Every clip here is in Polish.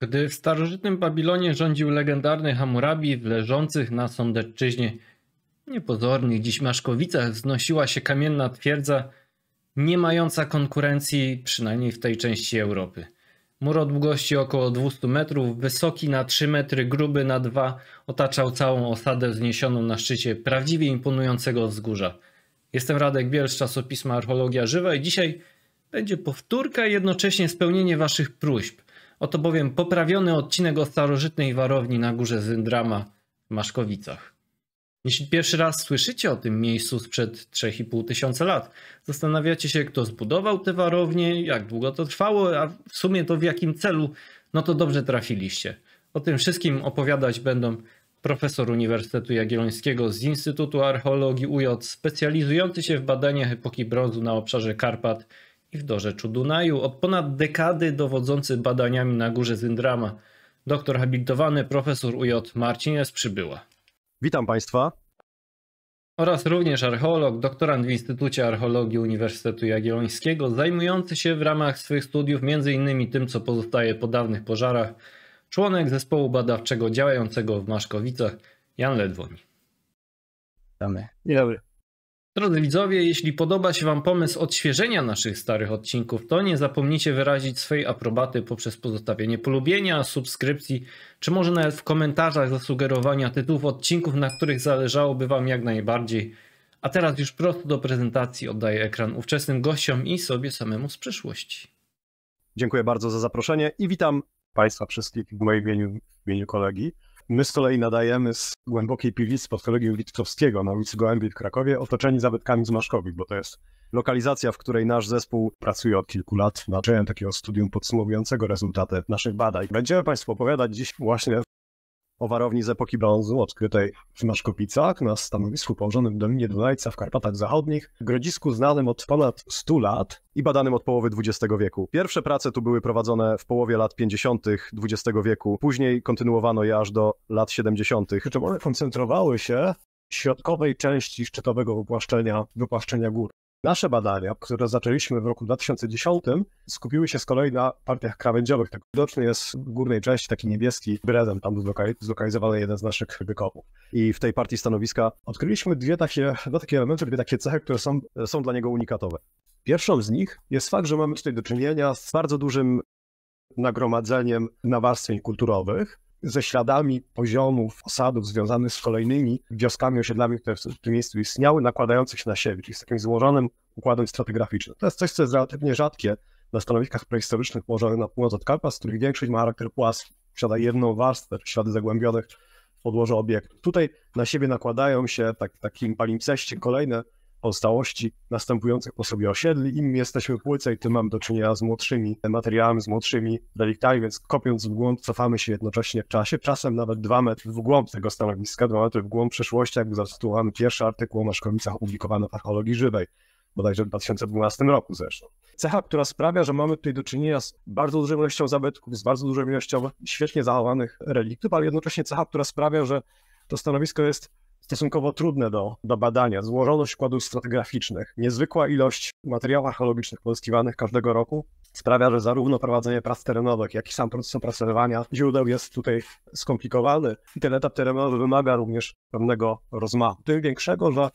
Gdy w starożytnym Babilonie rządził legendarny Hammurabi, w leżących na Sądecczyźnie, niepozornych dziś Maszkowicach, wznosiła się kamienna twierdza, nie mająca konkurencji, przynajmniej w tej części Europy. Mur o długości około 200 metrów, wysoki na 3 metry, gruby na 2, otaczał całą osadę wzniesioną na szczycie prawdziwie imponującego wzgórza. Jestem Radek Biel z czasopisma Archeologia Żywa i dzisiaj będzie powtórka i jednocześnie spełnienie Waszych próśb – Oto bowiem poprawiony odcinek o starożytnej warowni na górze Zyndrama w Maszkowicach. Jeśli pierwszy raz słyszycie o tym miejscu sprzed 3,5 tysiąca lat, zastanawiacie się, kto zbudował te warownie, jak długo to trwało, a w sumie to w jakim celu, no to dobrze trafiliście. O tym wszystkim opowiadać będą profesor Uniwersytetu Jagiellońskiego z Instytutu Archeologii UJ, specjalizujący się w badaniach epoki brązu na obszarze Karpat, i w dorzeczu Dunaju od ponad dekady dowodzący badaniami na górze Zyndrama, doktor habilitowany profesor UJ Marcinez Przybyła. Witam Państwa. Oraz również archeolog, doktorant w Instytucie Archeologii Uniwersytetu Jagiellońskiego, zajmujący się w ramach swych studiów m.in. tym, co pozostaje po dawnych pożarach, członek zespołu badawczego działającego w Maszkowicach, Jan Ledwoń. Witamy. Dzień dobry. Drodzy widzowie, jeśli podoba się Wam pomysł odświeżenia naszych starych odcinków, to nie zapomnijcie wyrazić swojej aprobaty poprzez pozostawienie polubienia, subskrypcji, czy może nawet w komentarzach zasugerowania tytułów odcinków, na których zależałoby Wam jak najbardziej. A teraz już prosto do prezentacji oddaję ekran ówczesnym gościom i sobie samemu z przyszłości. Dziękuję bardzo za zaproszenie i witam Państwa wszystkich w moim imieniu, w imieniu kolegi. My z kolei nadajemy z głębokiej piwnicy pod kolegium Witkowskiego na ulicy Gołębi w Krakowie, otoczeni zabytkami zmaszkowych, bo to jest lokalizacja, w której nasz zespół pracuje od kilku lat. Zacząłem takiego studium podsumowującego rezultaty naszych badań. Będziemy Państwu opowiadać dziś właśnie o warowni z epoki brązu odkrytej w Maszkopicach na stanowisku położonym w Dolinie Dunajca w Karpatach Zachodnich, grodzisku znanym od ponad 100 lat i badanym od połowy XX wieku. Pierwsze prace tu były prowadzone w połowie lat 50. XX wieku, później kontynuowano je aż do lat 70. Przy one koncentrowały się w środkowej części szczytowego wypłaszczenia, wypłaszczenia gór. Nasze badania, które zaczęliśmy w roku 2010, skupiły się z kolei na partiach krawędziowych. Tak widoczny jest w górnej części taki niebieski brezem, tam zlokalizowany jeden z naszych wykopów. I w tej partii stanowiska odkryliśmy dwie takie, dwa takie elementy, dwie takie cechy, które są, są dla niego unikatowe. Pierwszą z nich jest fakt, że mamy tutaj do czynienia z bardzo dużym nagromadzeniem nawarstwień kulturowych, ze śladami poziomów osadów związanych z kolejnymi wioskami, osiedlami, które w tym miejscu istniały, nakładających się na siebie, czyli z takim złożonym układem stratygraficznym. To jest coś, co jest relatywnie rzadkie na stanowiskach prehistorycznych położonych na północ od Karpas, z których większość ma charakter płaski, posiada jedną warstwę, ślady zagłębionych w podłoże obiektu. Tutaj na siebie nakładają się tak, takim palimpseście kolejne pozostałości następujących po sobie osiedli. Im jesteśmy płycej, tym mamy do czynienia z młodszymi e, materiałami, z młodszymi reliktami, więc kopiąc w głąb cofamy się jednocześnie w czasie, czasem nawet dwa metry w głąb tego stanowiska, dwa metry w głąb przeszłości, jakby zatytułowany pierwszy artykuł o maszkowicach opublikowany w archeologii żywej bodajże w 2012 roku zresztą. Cecha, która sprawia, że mamy tutaj do czynienia z bardzo dużą ilością zabytków, z bardzo dużą ilością świetnie zachowanych reliktów, ale jednocześnie cecha, która sprawia, że to stanowisko jest stosunkowo trudne do, do badania. Złożoność składów stratygraficznych, niezwykła ilość materiałów archeologicznych pozyskiwanych każdego roku sprawia, że zarówno prowadzenie prac terenowych, jak i sam proces opracowywania źródeł jest tutaj skomplikowany i ten etap terenowy wymaga również pewnego rozmachu. Tym większego, że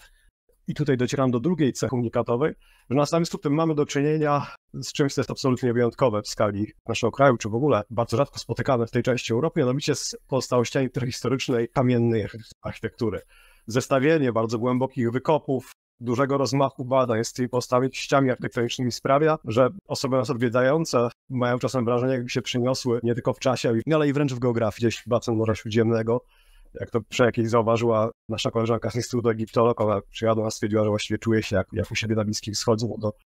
i tutaj docieram do drugiej cechy unikatowej, że na samym tym mamy do czynienia z czymś, co jest absolutnie wyjątkowe w skali naszego kraju, czy w ogóle bardzo rzadko spotykane w tej części Europy, mianowicie z pozostałościami historycznej kamiennej architektury. Zestawienie bardzo głębokich wykopów, dużego rozmachu badań z tymi postawić architektonicznymi sprawia, że osoby nas odwiedzające mają czasem wrażenie, jakby się przeniosły nie tylko w czasie, no, ale i wręcz w geografii, gdzieś w basen Morza Śródziemnego, jak to przejak zauważyła nasza koleżanka z Instytutu Egiptolog, ona przyjadła, stwierdziła, że właściwie czuje się jak, jak u siebie na Bliskim Wschodzie, no to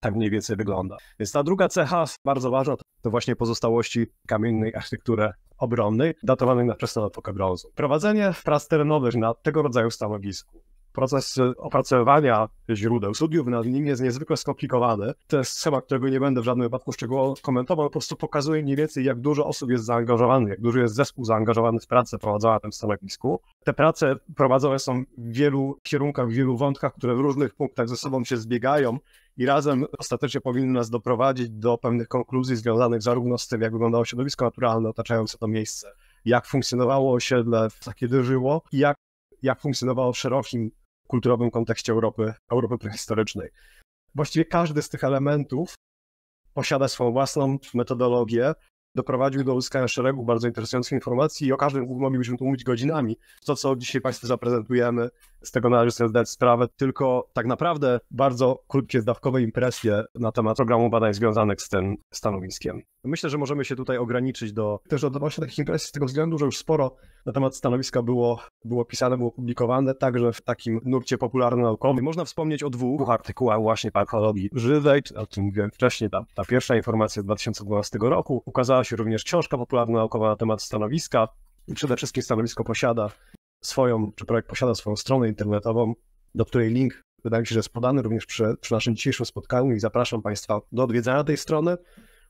tak mniej więcej wygląda. Więc ta druga cecha, bardzo ważna, to właśnie pozostałości kamiennej architektury obronnej, datowanej na wczesną epokę brązu. Prowadzenie prac terenowych na tego rodzaju stanowisku, proces e, opracowywania źródeł studiów nad nim jest niezwykle skomplikowany. Ten schemat, którego nie będę w żadnym wypadku szczegółowo komentował, po prostu pokazuje mniej więcej, jak dużo osób jest zaangażowanych, jak duży jest zespół zaangażowany w pracę prowadzoną na tym stanowisku. Te prace prowadzone są w wielu kierunkach, w wielu wątkach, które w różnych punktach ze sobą się zbiegają i razem ostatecznie powinny nas doprowadzić do pewnych konkluzji związanych zarówno z tym, jak wyglądało środowisko naturalne otaczające to miejsce, jak funkcjonowało osiedle, kiedy żyło i jak, jak funkcjonowało w szerokim kulturowym kontekście Europy, Europy prehistorycznej. Właściwie każdy z tych elementów posiada swoją własną metodologię, doprowadził do uzyskania szeregu bardzo interesujących informacji i o każdym moglibyśmy tu mówić godzinami. To, co dzisiaj Państwu zaprezentujemy, z tego należy sobie zdać sprawę, tylko tak naprawdę bardzo krótkie, zdawkowe impresje na temat programu badań związanych z tym stanowiskiem. Myślę, że możemy się tutaj ograniczyć do... Też oddawał się takich impresji z tego względu, że już sporo na temat stanowiska było, było pisane, było publikowane, także w takim nurcie popularno-naukowym. Można wspomnieć o dwóch artykułach właśnie archeologii żywej, o czym mówiłem wcześniej, ta, ta pierwsza informacja z 2012 roku. Ukazała się również książka popularno-naukowa na temat stanowiska i przede wszystkim stanowisko posiada swoją, czy projekt posiada swoją stronę internetową, do której link wydaje mi się, że jest podany również przy, przy naszym dzisiejszym spotkaniu i zapraszam Państwa do odwiedzania tej strony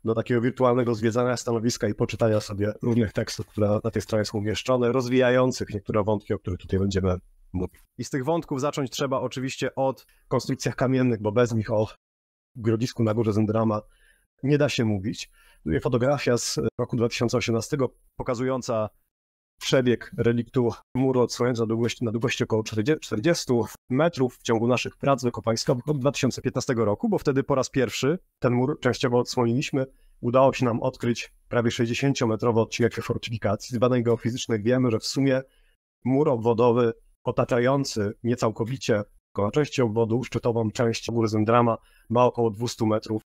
do takiego wirtualnego zwiedzania stanowiska i poczytania sobie różnych tekstów, które na tej stronie są umieszczone, rozwijających niektóre wątki, o których tutaj będziemy mówić. I z tych wątków zacząć trzeba oczywiście od konstrukcjach kamiennych, bo bez nich o grodzisku na górze Zendrama nie da się mówić. Tutaj fotografia z roku 2018 pokazująca przebieg reliktu muru odsłaniając na długości, na długości około 40 metrów w ciągu naszych prac wykopańskowych od 2015 roku, bo wtedy po raz pierwszy ten mur częściowo odsłoniliśmy. Udało się nam odkryć prawie 60-metrowy odcinek fortyfikacji. Z badań geofizycznych wiemy, że w sumie mur obwodowy otaczający niecałkowicie na części obwodu, szczytową część góry Zendrama ma około 200 metrów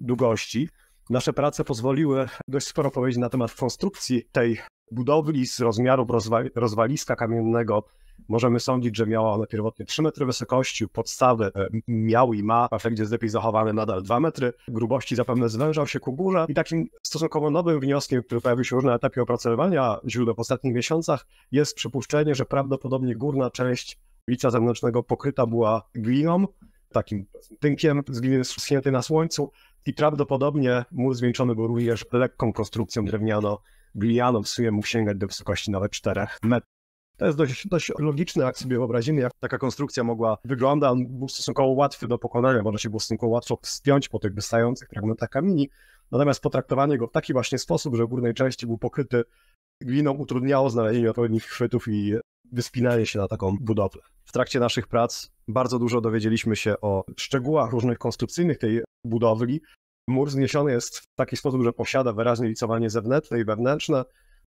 długości. Nasze prace pozwoliły dość sporo powiedzieć na temat konstrukcji tej budowli z rozmiarów rozwa rozwaliska kamiennego możemy sądzić, że miała ona pierwotnie 3 metry wysokości, podstawy e, miał i ma, w efekcie lepiej zachowane nadal 2 metry, grubości zapewne zwężał się ku górze i takim stosunkowo nowym wnioskiem, który pojawił się już na etapie opracowywania źródeł w ostatnich miesiącach, jest przypuszczenie, że prawdopodobnie górna część lica zewnętrznego pokryta była gliną, takim tynkiem z gliny schniętej na słońcu i prawdopodobnie mur zwieńczony był również lekką konstrukcją drewniano glianów w sumie mógł sięgać do wysokości nawet 4 metrów. To jest dość, dość logiczne, jak sobie wyobrazimy, jak taka konstrukcja mogła wyglądać. On był stosunkowo łatwy do pokonania, można się było stosunkowo łatwo wspiąć po tych wystających fragmentach kamieni. Natomiast potraktowanie go w taki właśnie sposób, że w górnej części był pokryty gliną, utrudniało znalezienie odpowiednich chwytów i wyspinanie się na taką budowlę. W trakcie naszych prac bardzo dużo dowiedzieliśmy się o szczegółach różnych konstrukcyjnych tej budowli, Mur zniesiony jest w taki sposób, że posiada wyraźnie licowanie zewnętrzne i wewnętrzne.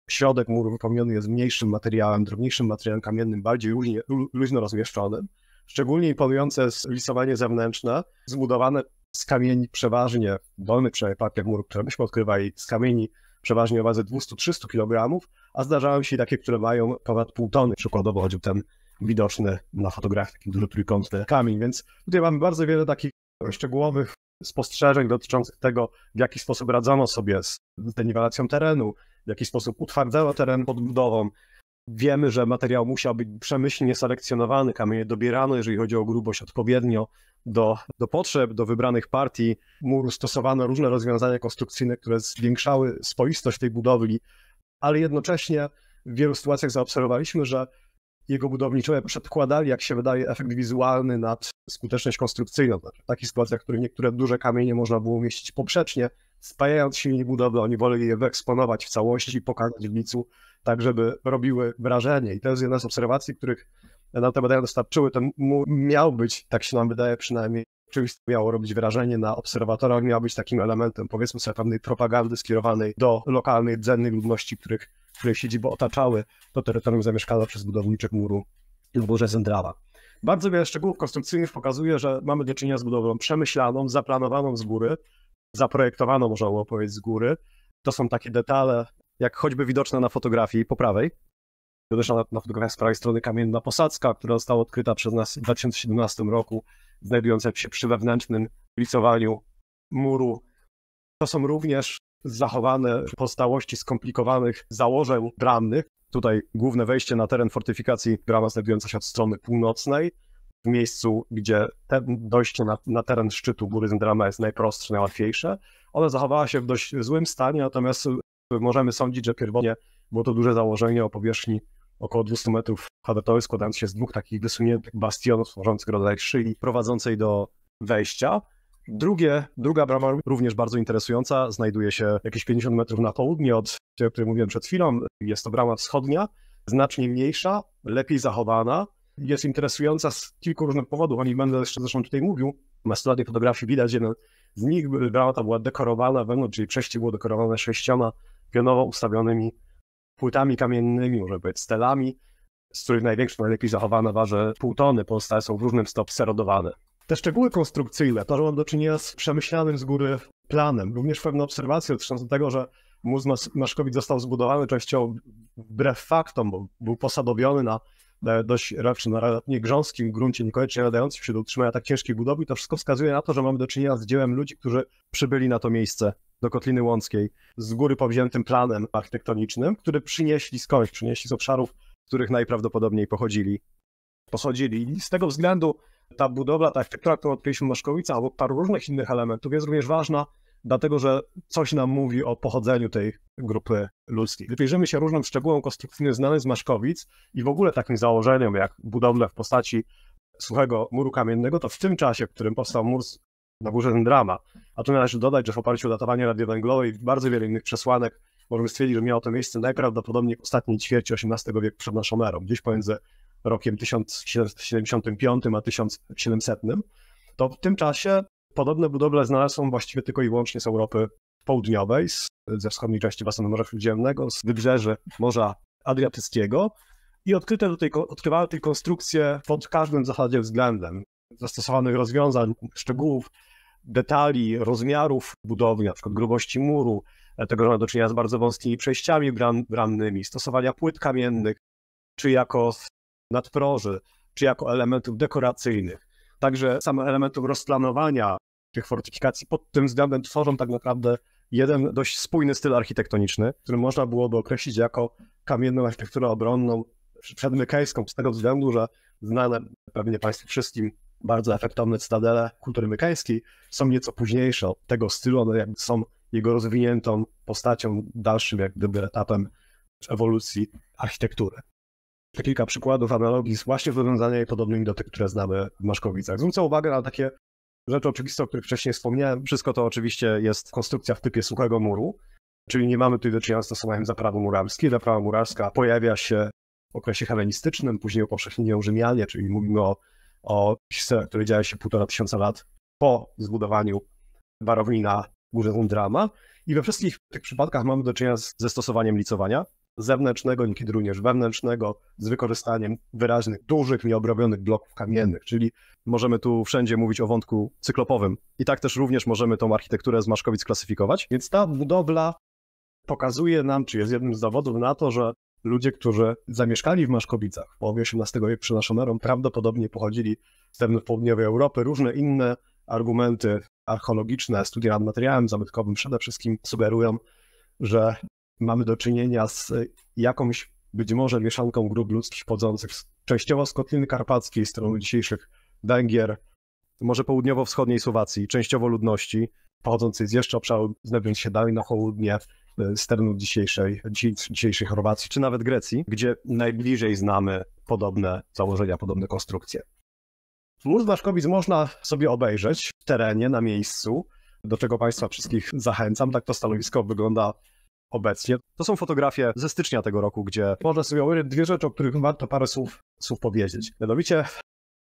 Środek muru wypełniony jest mniejszym materiałem, drobniejszym materiałem kamiennym, bardziej luźnie, luźno rozmieszczonym. Szczególnie imponujące jest licowanie zewnętrzne, zbudowane z kamieni przeważnie, dolny przynajmniej partiach muru, które myśmy odkrywali, z kamieni przeważnie o wadze 200-300 kg, a zdarzają się takie, które mają ponad pół tony. Przykładowo chodził ten widoczny na fotografii taki duży trójkątny kamień, więc tutaj mamy bardzo wiele takich szczegółowych spostrzeżeń dotyczących tego, w jaki sposób radzono sobie z deniwelacją terenu, w jaki sposób utwardzono teren pod budową. Wiemy, że materiał musiał być przemyślnie selekcjonowany, kamienie dobierano, jeżeli chodzi o grubość, odpowiednio do, do potrzeb, do wybranych partii. Muru stosowano różne rozwiązania konstrukcyjne, które zwiększały swoistość tej budowli, ale jednocześnie w wielu sytuacjach zaobserwowaliśmy, że jego budowniczowie przedkładali, jak się wydaje, efekt wizualny nad skuteczność konstrukcyjną. Znaczy, w takich sytuacjach, w których niektóre duże kamienie można było umieścić poprzecznie, spajając silnik budowy, oni woleli je wyeksponować w całości i pokazać w licu, tak żeby robiły wrażenie. I to jest jedna z obserwacji, których nam te badania dostarczyły. To miał być, tak się nam wydaje przynajmniej, czymś, co miało robić wrażenie na obserwatorach, miało być takim elementem, powiedzmy sobie, pewnej propagandy skierowanej do lokalnej, rdzennej ludności, których, której siedziby otaczały to terytorium zamieszkane przez budowniczek muru w górze Zendrawa. Bardzo wiele szczegółów konstrukcyjnych pokazuje, że mamy do czynienia z budową przemyślaną, zaplanowaną z góry, zaprojektowaną, można było powiedzieć, z góry. To są takie detale, jak choćby widoczne na fotografii po prawej, Widoczna na, na fotografiach z prawej strony kamienna posadzka, która została odkryta przez nas w 2017 roku, znajdująca się przy wewnętrznym licowaniu muru. To są również zachowane postałości skomplikowanych założeń bramnych. Tutaj główne wejście na teren fortyfikacji, brama znajdująca się od strony północnej, w miejscu, gdzie dojście na, na, teren szczytu góry Zendrama jest najprostsze, najłatwiejsze. Ona zachowała się w dość złym stanie, natomiast możemy sądzić, że pierwotnie było to duże założenie o powierzchni około 200 metrów kwadratowy, składając się z dwóch takich wysuniętych bastionów tworzących rodzaj szyi prowadzącej do wejścia. Drugie, druga brama, również bardzo interesująca, znajduje się jakieś 50 metrów na południe od tej, o której mówiłem przed chwilą. Jest to brama wschodnia, znacznie mniejsza, lepiej zachowana. Jest interesująca z kilku różnych powodów, o nich będę jeszcze zresztą tutaj mówił. Na studiach fotografii widać jeden z nich. Brama ta była dekorowana wewnątrz, czyli przejście było dekorowane sześcioma pionowo ustawionymi płytami kamiennymi, może być stelami, z których największe, najlepiej zachowane waży pół tony, pozostałe są w różnym stopniu serodowane. Te szczegóły konstrukcyjne, to, że mam do czynienia z przemyślanym z góry planem, również pewne obserwacje dotyczące tego, że mózg Maszkowicz został zbudowany częściowo wbrew faktom, bo był posadowiony na dość raczej na grząskim gruncie, niekoniecznie nadającym się do utrzymania tak ciężkiej budowy. to wszystko wskazuje na to, że mamy do czynienia z dziełem ludzi, którzy przybyli na to miejsce do Kotliny Łąckiej z góry powziętym planem architektonicznym, który przynieśli skądś, przynieśli z obszarów, z których najprawdopodobniej pochodzili. Pochodzili. I z tego względu ta budowla, ta architektura, którą odkryliśmy w Maszkowicach, obok paru różnych innych elementów, jest również ważna dlatego że coś nam mówi o pochodzeniu tej grupy ludzkiej. Gdy przyjrzymy się różnym szczegółom konstrukcyjnym znanym z Maszkowic i w ogóle takim założeniom jak budowle w postaci suchego muru kamiennego, to w tym czasie, w którym powstał mur na górze drama, a tu należy dodać, że w oparciu o datowanie radiowęglowe i bardzo wiele innych przesłanek możemy stwierdzić, że miało to miejsce najprawdopodobniej w ostatniej ćwierci XVIII wieku przed naszą erą, gdzieś pomiędzy rokiem 1775 a 1700, to w tym czasie Podobne budowle znalazłem właściwie tylko i wyłącznie z Europy Południowej, z, ze wschodniej części basenu Morza Śródziemnego, z wybrzeży Morza Adriatyckiego i odkryte tutaj tej, tej pod każdym w zasadzie względem zastosowanych rozwiązań, szczegółów, detali, rozmiarów budowli, na przykład grubości muru, tego, że ma do czynienia z bardzo wąskimi przejściami bram, bramnymi, stosowania płyt kamiennych, czy jako nadproży, czy jako elementów dekoracyjnych. Także same elementów rozplanowania tych fortyfikacji pod tym względem tworzą tak naprawdę jeden dość spójny styl architektoniczny, który można byłoby określić jako kamienną architekturę obronną przedmykańską z tego względu, że znane pewnie Państwu wszystkim bardzo efektowne cytadele kultury mykańskiej są nieco późniejsze od tego stylu, one jakby są jego rozwiniętą postacią, dalszym jak gdyby etapem ewolucji architektury. Kilka przykładów analogii z właśnie wywiązania podobnymi do tych, które znamy w Maszkowicach. Zwrócę uwagę na takie rzecz oczywiste, o której wcześniej wspomniałem, wszystko to oczywiście jest konstrukcja w typie suchego muru, czyli nie mamy tutaj do czynienia z stosowaniem zaprawy murarskiej. Zaprawa murarska pojawia się w okresie helenistycznym, później upowszechnienie ją Rzymianie, czyli mówimy o, o pisce, które działy się półtora tysiąca lat po zbudowaniu warowni na górze Undrama. I we wszystkich tych przypadkach mamy do czynienia ze stosowaniem licowania, zewnętrznego, niekiedy również wewnętrznego, z wykorzystaniem wyraźnych, dużych nieobrobionych bloków kamiennych, czyli możemy tu wszędzie mówić o wątku cyklopowym. I tak też również możemy tą architekturę z Maszkowic klasyfikować. Więc ta budowla pokazuje nam, czy jest jednym z dowodów na to, że ludzie, którzy zamieszkali w Maszkowicach w połowie XVIII wieku przed naszą erą, prawdopodobnie pochodzili z terenów południowej Europy. Różne inne argumenty archeologiczne, studia nad materiałem zabytkowym przede wszystkim sugerują, że mamy do czynienia z e, jakąś być może mieszanką grup ludzkich pochodzących częściowo z Kotliny Karpackiej, z strony dzisiejszych Węgier, może południowo-wschodniej Słowacji, częściowo ludności pochodzącej z jeszcze obszaru, znajdując się dalej na południe, e, z terenu dzisiejszej, dzisiejszej Chorwacji, czy nawet Grecji, gdzie najbliżej znamy podobne założenia, podobne konstrukcje. Mur Daszkowic można sobie obejrzeć w terenie, na miejscu, do czego Państwa wszystkich zachęcam. Tak to stanowisko wygląda obecnie. To są fotografie ze stycznia tego roku, gdzie sobie są dwie rzeczy, o których warto parę słów, słów powiedzieć. Mianowicie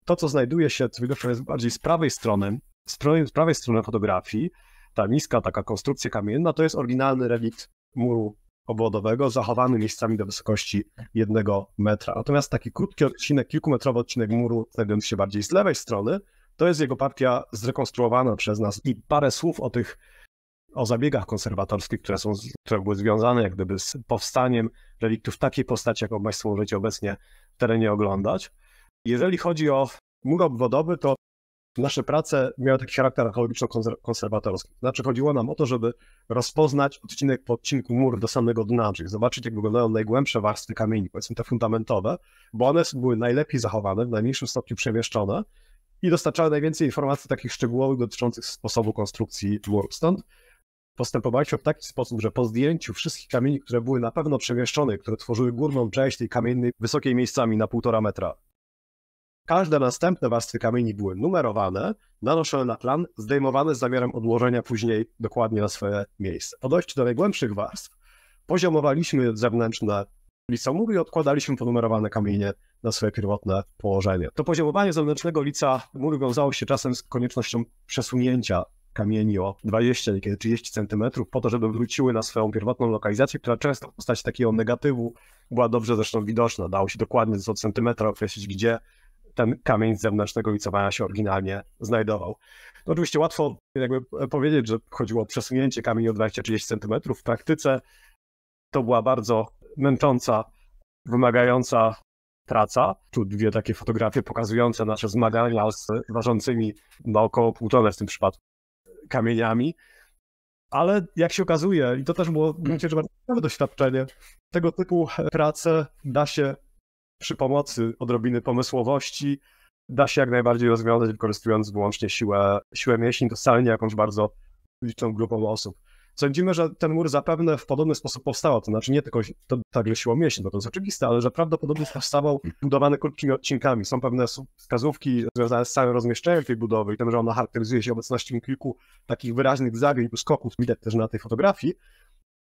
to, co znajduje się, co jest bardziej z prawej strony, z prawej, z prawej strony fotografii, ta niska taka konstrukcja kamienna, to jest oryginalny relikt muru obwodowego, zachowany miejscami do wysokości jednego metra. Natomiast taki krótki odcinek, kilkumetrowy odcinek muru, znajdujący się bardziej z lewej strony, to jest jego partia zrekonstruowana przez nas i parę słów o tych o zabiegach konserwatorskich, które, są, które były związane jak gdyby z powstaniem reliktów takiej postaci, jaką Państwo możecie obecnie w terenie oglądać. Jeżeli chodzi o mur obwodowy, to nasze prace miały taki charakter archeologiczno-konserwatorski. Znaczy chodziło nam o to, żeby rozpoznać odcinek po odcinku mur do samego dna, czyli zobaczyć jak wyglądają najgłębsze warstwy kamieni, powiedzmy te fundamentowe, bo one były najlepiej zachowane, w najmniejszym stopniu przemieszczone i dostarczały najwięcej informacji takich szczegółowych dotyczących sposobu konstrukcji muru. Stąd postępowaliśmy w taki sposób, że po zdjęciu wszystkich kamieni, które były na pewno przemieszczone, które tworzyły górną część tej kamiennej wysokiej miejscami na półtora metra, każde następne warstwy kamieni były numerowane, nanoszone na plan, zdejmowane z zamiarem odłożenia później dokładnie na swoje miejsce. Po dojściu do najgłębszych warstw poziomowaliśmy zewnętrzne lica muru i odkładaliśmy ponumerowane kamienie na swoje pierwotne położenie. To poziomowanie zewnętrznego lica muru wiązało się czasem z koniecznością przesunięcia kamieni o 20, niekiedy 30 centymetrów, po to, żeby wróciły na swoją pierwotną lokalizację, która często w postaci takiego negatywu była dobrze zresztą widoczna. Dało się dokładnie z centymetra określić, gdzie ten kamień z zewnętrznego licowania się oryginalnie znajdował. No oczywiście łatwo jakby powiedzieć, że chodziło o przesunięcie kamieni o 20-30 centymetrów. W praktyce to była bardzo męcząca, wymagająca praca. Tu dwie takie fotografie pokazujące nasze zmagania z ważącymi na około pół tony w tym przypadku kamieniami. Ale jak się okazuje, i to też było myślę, że bardzo ciekawe doświadczenie, tego typu prace da się przy pomocy odrobiny pomysłowości, da się jak najbardziej rozwiązać, wykorzystując wyłącznie siłę, siłę mięśni, to wcale nie jakąś bardzo liczną grupą osób. Sądzimy, że ten mur zapewne w podobny sposób powstał, to znaczy nie tylko to, tak siłą mięśni, bo to jest oczywiste, ale że prawdopodobnie powstawał budowany krótkimi odcinkami. Są pewne wskazówki związane z całym rozmieszczeniem tej budowy i tym, że ona charakteryzuje się obecnością kilku takich wyraźnych zagień, skoków, widać też na tej fotografii,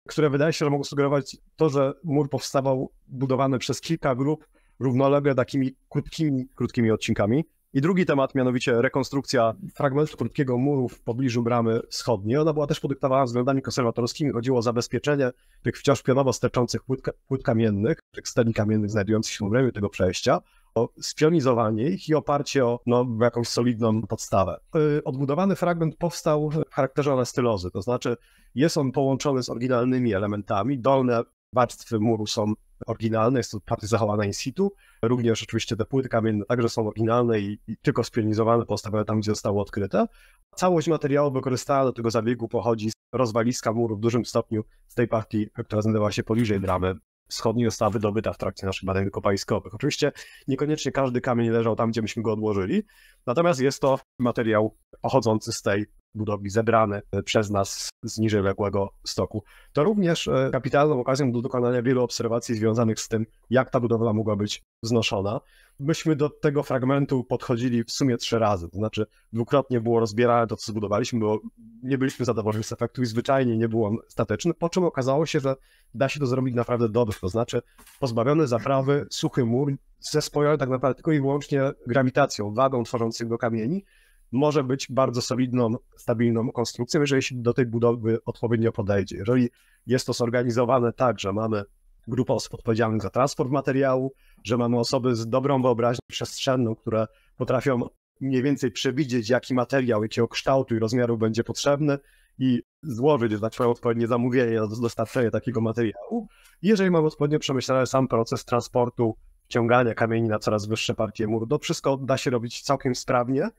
które wydaje się, że mogą sugerować to, że mur powstawał budowany przez kilka grup równolegle takimi krótkimi, krótkimi odcinkami. I drugi temat, mianowicie rekonstrukcja fragmentu krótkiego muru w pobliżu bramy wschodniej. Ona była też podyktowana względami konserwatorskimi. Chodziło o zabezpieczenie tych wciąż pionowo sterczących płyt, płyt kamiennych, tych steli kamiennych znajdujących się w bramie tego przejścia, o spionizowanie ich i oparcie o no, jakąś solidną podstawę. Y, odbudowany fragment powstał w charakterze anastylozy, to znaczy jest on połączony z oryginalnymi elementami. Dolne warstwy muru są oryginalne, jest to partia zachowana in situ. Również oczywiście te płyty kamienne także są oryginalne i, i tylko spionizowane postawione tam, gdzie zostało odkryte. Całość materiału wykorzystana do tego zabiegu pochodzi z rozwaliska muru w dużym stopniu z tej partii, która znajdowała się poniżej bramy wschodniej została wydobyta w trakcie naszych badań kopaliskowych. Oczywiście niekoniecznie każdy kamień leżał tam, gdzie myśmy go odłożyli, natomiast jest to materiał pochodzący z tej budowli zebrane e, przez nas z niżej ległego stoku. To również e, kapitalną okazją do dokonania wielu obserwacji związanych z tym, jak ta budowla mogła być znoszona. Myśmy do tego fragmentu podchodzili w sumie trzy razy, to znaczy dwukrotnie było rozbierane to, co zbudowaliśmy, bo nie byliśmy zadowoleni z efektu i zwyczajnie nie był on stateczny, po czym okazało się, że da się to zrobić naprawdę dobrze, to znaczy pozbawiony zaprawy suchy mur zespojony tak naprawdę tylko i wyłącznie grawitacją, wagą tworzących go kamieni, może być bardzo solidną, stabilną konstrukcją, jeżeli się do tej budowy odpowiednio podejdzie. Jeżeli jest to zorganizowane tak, że mamy grupę osób odpowiedzialnych za transport materiału, że mamy osoby z dobrą wyobraźnią przestrzenną, które potrafią mniej więcej przewidzieć, jaki materiał, jakiego kształtu i rozmiaru będzie potrzebny i złożyć, że tak odpowiednie zamówienie na dostarczenie takiego materiału. Jeżeli mamy odpowiednio przemyślany sam proces transportu, wciągania kamieni na coraz wyższe partie muru, to wszystko da się robić całkiem sprawnie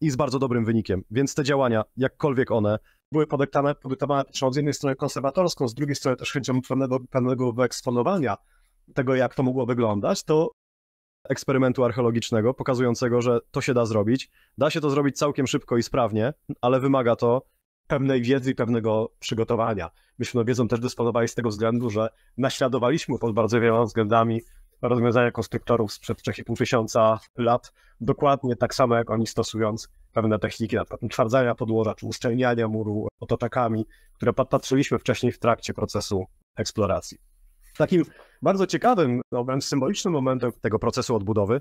i z bardzo dobrym wynikiem. Więc te działania, jakkolwiek one, były podyktowane, podyktowane z jednej strony konserwatorską, z drugiej strony też chęcią pewnego, pewnego wyeksponowania tego, jak to mogło wyglądać, to eksperymentu archeologicznego pokazującego, że to się da zrobić. Da się to zrobić całkiem szybko i sprawnie, ale wymaga to pewnej wiedzy i pewnego przygotowania. Myśmy tą wiedzą też dysponowali z tego względu, że naśladowaliśmy pod bardzo wieloma względami rozwiązania konstruktorów sprzed 3,5 tysiąca lat, dokładnie tak samo jak oni stosując pewne techniki, na przykład utwardzania podłoża czy uszczelniania muru otoczakami, które patrzyliśmy wcześniej w trakcie procesu eksploracji. Takim bardzo ciekawym, no wręcz symbolicznym momentem tego procesu odbudowy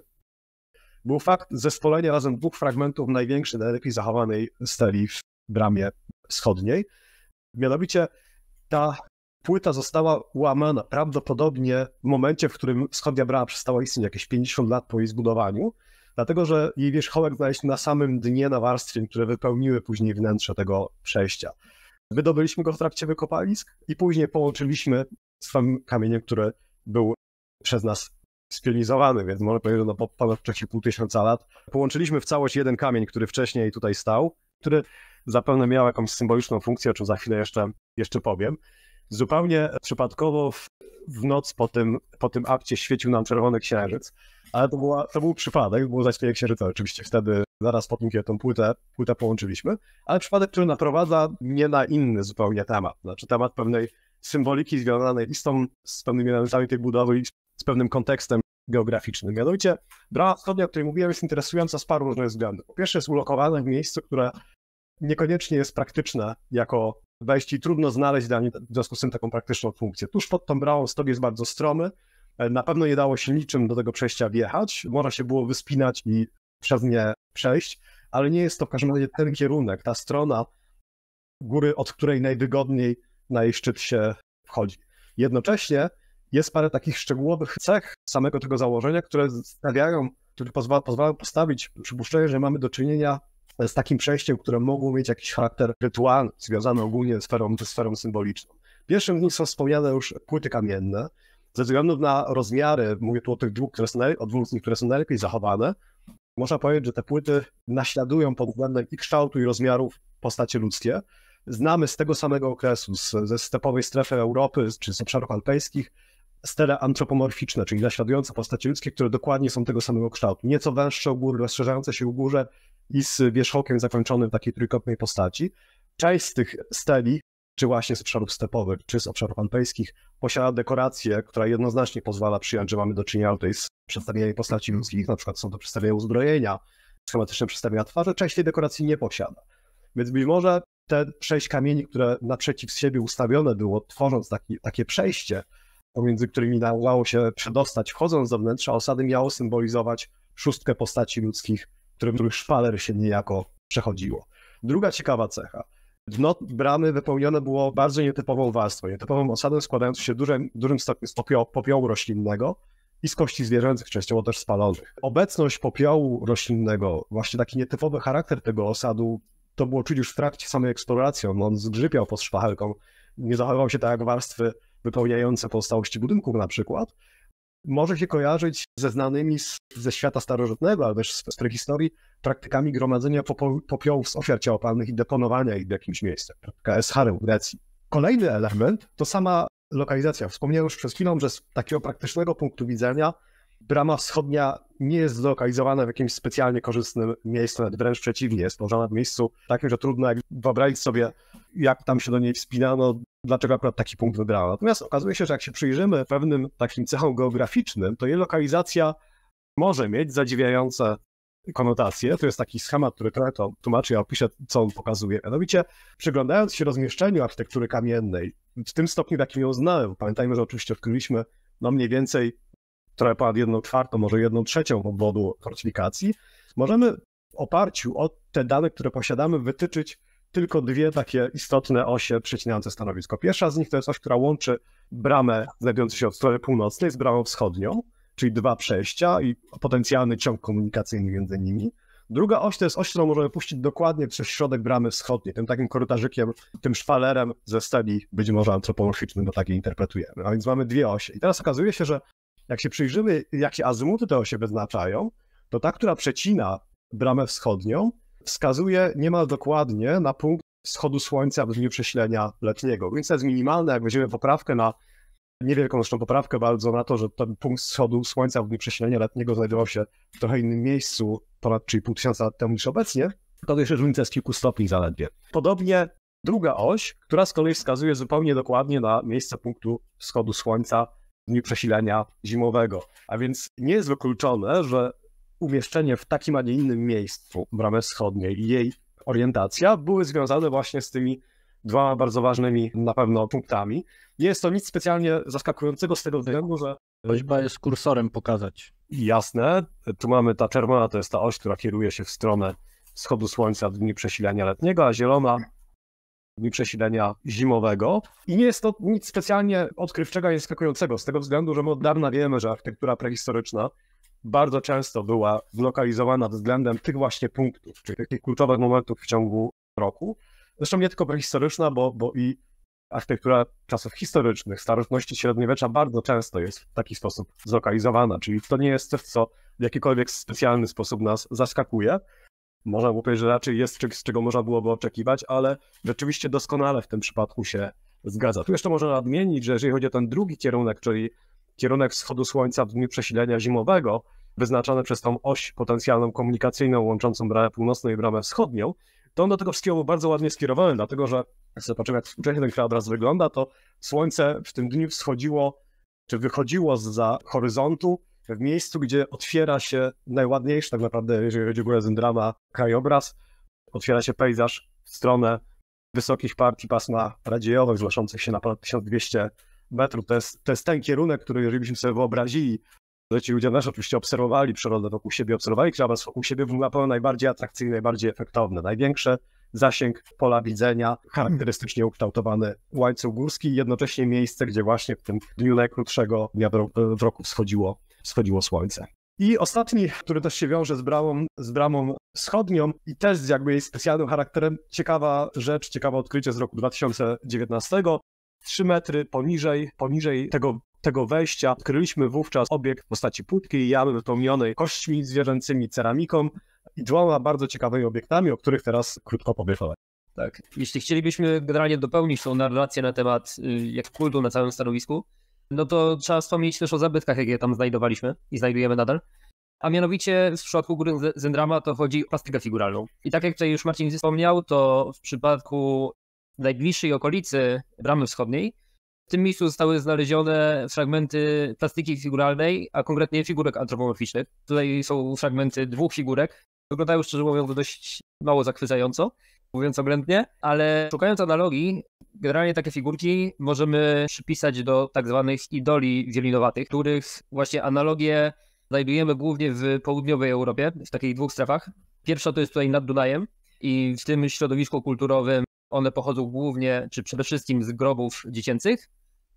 był fakt zespolenia razem dwóch fragmentów największej, najlepiej zachowanej steli w bramie wschodniej. Mianowicie ta płyta została łamana prawdopodobnie w momencie, w którym wschodnia brama przestała istnieć, jakieś 50 lat po jej zbudowaniu, dlatego że jej wierzchołek znaleźliśmy na samym dnie na warstwie, które wypełniły później wnętrze tego przejścia. Wydobyliśmy go w trakcie wykopalisk i później połączyliśmy z tym kamieniem, który był przez nas spielizowany, więc może powiedzieć, że no, po ponad 3,5 tysiąca lat. Połączyliśmy w całość jeden kamień, który wcześniej tutaj stał, który zapewne miał jakąś symboliczną funkcję, o czym za chwilę jeszcze, jeszcze powiem zupełnie przypadkowo w, w noc po tym, po tym akcie świecił nam czerwony księżyc. Ale to, była, to był przypadek, było zaćmienie księżyca oczywiście wtedy, zaraz po tym, kiedy tą płytę, płytę połączyliśmy, ale przypadek, który naprowadza mnie na inny zupełnie temat, znaczy temat pewnej symboliki związanej z, tą, z pewnymi elementami tej budowy i z pewnym kontekstem geograficznym. Mianowicie brama wschodnia, o której mówiłem, jest interesująca z paru różnych względów. Po pierwsze jest ulokowana w miejscu, które niekoniecznie jest praktyczne jako wejść i trudno znaleźć dla niej w związku z tym taką praktyczną funkcję. Tuż pod tą brałą stok jest bardzo stromy, e, na pewno nie dało się niczym do tego przejścia wjechać, można się było wyspinać i przez nie przejść, ale nie jest to w każdym razie ten kierunek, ta strona góry, od której najwygodniej na jej szczyt się wchodzi. Jednocześnie jest parę takich szczegółowych cech samego tego założenia, które stawiają, które pozwalają postawić przypuszczenie, że mamy do czynienia z takim przejściem, które mogło mieć jakiś charakter rytualny, związany ogólnie ze sferą, sferą symboliczną. Pierwszym z nich są wspomniane już płyty kamienne. Ze względu na rozmiary, mówię tu o tych dwóch, które są, o dwóch z nich, które są najlepiej zachowane, można powiedzieć, że te płyty naśladują pod względem i kształtu, i rozmiarów postacie ludzkie. Znamy z tego samego okresu, z, ze stepowej strefy Europy, czy z obszarów alpejskich, antropomorficzne, czyli naśladujące postacie ludzkie, które dokładnie są tego samego kształtu. Nieco węższe u góry, rozszerzające się u górze i z wierzchołkiem zakończonym w takiej trójkątnej postaci. Część z tych steli, czy właśnie z obszarów stepowych, czy z obszarów alpejskich, posiada dekorację, która jednoznacznie pozwala przyjąć, że mamy do czynienia tutaj z przedstawieniem postaci ludzkich, na przykład są to przedstawienia uzbrojenia, schematyczne przedstawienia twarzy, część tej dekoracji nie posiada. Więc być może te sześć kamieni, które naprzeciw siebie ustawione było, tworząc taki, takie przejście, pomiędzy którymi dało się przedostać, wchodząc do wnętrza osady, miało symbolizować szóstkę postaci ludzkich, których szpaler się niejako przechodziło. Druga ciekawa cecha. Dno bramy wypełnione było bardzo nietypową warstwą, nietypową osadą składającą się w dużym, dużym stopniu z popiołu roślinnego i z kości zwierzęcych, częściowo też spalonych. Obecność popiołu roślinnego, właśnie taki nietypowy charakter tego osadu, to było czuć już w trakcie samej eksploracji. On zgrzypiał pod szpachelką, nie zachowywał się tak jak warstwy wypełniające pozostałości budynków na przykład, może się kojarzyć ze znanymi z, ze świata starożytnego, ale też z, z prehistorii, praktykami gromadzenia popiołów z ofiar ciałopalnych i deponowania ich w jakimś miejscu, praktyka Eschary w Grecji. Kolejny element to sama lokalizacja. Wspomniałem już przed chwilą, że z takiego praktycznego punktu widzenia brama wschodnia nie jest zlokalizowana w jakimś specjalnie korzystnym miejscu, nawet wręcz przeciwnie, jest położona w miejscu takim, że trudno wyobrazić sobie jak tam się do niej wspinano, dlaczego akurat taki punkt wybrała. Natomiast okazuje się, że jak się przyjrzymy pewnym takim cechom geograficznym, to jej lokalizacja może mieć zadziwiające konotacje. To jest taki schemat, który trochę to tłumaczy, ja opiszę, co on pokazuje. Mianowicie, przyglądając się rozmieszczeniu architektury kamiennej, w tym stopniu, w jakim ją znałem, pamiętajmy, że oczywiście odkryliśmy no mniej więcej trochę ponad jedną czwartą, może jedną trzecią obwodu fortyfikacji, możemy w oparciu o te dane, które posiadamy, wytyczyć tylko dwie takie istotne osie przecinające stanowisko. Pierwsza z nich to jest oś, która łączy bramę znajdującą się od strony północnej z bramą wschodnią, czyli dwa przejścia i potencjalny ciąg komunikacyjny między nimi. Druga oś to jest oś, którą możemy puścić dokładnie przez środek bramy wschodniej, tym takim korytarzykiem, tym szwalerem ze steli, być może antropomorficznym, bo tak je interpretujemy. A więc mamy dwie osie. I teraz okazuje się, że jak się przyjrzymy, jakie azymuty te osie wyznaczają, to ta, która przecina bramę wschodnią, wskazuje niemal dokładnie na punkt wschodu słońca w dniu prześlenia letniego. Więc to jest minimalne, jak weźmiemy poprawkę na niewielką zresztą poprawkę bardzo na to, że ten punkt wschodu słońca w dniu prześlenia letniego znajdował się w trochę innym miejscu ponad 3,5 tysiąca lat temu niż obecnie, to jeszcze różnica jest kilku stopni zaledwie. Podobnie druga oś, która z kolei wskazuje zupełnie dokładnie na miejsce punktu wschodu słońca w dniu przesilenia zimowego. A więc nie jest wykluczone, że umieszczenie w takim, a nie innym miejscu bramy wschodniej i jej orientacja były związane właśnie z tymi dwoma bardzo ważnymi na pewno punktami. Nie jest to nic specjalnie zaskakującego z tego względu, że... Prośba jest kursorem pokazać. Jasne. Tu mamy ta czerwona, to jest ta oś, która kieruje się w stronę wschodu słońca w dni przesilenia letniego, a zielona w dni przesilenia zimowego. I nie jest to nic specjalnie odkrywczego i zaskakującego z tego względu, że my od dawna wiemy, że architektura prehistoryczna bardzo często była zlokalizowana względem tych właśnie punktów, czyli takich kluczowych momentów w ciągu roku. Zresztą nie tylko prehistoryczna, bo, bo i architektura czasów historycznych, starożytności średniowiecza bardzo często jest w taki sposób zlokalizowana, czyli to nie jest coś, co w jakikolwiek specjalny sposób nas zaskakuje. Można by powiedzieć, że raczej jest czymś, z czego można byłoby oczekiwać, ale rzeczywiście doskonale w tym przypadku się zgadza. Tu jeszcze można nadmienić, że jeżeli chodzi o ten drugi kierunek, czyli kierunek wschodu słońca w dniu przesilenia zimowego, wyznaczony przez tą oś potencjalną komunikacyjną łączącą bramę północną i bramę wschodnią, to on do tego wszystkiego był bardzo ładnie skierowany, dlatego że zobaczymy, jak współcześnie ten krajobraz wygląda, to słońce w tym dniu wschodziło, czy wychodziło za horyzontu, w miejscu, gdzie otwiera się najładniejszy, tak naprawdę, jeżeli chodzi o górę Zendrama, krajobraz, otwiera się pejzaż w stronę wysokich partii pasma radziejowych, zgłaszających się na ponad 1200 metrów. To jest, to jest ten kierunek, który jeżeli byśmy sobie wyobrazili, że ci ludzie też oczywiście obserwowali przyrodę wokół siebie, obserwowali krawędź wokół siebie, był na pewno najbardziej atrakcyjny, najbardziej efektowny. Największy zasięg pola widzenia, charakterystycznie ukształtowany łańcuch górski i jednocześnie miejsce, gdzie właśnie w tym dniu najkrótszego dnia w roku wschodziło, wschodziło słońce. I ostatni, który też się wiąże z bramą, z bramą wschodnią i też z jakby jej specjalnym charakterem, ciekawa rzecz, ciekawe odkrycie z roku 2019, 3 metry poniżej, poniżej tego tego wejścia odkryliśmy wówczas obiekt w postaci płytki jamy wypełnionej kośćmi zwierzęcymi, ceramiką i dwoma bardzo ciekawymi obiektami, o których teraz krótko powiem. Tak. Jeśli chcielibyśmy generalnie dopełnić tą narrację na temat y, jak kultu na całym stanowisku, no to trzeba wspomnieć też o zabytkach, jakie tam znajdowaliśmy i znajdujemy nadal. A mianowicie w przypadku góry Zendrama to chodzi o plastykę figuralną. I tak jak tutaj już Marcin wspomniał, to w przypadku najbliższej okolicy Bramy Wschodniej. W tym miejscu zostały znalezione fragmenty plastiki figuralnej, a konkretnie figurek antropomorficznych. Tutaj są fragmenty dwóch figurek. Wyglądają szczerze mówiąc dość mało zachwycająco, mówiąc oględnie, ale szukając analogii, generalnie takie figurki możemy przypisać do tak zwanych idoli wielinowatych, których właśnie analogie znajdujemy głównie w południowej Europie, w takich dwóch strefach. Pierwsza to jest tutaj nad Dunajem i w tym środowisku kulturowym one pochodzą głównie, czy przede wszystkim z grobów dziecięcych.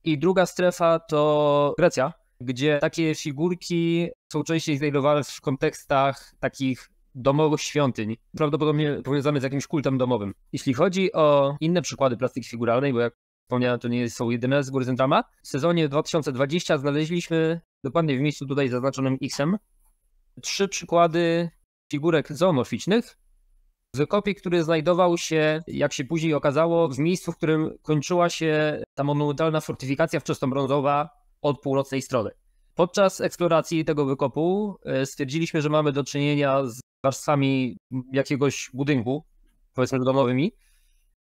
I druga strefa to Grecja, gdzie takie figurki są częściej znajdowane w kontekstach takich domowych świątyń, prawdopodobnie powiązane z jakimś kultem domowym. Jeśli chodzi o inne przykłady plastiki figuralnej, bo jak wspomniałem, to nie są jedyne z góry Zentrama, w sezonie 2020 znaleźliśmy, dokładnie w miejscu tutaj zaznaczonym X-em, trzy przykłady figurek zoomorficznych, Wykopie, który znajdował się, jak się później okazało, w miejscu, w którym kończyła się ta monumentalna fortyfikacja wczesnobrązowa od północnej strony. Podczas eksploracji tego wykopu e, stwierdziliśmy, że mamy do czynienia z warstwami jakiegoś budynku, powiedzmy domowymi,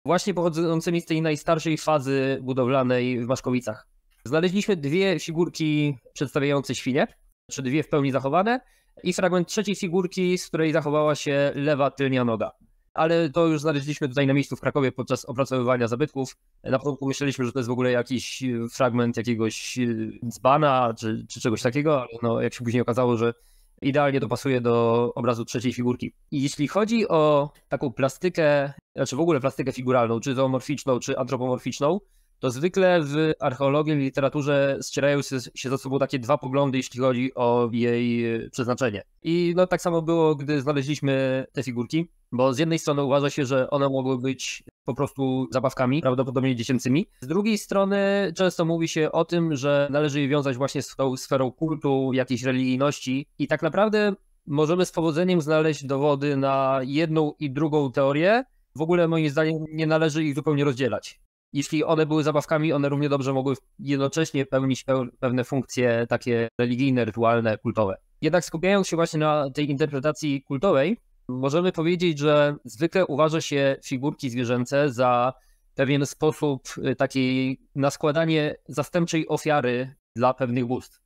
właśnie pochodzącymi z tej najstarszej fazy budowlanej w Maszkowicach. Znaleźliśmy dwie figurki przedstawiające świnie, czy znaczy dwie w pełni zachowane, i fragment trzeciej figurki, z której zachowała się lewa tylnia noga. Ale to już znaleźliśmy tutaj na miejscu w Krakowie podczas opracowywania zabytków. Na początku myśleliśmy, że to jest w ogóle jakiś e, fragment jakiegoś e, dzbana czy, czy czegoś takiego, ale no, jak się później okazało, że idealnie dopasuje do obrazu trzeciej figurki. I jeśli chodzi o taką plastykę, znaczy w ogóle plastykę figuralną, czy zoomorficzną, czy antropomorficzną, to zwykle w archeologii, w literaturze ścierają się ze sobą takie dwa poglądy, jeśli chodzi o jej e, przeznaczenie. I no tak samo było, gdy znaleźliśmy te figurki, bo z jednej strony uważa się, że one mogły być po prostu zabawkami, prawdopodobnie dziecięcymi. Z drugiej strony często mówi się o tym, że należy je wiązać właśnie z tą sferą kultu, jakiejś religijności i tak naprawdę możemy z powodzeniem znaleźć dowody na jedną i drugą teorię. W ogóle moim zdaniem nie należy ich zupełnie rozdzielać jeśli one były zabawkami, one równie dobrze mogły jednocześnie pełnić pewne funkcje takie religijne, rytualne, kultowe. Jednak skupiając się właśnie na tej interpretacji kultowej, możemy powiedzieć, że zwykle uważa się figurki zwierzęce za pewien sposób y, takiej naskładanie zastępczej ofiary dla pewnych bóstw.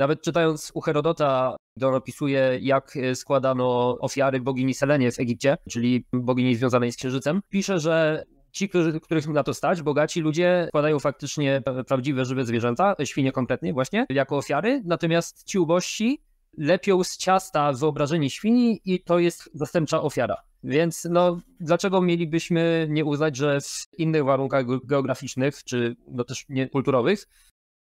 Nawet czytając u Herodota, który opisuje, jak y, składano ofiary bogini Selenie w Egipcie, czyli bogini związanej z księżycem, pisze, że ci, których na to stać, bogaci ludzie kładają faktycznie prawdziwe, żywe zwierzęta, świnie konkretnie właśnie, jako ofiary, natomiast ci ubożsi lepią z ciasta wyobrażenie świni i to jest zastępcza ofiara. Więc no, dlaczego mielibyśmy nie uznać, że w innych warunkach geograficznych, czy no też nie kulturowych,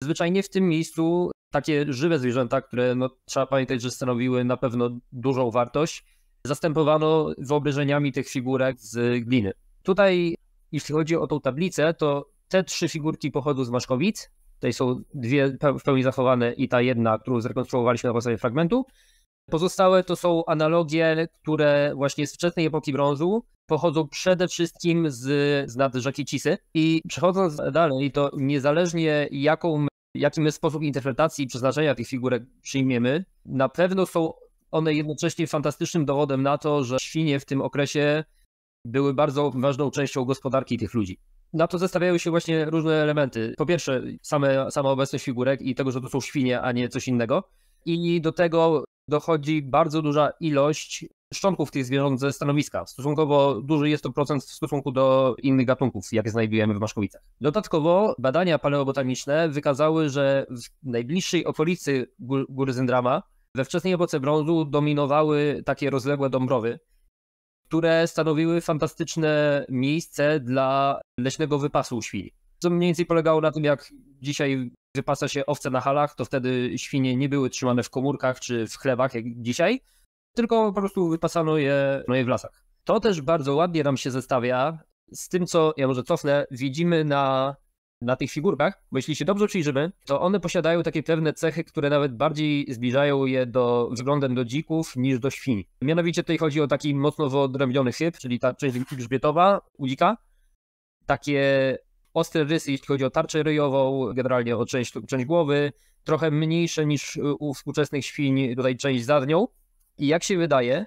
zwyczajnie w tym miejscu takie żywe zwierzęta, które no, trzeba pamiętać, że stanowiły na pewno dużą wartość, zastępowano wyobrażeniami tych figurek z gliny. Tutaj jeśli chodzi o tą tablicę, to te trzy figurki pochodzą z Maszkowic. Tutaj są dwie w pełni zachowane i ta jedna, którą zrekonstruowaliśmy na podstawie fragmentu. Pozostałe to są analogie, które właśnie z wczesnej epoki brązu pochodzą przede wszystkim z, z nad rzeki Cisy. I przechodząc dalej, to niezależnie jaką, jaki my sposób interpretacji i przeznaczenia tych figurek przyjmiemy, na pewno są one jednocześnie fantastycznym dowodem na to, że świnie w tym okresie były bardzo ważną częścią gospodarki tych ludzi. Na to zestawiały się właśnie różne elementy. Po pierwsze, same, sama obecność figurek i tego, że to są świnie, a nie coś innego. I do tego dochodzi bardzo duża ilość szczątków tych zwierząt ze stanowiska. Stosunkowo duży jest to procent w stosunku do innych gatunków, jakie znajdujemy w Maszkowicach. Dodatkowo badania paleobotaniczne wykazały, że w najbliższej okolicy góry Zyndrama we wczesnej epoce brązu dominowały takie rozległe dąbrowy, które stanowiły fantastyczne miejsce dla leśnego wypasu świń. Co mniej więcej polegało na tym, jak dzisiaj wypasa się owce na halach, to wtedy świnie nie były trzymane w komórkach czy w chlewach jak dzisiaj, tylko po prostu wypasano je, no je w lasach. To też bardzo ładnie nam się zestawia z tym, co ja może cofnę, widzimy na na tych figurkach, bo jeśli się dobrze przyjrzymy, to one posiadają takie pewne cechy, które nawet bardziej zbliżają je do względem do dzików niż do świń. Mianowicie tutaj chodzi o taki mocno wyodrębniony chyb, czyli ta część grzbietowa u dzika, takie ostre rysy, jeśli chodzi o tarczę ryjową, generalnie o część, część głowy, trochę mniejsze niż u współczesnych świń, tutaj część za nią. I jak się wydaje,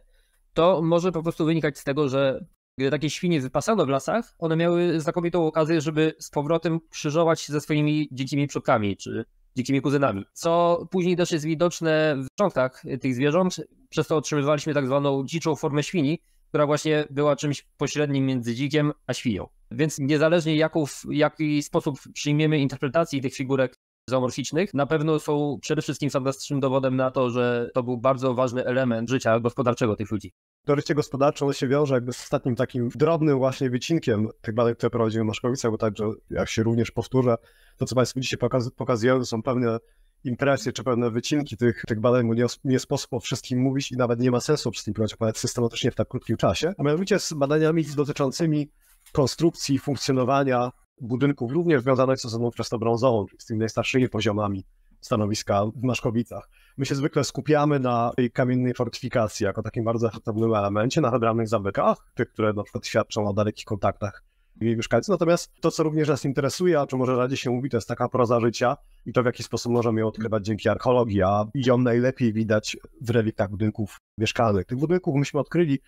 to może po prostu wynikać z tego, że gdy takie świnie wypasano w lasach, one miały znakomitą okazję, żeby z powrotem krzyżować się ze swoimi dzikimi przodkami czy dzikimi kuzynami, co później też jest widoczne w szczątkach tych zwierząt, przez to otrzymywaliśmy tak zwaną dziczą formę świni, która właśnie była czymś pośrednim między dzikiem a świnią. Więc niezależnie jaką, w jaki sposób przyjmiemy interpretacji tych figurek zamorficznych, na pewno są przede wszystkim fantastycznym dowodem na to, że to był bardzo ważny element życia gospodarczego tych ludzi. Teoretycznie gospodarcze się wiąże jakby z ostatnim takim drobnym właśnie wycinkiem tych badań, tak które prowadzimy w Maszkowicach, bo także jak się również powtórzę, to co Państwu dzisiaj pokaz pokazują, to są pewne impresje czy pewne wycinki tych, tych badań, bo nie, nie sposób o wszystkim mówić i nawet nie ma sensu przystępować ponad systematycznie w tak krótkim czasie. A mianowicie z badaniami dotyczącymi konstrukcji funkcjonowania budynków również związanych z osadą wczesnobrązową, czyli z tymi najstarszymi poziomami stanowiska w Maszkowicach. My się zwykle skupiamy na tej kamiennej fortyfikacji jako takim bardzo efektywnym elemencie, na hebranych zamykach, tych, które na przykład świadczą o dalekich kontaktach jej mieszkańców. Natomiast to, co również nas interesuje, a czy może rzadziej się mówi, to jest taka proza życia i to, w jaki sposób możemy ją odkrywać dzięki archeologii, a ją najlepiej widać w reliktach budynków mieszkalnych. Tych budynków myśmy odkryli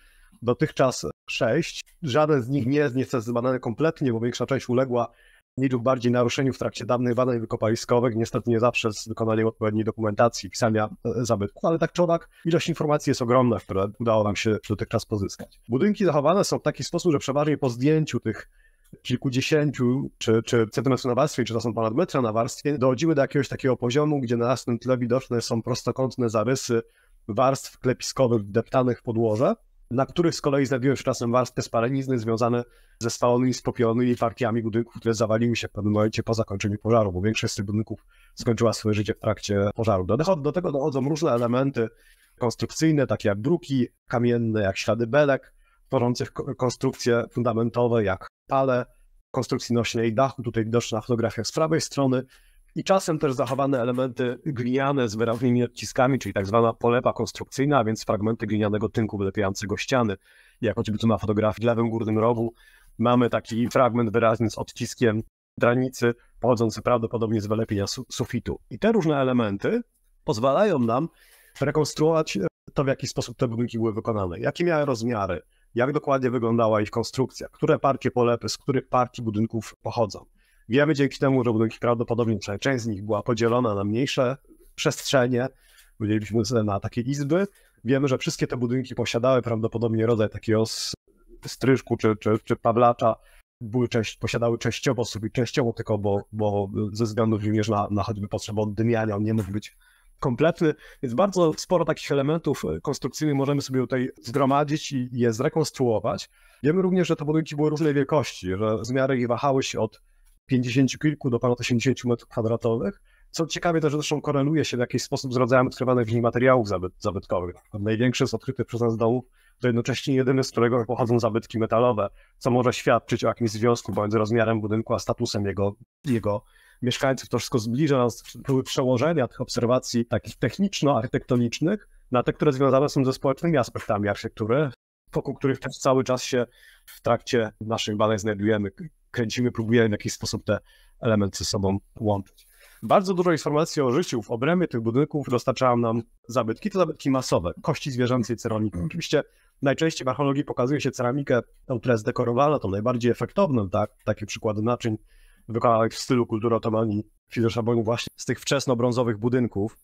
dotychczas sześć. Żaden z nich nie jest niestety zbadany kompletnie, bo większa część uległa mniej lub bardziej naruszeniu w trakcie dawnych badań wykopaliskowych, niestety nie zawsze z wykonaniem odpowiedniej dokumentacji, pisania e, zabytków, ale tak czy owak ilość informacji jest ogromna, które udało nam się dotychczas pozyskać. Budynki zachowane są w taki sposób, że przeważnie po zdjęciu tych kilkudziesięciu czy, czy centymetrów na warstwie, czy to są ponad metra na warstwie, dochodzimy do jakiegoś takiego poziomu, gdzie na następnym tle widoczne są prostokątne zarysy warstw klepiskowych deptanych w podłoże, na których z kolei znajdują się czasem warstwy spalenizny związane ze spalonymi, spopielonymi partiami budynków, które zawaliły się w pewnym momencie po zakończeniu pożaru, bo większość z tych budynków skończyła swoje życie w trakcie pożaru. Do, do tego dochodzą różne elementy konstrukcyjne, takie jak bruki kamienne, jak ślady belek, tworzących konstrukcje fundamentowe, jak pale konstrukcji nośnej dachu, tutaj widoczna fotografia z prawej strony, i czasem też zachowane elementy gliniane z wyraźnymi odciskami, czyli tak zwana polepa konstrukcyjna, a więc fragmenty glinianego tynku wylepiającego ściany. Jak choćby tu na fotografii w lewym górnym rogu mamy taki fragment wyraźny z odciskiem dranicy, pochodzący prawdopodobnie z wylepienia su sufitu. I te różne elementy pozwalają nam rekonstruować e, to, w jaki sposób te budynki były wykonane, jakie miały rozmiary, jak dokładnie wyglądała ich konstrukcja, które partie polepy, z których partii budynków pochodzą. Wiemy dzięki temu, że budynki prawdopodobnie część z nich była podzielona na mniejsze przestrzenie, podzieliliśmy na takie izby. Wiemy, że wszystkie te budynki posiadały prawdopodobnie rodzaj takiego stryżku czy, czy, czy pawlacza, były część, posiadały częściowo sobie, częściowo tylko, bo, bo ze względu również na, na choćby potrzebę oddymiania, on nie mógł być kompletny, więc bardzo sporo takich elementów e, konstrukcyjnych możemy sobie tutaj zgromadzić i je zrekonstruować. Wiemy również, że te budynki były różnej wielkości, że zmiary ich wahały się od 50 kilku do ponad 80 metrów kwadratowych. Co ciekawe, to zresztą koreluje się w jakiś sposób z rodzajem odkrywanych w nich materiałów zabytkowych. Największy z odkrytych przez nas domów to jednocześnie jedyny, z którego pochodzą zabytki metalowe, co może świadczyć o jakimś związku pomiędzy rozmiarem budynku a statusem jego, jego mieszkańców. To wszystko zbliża nas, były przełożenia tych obserwacji takich techniczno-architektonicznych na te, które związane są ze społecznymi aspektami architektury, wokół których też cały czas się w trakcie naszych badań znajdujemy kręcimy, próbujemy w jakiś sposób te elementy ze sobą łączyć. Bardzo dużo informacji o życiu w obrębie tych budynków dostarczają nam zabytki, to zabytki masowe, kości zwierzęcej, ceramiki. Oczywiście najczęściej w archeologii pokazuje się ceramikę, tą, która jest dekorowana, to najbardziej efektowną, tak? takie przykłady naczyń wykonanych w stylu kultury otomanii, czyli właśnie z tych wczesno-brązowych budynków.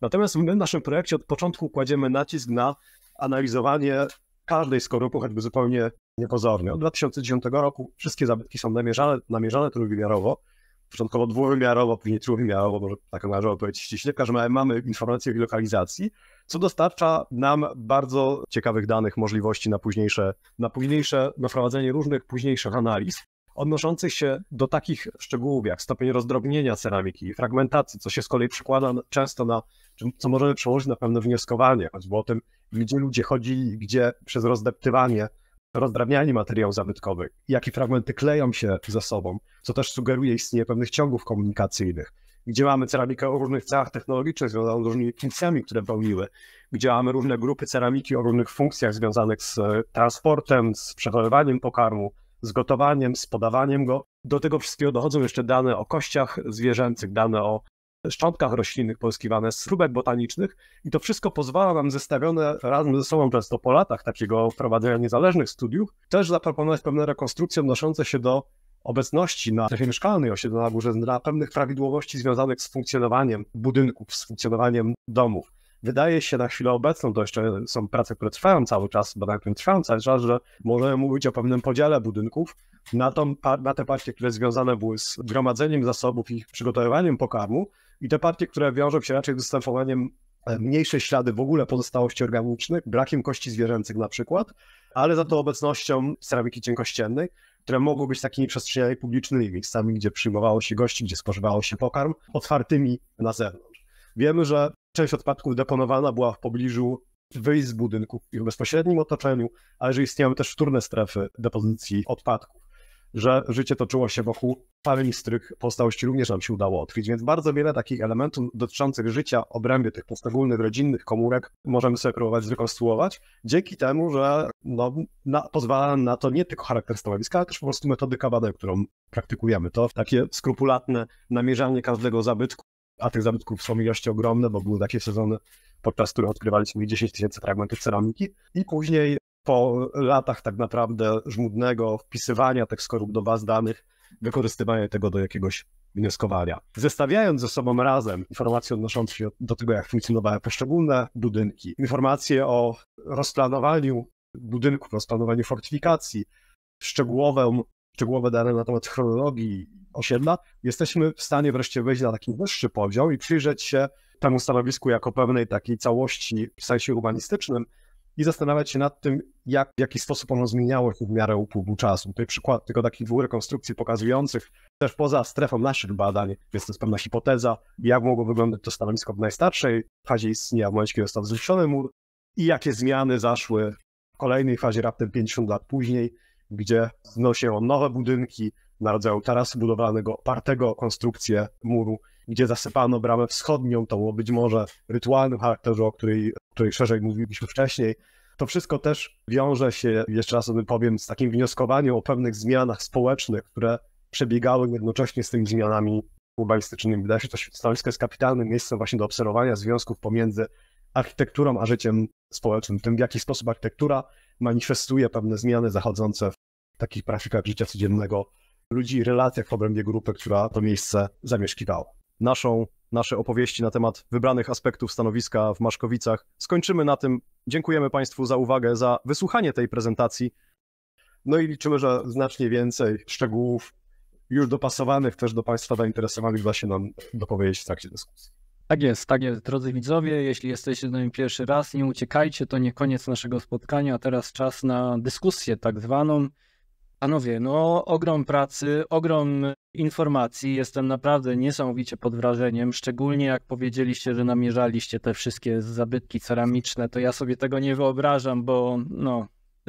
Natomiast my w naszym projekcie od początku kładziemy nacisk na analizowanie każdej skorupu, choćby zupełnie niepozornie. Od 2010 roku wszystkie zabytki są namierzane, namierzane trójwymiarowo, początkowo dwuwymiarowo, później trójwymiarowo, może tak należy powiedzieć ściśle. W każdym razie mamy informacje o ich lokalizacji, co dostarcza nam bardzo ciekawych danych, możliwości na późniejsze, na późniejsze, na prowadzenie różnych późniejszych analiz odnoszących się do takich szczegółów jak stopień rozdrobnienia ceramiki, fragmentacji, co się z kolei przekłada często na, co możemy przełożyć na pewne wnioskowanie, choćby o tym, gdzie ludzie chodzili, gdzie przez rozdeptywanie rozdrabniali materiał zabytkowy, jakie fragmenty kleją się ze sobą, co też sugeruje istnienie pewnych ciągów komunikacyjnych, gdzie mamy ceramikę o różnych cechach technologicznych związanych z różnymi funkcjami, które pełniły, gdzie mamy różne grupy ceramiki o różnych funkcjach związanych z e, transportem, z przechowywaniem pokarmu, z gotowaniem, z podawaniem go. Do tego wszystkiego dochodzą jeszcze dane o kościach zwierzęcych, dane o szczątkach roślinnych pozyskiwane z próbek botanicznych i to wszystko pozwala nam zestawione razem ze sobą często po latach takiego prowadzenia niezależnych studiów też zaproponować pewne rekonstrukcje odnoszące się do obecności na strefie mieszkalnej osiedla na górze, dla pewnych prawidłowości związanych z funkcjonowaniem budynków, z funkcjonowaniem domów wydaje się na chwilę obecną, to jeszcze są prace, które trwają cały czas, badania, tak które trwają cały czas, że możemy mówić o pewnym podziale budynków na, tą, na te partie, które związane były z gromadzeniem zasobów i przygotowywaniem pokarmu i te partie, które wiążą się raczej z występowaniem e, mniejsze ślady w ogóle pozostałości organicznych, brakiem kości zwierzęcych na przykład, ale za to obecnością ceramiki cienkościennej, które mogły być takimi przestrzeniami publicznymi, miejscami, gdzie przyjmowało się gości, gdzie spożywało się pokarm, otwartymi na zewnątrz. Wiemy, że Część odpadków deponowana była w pobliżu wyjść z budynku w bezpośrednim otoczeniu, ale że istniały też wtórne strefy depozycji odpadków, że życie toczyło się wokół palnistrych postałości również nam się udało odkryć, więc bardzo wiele takich elementów dotyczących życia w obrębie tych poszczególnych rodzinnych komórek możemy sobie próbować zrekonstruować, dzięki temu, że no, na, pozwala na to nie tylko charakter stanowiska, ale też po prostu metodyka badań, którą praktykujemy. To takie skrupulatne namierzanie każdego zabytku a tych zabytków są ilości ogromne, bo były takie sezony, podczas których odkrywaliśmy 10 tysięcy fragmentów ceramiki i później po latach tak naprawdę żmudnego wpisywania tych skorup do baz danych, wykorzystywania tego do jakiegoś wnioskowania. Zestawiając ze sobą razem informacje odnoszące się do tego, jak funkcjonowały poszczególne budynki, informacje o rozplanowaniu budynków, rozplanowaniu fortyfikacji, szczegółowe, szczegółowe dane na temat chronologii osiedla, jesteśmy w stanie wreszcie wejść na taki wyższy poziom i przyjrzeć się temu stanowisku jako pewnej takiej całości w sensie urbanistycznym i zastanawiać się nad tym, jak, w jaki sposób ono zmieniało się w miarę upływu czasu. Tutaj przykład tylko takich dwóch rekonstrukcji pokazujących, też poza strefą naszych badań, więc to jest pewna hipoteza, jak mogło wyglądać to stanowisko w najstarszej fazie istnienia, w momencie, kiedy został zniszczony mur i jakie zmiany zaszły w kolejnej fazie, raptem 50 lat później, gdzie on nowe budynki, na rodzaju tarasu budowanego, opartego o konstrukcję muru, gdzie zasypano bramę wschodnią, to było być może rytualnym charakterze, o której, o której szerzej mówiliśmy wcześniej. To wszystko też wiąże się, jeszcze raz o tym powiem, z takim wnioskowaniem o pewnych zmianach społecznych, które przebiegały jednocześnie z tymi zmianami urbanistycznymi. Wydaje się, to stanowisko jest kapitalnym miejscem właśnie do obserwowania związków pomiędzy architekturą a życiem społecznym, tym w jaki sposób architektura manifestuje pewne zmiany zachodzące w takich praktykach życia codziennego ludzi i relacjach w obrębie grupy, która to miejsce zamieszkiwała. Naszą, nasze opowieści na temat wybranych aspektów stanowiska w Maszkowicach skończymy na tym. Dziękujemy Państwu za uwagę, za wysłuchanie tej prezentacji. No i liczymy, że znacznie więcej szczegółów już dopasowanych też do Państwa zainteresowanych da się nam dopowiedzieć w trakcie dyskusji. Tak jest, tak jest. Drodzy widzowie, jeśli jesteście z nami pierwszy raz, nie uciekajcie, to nie koniec naszego spotkania, a teraz czas na dyskusję tak zwaną. Panowie, no ogrom pracy, ogrom informacji. Jestem naprawdę niesamowicie pod wrażeniem, szczególnie jak powiedzieliście, że namierzaliście te wszystkie zabytki ceramiczne, to ja sobie tego nie wyobrażam, bo no,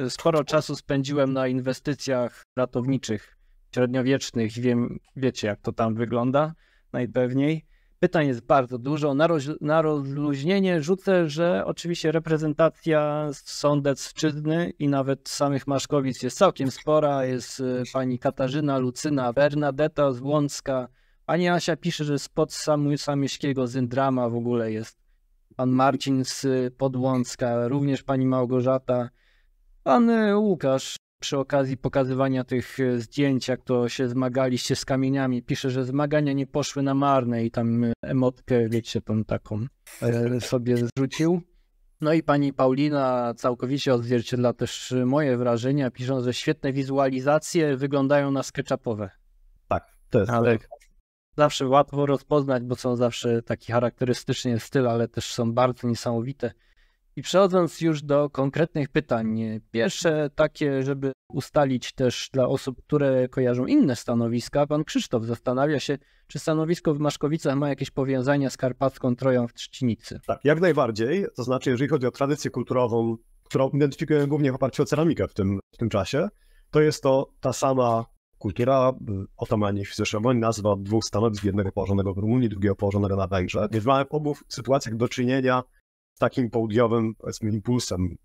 sporo czasu spędziłem na inwestycjach ratowniczych średniowiecznych. Wiem, wiecie, jak to tam wygląda najpewniej. Pytań jest bardzo dużo. Na, roz, na rozluźnienie rzucę, że oczywiście reprezentacja sądecczyzny i nawet samych Maszkowic jest całkiem spora. Jest y, pani Katarzyna, Lucyna, Bernadetta z Łącka. Pani Asia pisze, że spod Samieskiego z Indrama w ogóle jest. Pan Marcin z y, Podłącka, również pani Małgorzata. Pan y, Łukasz przy okazji pokazywania tych e, zdjęć, jak to się zmagaliście z kamieniami, pisze, że zmagania nie poszły na marne i tam e, emotkę, wiecie, tą taką e, sobie zrzucił. No i pani Paulina całkowicie odzwierciedla też moje wrażenia, pisząc, że świetne wizualizacje wyglądają na sketchupowe. Tak, to jest ale tak. Zawsze łatwo rozpoznać, bo są zawsze taki charakterystyczny styl, ale też są bardzo niesamowite. I przechodząc już do konkretnych pytań, pierwsze takie, żeby ustalić też dla osób, które kojarzą inne stanowiska, pan Krzysztof zastanawia się, czy stanowisko w Maszkowicach ma jakieś powiązania z Karpacką Troją w Trzcinicy? Tak, jak najbardziej. To znaczy, jeżeli chodzi o tradycję kulturową, którą identyfikuję głównie w oparciu o ceramikę w tym, w tym czasie, to jest to ta sama kultura, y, otomani w nazwa dwóch stanowisk, jednego położonego w Rumunii, drugiego położonego na Węgrzech. Więc mamy w obu sytuacjach do czynienia z takim południowym impulsem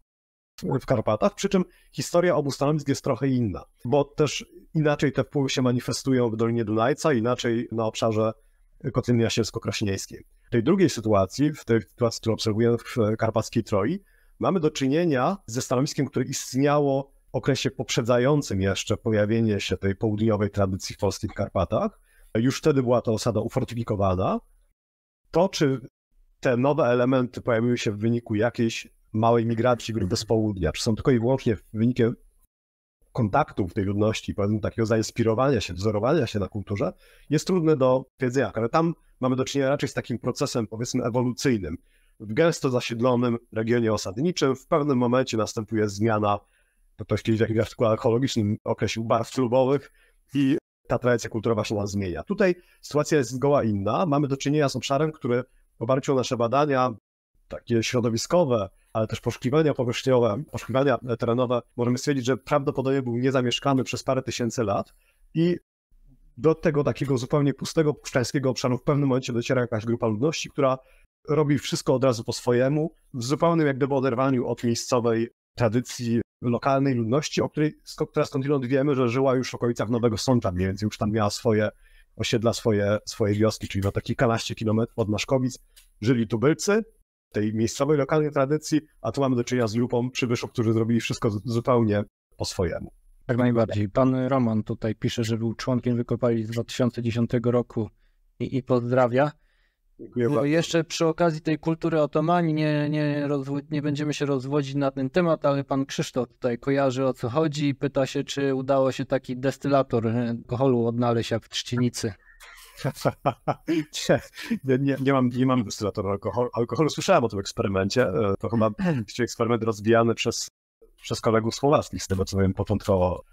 w Karpatach, przy czym historia obu stanowisk jest trochę inna, bo też inaczej te wpływy się manifestują w Dolinie Dunajca, inaczej na obszarze Kotliny Jasielsko-Kraśnieńskiej. W tej drugiej sytuacji, w tej sytuacji, którą obserwujemy w karpackiej Troi, mamy do czynienia ze stanowiskiem, które istniało w okresie poprzedzającym jeszcze pojawienie się tej południowej tradycji w polskich Karpatach. Już wtedy była to osada ufortyfikowana. To, czy te nowe elementy pojawiły się w wyniku jakiejś małej migracji grupy z południa, czy są tylko i wyłącznie wynikiem kontaktów tej ludności, pewnego takiego zainspirowania się, wzorowania się na kulturze, jest trudne do wiedzenia, ale tam mamy do czynienia raczej z takim procesem, powiedzmy, ewolucyjnym. W gęsto zasiedlonym regionie osadniczym w pewnym momencie następuje zmiana, to ktoś kiedyś w jakimś artykule archeologicznym określił barw klubowych i ta tradycja kulturowa się zmienia. Tutaj sytuacja jest zgoła inna. Mamy do czynienia z obszarem, który w oparciu o nasze badania, takie środowiskowe, ale też poszukiwania powierzchniowe, poszukiwania terenowe, możemy stwierdzić, że prawdopodobnie był niezamieszkany przez parę tysięcy lat i do tego takiego zupełnie pustego, puszczańskiego obszaru w pewnym momencie dociera jakaś grupa ludności, która robi wszystko od razu po swojemu, w zupełnym jak gdyby oderwaniu od miejscowej tradycji lokalnej ludności, o której, która skądinąd wiemy, że żyła już w okolicach Nowego Sącza, mniej więcej już tam miała swoje osiedla swoje, swoje wioski, czyli na takie kanaście kilometrów od Maszkowic żyli tubylcy tej miejscowej, lokalnej tradycji, a tu mamy do czynienia z grupą przybyszów, którzy zrobili wszystko zupełnie po swojemu. Tak najbardziej. Pan Roman tutaj pisze, że był członkiem wykopali z 2010 roku i, i pozdrawia. Dziękuję bardzo. Jeszcze przy okazji tej kultury otomani nie, nie, nie będziemy się rozwodzić na ten temat, ale pan Krzysztof tutaj kojarzy o co chodzi i pyta się, czy udało się taki destylator e, alkoholu odnaleźć jak w Trzcinicy. nie, nie, nie, mam, nie mam destylatora alkoholu. alkoholu. Słyszałem o tym eksperymencie. E, to chyba eksperyment rozwijany przez, przez kolegów słowackich, z tego co wiem, początkowo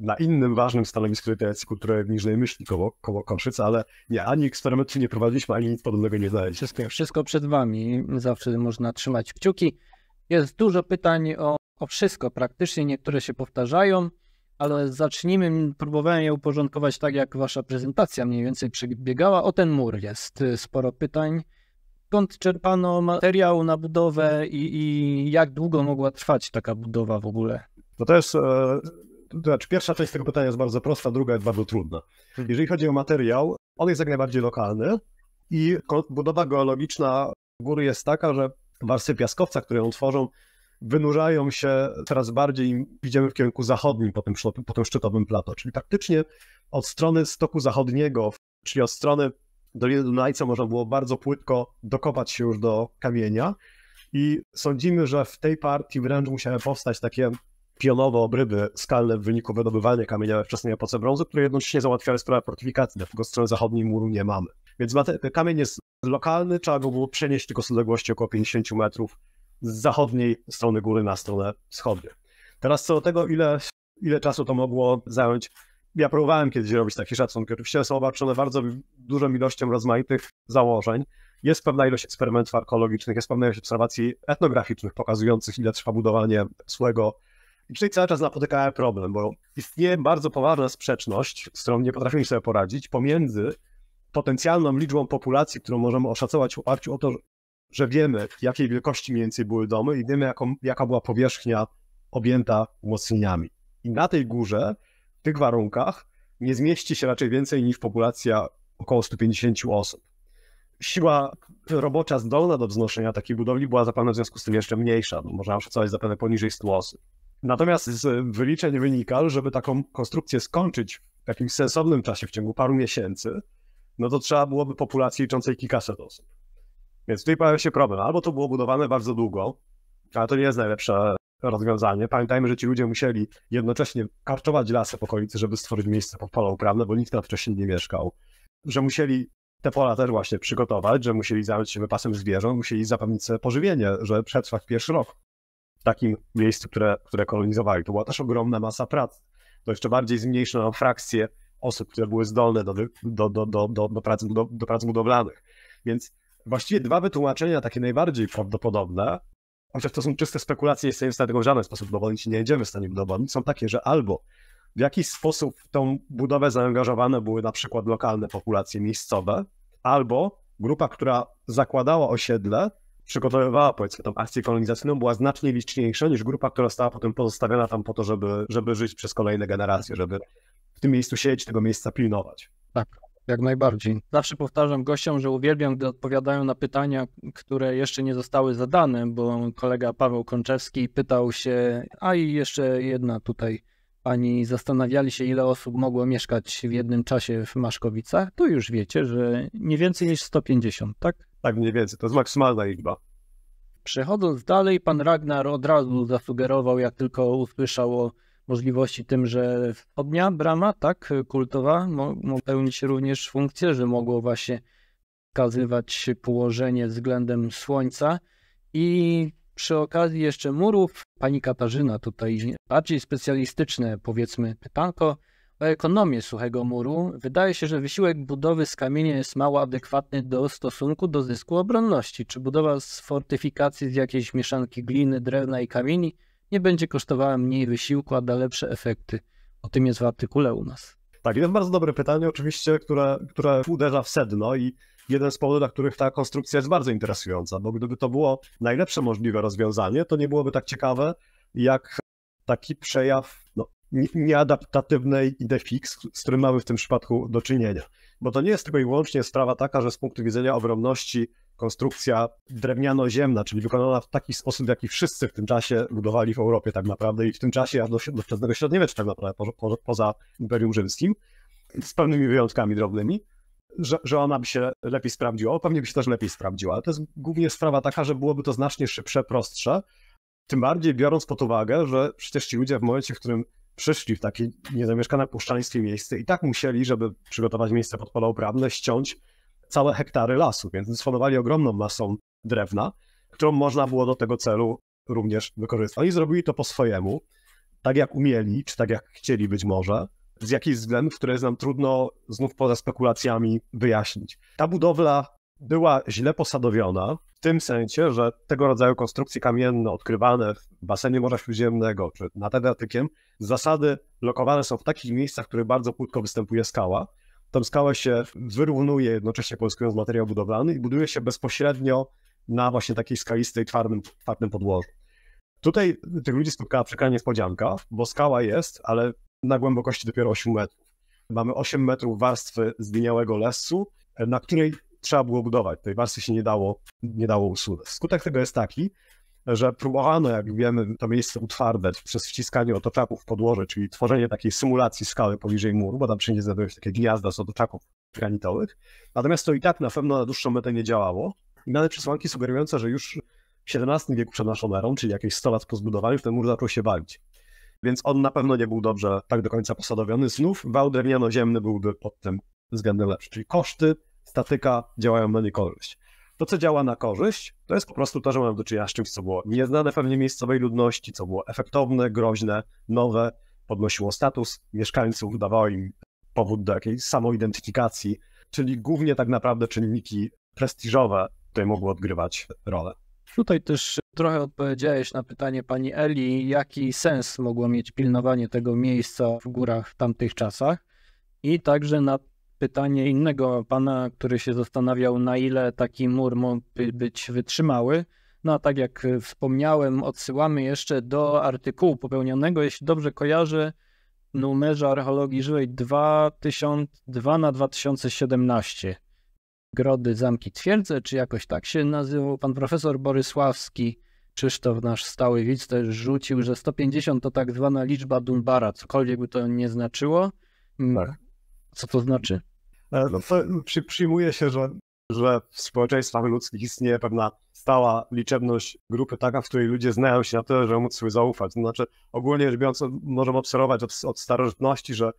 na innym ważnym stanowisku literackiej kultury niżej myśli koło, koło ale nie, ani eksperymentu nie prowadziliśmy, ani nic podobnego nie znaleźliśmy. Wszystko, wszystko przed wami, zawsze można trzymać kciuki. Jest dużo pytań o, o wszystko praktycznie, niektóre się powtarzają, ale zacznijmy, próbowałem je uporządkować tak, jak wasza prezentacja mniej więcej przebiegała. O ten mur jest sporo pytań. Skąd czerpano materiał na budowę i, i jak długo mogła trwać taka budowa w ogóle? No to też e znaczy pierwsza część tego pytania jest bardzo prosta, druga jest bardzo trudna. Mhm. Jeżeli chodzi o materiał, on jest jak najbardziej lokalny i budowa geologiczna góry jest taka, że warstwy piaskowca, które ją tworzą, wynurzają się coraz bardziej, idziemy w kierunku zachodnim po tym, po tym szczytowym plato, czyli praktycznie od strony stoku zachodniego, czyli od strony Doliny Dunajca można było bardzo płytko dokopać się już do kamienia i sądzimy, że w tej partii wręcz musiały powstać takie pionowe obrywy skalne w wyniku wydobywania kamienia we wczesnej epoce brązu, które jednocześnie załatwiały sprawę fortyfikacji, dlatego strony zachodniej muru nie mamy. Więc kamień jest lokalny, trzeba go było przenieść tylko z odległości około 50 metrów z zachodniej strony góry na stronę wschodnią. Teraz co do tego, ile, ile czasu to mogło zająć, ja próbowałem kiedyś robić takie szacunki. Oczywiście są obarczone bardzo dużą ilością rozmaitych założeń. Jest pewna ilość eksperymentów archeologicznych, jest pewna ilość obserwacji etnograficznych pokazujących, ile trwa budowanie słego. I tutaj cały czas napotykałem problem, bo istnieje bardzo poważna sprzeczność, z którą nie potrafimy sobie poradzić, pomiędzy potencjalną liczbą populacji, którą możemy oszacować w oparciu o to, że wiemy, jakiej wielkości mniej więcej były domy i wiemy, jaką, jaka była powierzchnia objęta umocnieniami. I na tej górze, w tych warunkach, nie zmieści się raczej więcej niż populacja około 150 osób. Siła robocza zdolna do wznoszenia takiej budowli była zapewne w związku z tym jeszcze mniejsza. No, można oszacować zapewne poniżej 100 osób. Natomiast z e, wyliczeń wynika, żeby taką konstrukcję skończyć w jakimś sensownym czasie, w ciągu paru miesięcy, no to trzeba byłoby populacji liczącej kilkaset osób. Więc tutaj pojawia się problem. Albo to było budowane bardzo długo, ale to nie jest najlepsze rozwiązanie. Pamiętajmy, że ci ludzie musieli jednocześnie karczować lasy w okolicy, żeby stworzyć miejsce pod pola uprawne, bo nikt tam wcześniej nie mieszkał. Że musieli te pola też właśnie przygotować, że musieli zająć się wypasem zwierząt, musieli zapewnić sobie pożywienie, że przetrwać pierwszy rok takim miejscu, które, które kolonizowali. To była też ogromna masa pracy. To jeszcze bardziej zmniejszono frakcję osób, które były zdolne do, do, do, do, do, do, prac, do, do prac budowlanych. Więc właściwie dwa wytłumaczenia takie najbardziej prawdopodobne, chociaż to są czyste spekulacje, nie jesteśmy w stanie tego w żaden sposób dowolnić, nie jedziemy w stanie udowodnić, są takie, że albo w jakiś sposób w tą budowę zaangażowane były na przykład lokalne populacje miejscowe, albo grupa, która zakładała osiedle, przygotowywała powiedzmy tą akcję kolonizacyjną, była znacznie liczniejsza niż grupa, która została potem pozostawiona tam po to, żeby, żeby żyć przez kolejne generacje, żeby w tym miejscu siedzieć, tego miejsca pilnować. Tak, jak najbardziej. Zawsze powtarzam gościom, że uwielbiam, gdy odpowiadają na pytania, które jeszcze nie zostały zadane, bo kolega Paweł Konczewski pytał się, a i jeszcze jedna tutaj pani zastanawiali się, ile osób mogło mieszkać w jednym czasie w Maszkowicach, to już wiecie, że nie więcej niż 150, tak? Tak mniej więcej, to jest maksymalna liczba. Przechodząc dalej, pan Ragnar od razu zasugerował, jak tylko usłyszał o możliwości tym, że wschodnia brama, tak, kultowa, mogła pełnić również funkcję, że mogło właśnie wskazywać położenie względem słońca i przy okazji jeszcze murów, pani Katarzyna tutaj bardziej specjalistyczne powiedzmy pytanko, o ekonomię suchego muru, wydaje się, że wysiłek budowy z kamienia jest mało adekwatny do stosunku do zysku obronności. Czy budowa z fortyfikacji z jakiejś mieszanki gliny, drewna i kamieni nie będzie kosztowała mniej wysiłku, a da lepsze efekty? O tym jest w artykule u nas. Tak, jest bardzo dobre pytanie, oczywiście, które, które uderza w sedno i jeden z powodów, dla których ta konstrukcja jest bardzo interesująca, bo gdyby to było najlepsze możliwe rozwiązanie, to nie byłoby tak ciekawe, jak taki przejaw no, nieadaptatywnej fix, z którym mamy w tym przypadku do czynienia. Bo to nie jest tylko i wyłącznie sprawa taka, że z punktu widzenia obronności konstrukcja drewniano-ziemna, czyli wykonana w taki sposób, w jaki wszyscy w tym czasie budowali w Europie tak naprawdę i w tym czasie aż do, do wczesnego średniowiecza tak naprawdę, po, po, poza Imperium Rzymskim, z pewnymi wyjątkami drobnymi, że, że ona by się lepiej sprawdziła, pewnie by się też lepiej sprawdziła, ale to jest głównie sprawa taka, że byłoby to znacznie szybsze, prostsze, tym bardziej biorąc pod uwagę, że przecież ci ludzie w momencie, w którym przyszli w takie niezamieszkane puszczaństwie miejsce i tak musieli, żeby przygotować miejsce pod pole uprawne, ściąć całe hektary lasu, więc dysponowali ogromną masą drewna, którą można było do tego celu również wykorzystać. Oni zrobili to po swojemu, tak jak umieli, czy tak jak chcieli być może, z jakichś względów, które jest nam trudno znów poza spekulacjami wyjaśnić. Ta budowla była źle posadowiona w tym sensie, że tego rodzaju konstrukcje kamienne odkrywane w basenie Morza Śródziemnego czy nad Adriatykiem z zasady lokowane są w takich miejscach, w których bardzo płytko występuje skała. Tą skałę się wyrównuje jednocześnie pozyskując materiał budowlany i buduje się bezpośrednio na właśnie takiej skalistej, twardym, twardym podłożu. Tutaj tych ludzi spotkała przykra niespodzianka, bo skała jest, ale na głębokości dopiero 8 metrów. Mamy 8 metrów warstwy zmieniałego lesu, na której trzeba było budować. Tej warstwy się nie dało, nie dało usunąć. Skutek tego jest taki, że próbowano, jak wiemy, to miejsce utwardzać przez wciskanie otoczaków w podłoże, czyli tworzenie takiej symulacji skały poniżej muru, bo tam wszędzie znajdują się takie gniazda z otoczaków granitowych. Natomiast to i tak na pewno na dłuższą metę nie działało. I mamy przesłanki sugerujące, że już w XVII wieku przed naszą erą, czyli jakieś 100 lat po zbudowaniu, ten mur zaczął się walić. Więc on na pewno nie był dobrze tak do końca posadowiony. Znów wał drewnianoziemny byłby pod tym względem lepszy. Czyli koszty statyka działają na niekorzyść. To, co działa na korzyść, to jest po prostu to, że mamy do czynienia z czymś, co było nieznane pewnie miejscowej ludności, co było efektowne, groźne, nowe, podnosiło status mieszkańców, dawało im powód do jakiejś samoidentyfikacji, czyli głównie tak naprawdę czynniki prestiżowe tutaj mogły odgrywać rolę. Tutaj też trochę odpowiedziałeś na pytanie pani Eli, jaki sens mogło mieć pilnowanie tego miejsca w górach w tamtych czasach i także na pytanie innego pana, który się zastanawiał, na ile taki mur mógł być wytrzymały. No a tak jak wspomniałem, odsyłamy jeszcze do artykułu popełnionego, jeśli dobrze kojarzę, numerze archeologii żywej 2002 na 2017. Grody, zamki, twierdze, czy jakoś tak się nazywał. Pan profesor Borysławski, Krzysztof, nasz stały widz, też rzucił, że 150 to tak zwana liczba Dunbara, cokolwiek by to nie znaczyło. Tak. Co to znaczy? E, no. To przy, przyjmuje się, że, że w społeczeństwach ludzkich istnieje pewna stała liczebność grupy taka, w której ludzie znają się na tyle, że móc sobie zaufać. To znaczy ogólnie rzecz biorąc możemy obserwować od, od starożytności, że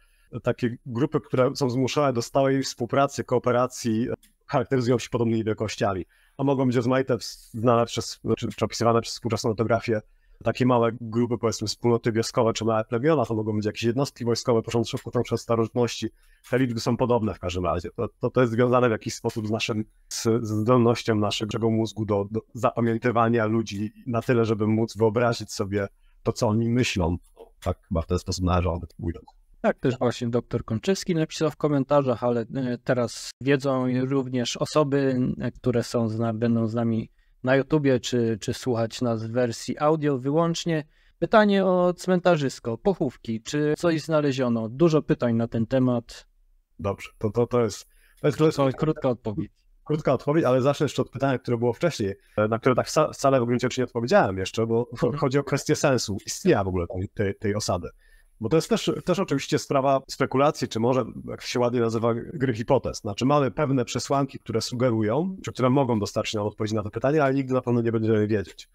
takie grupy, które są zmuszone do stałej współpracy, kooperacji, e, charakteryzują się podobnymi wielkościami. A mogą być rozmaite, znane przez, czy, znaczy, czy opisywane przez współczesną fotografię takie małe grupy, powiedzmy, wspólnoty wioskowe czy małe plemiona, to mogą być jakieś jednostki wojskowe, począwszy od starożytności. Te liczby są podobne w każdym razie. To, to, to jest związane w jakiś sposób z naszym, z, zdolnością naszego mózgu do, do zapamiętywania ludzi na tyle, żeby móc wyobrazić sobie to, co oni myślą. Tak chyba w ten sposób należałoby to ujść. Tak, też właśnie doktor Kończyski napisał w komentarzach, ale e, teraz wiedzą również osoby, e, które są, będą z nami na YouTubie, czy, czy słuchać nas w wersji audio wyłącznie. Pytanie o cmentarzysko, pochówki, czy coś znaleziono? Dużo pytań na ten temat. Dobrze, to, to, to jest... To jest krótka, krótka odpowiedź. Krótka odpowiedź, ale zacznę jeszcze od pytania, które było wcześniej, e, na które tak wcale w gruncie rzeczy nie odpowiedziałem jeszcze, bo mhm. chodzi o kwestię sensu, istnienia w ogóle tej, tej, tej osady. Bo to jest też, też oczywiście sprawa spekulacji, czy może, jak się ładnie nazywa, gry hipotez. Znaczy mamy pewne przesłanki, które sugerują, czy które mogą dostarczyć nam odpowiedzi na to pytanie, ale nigdy na pewno nie będziemy wiedzieć.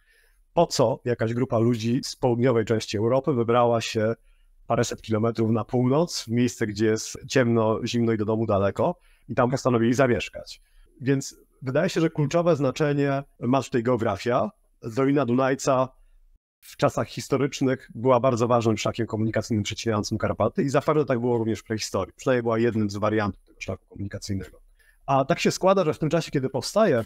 Po co jakaś grupa ludzi z południowej części Europy wybrała się paręset kilometrów na północ, w miejsce, gdzie jest ciemno, zimno i do domu daleko, i tam postanowili zamieszkać. Więc wydaje się, że kluczowe znaczenie ma tutaj geografia. Dolina Dunajca w czasach historycznych była bardzo ważnym szlakiem komunikacyjnym przecinającym Karpaty i Zafarno tak było również w prehistorii. Przynajmniej była jednym z wariantów tego szlaku komunikacyjnego. A tak się składa, że w tym czasie, kiedy powstaje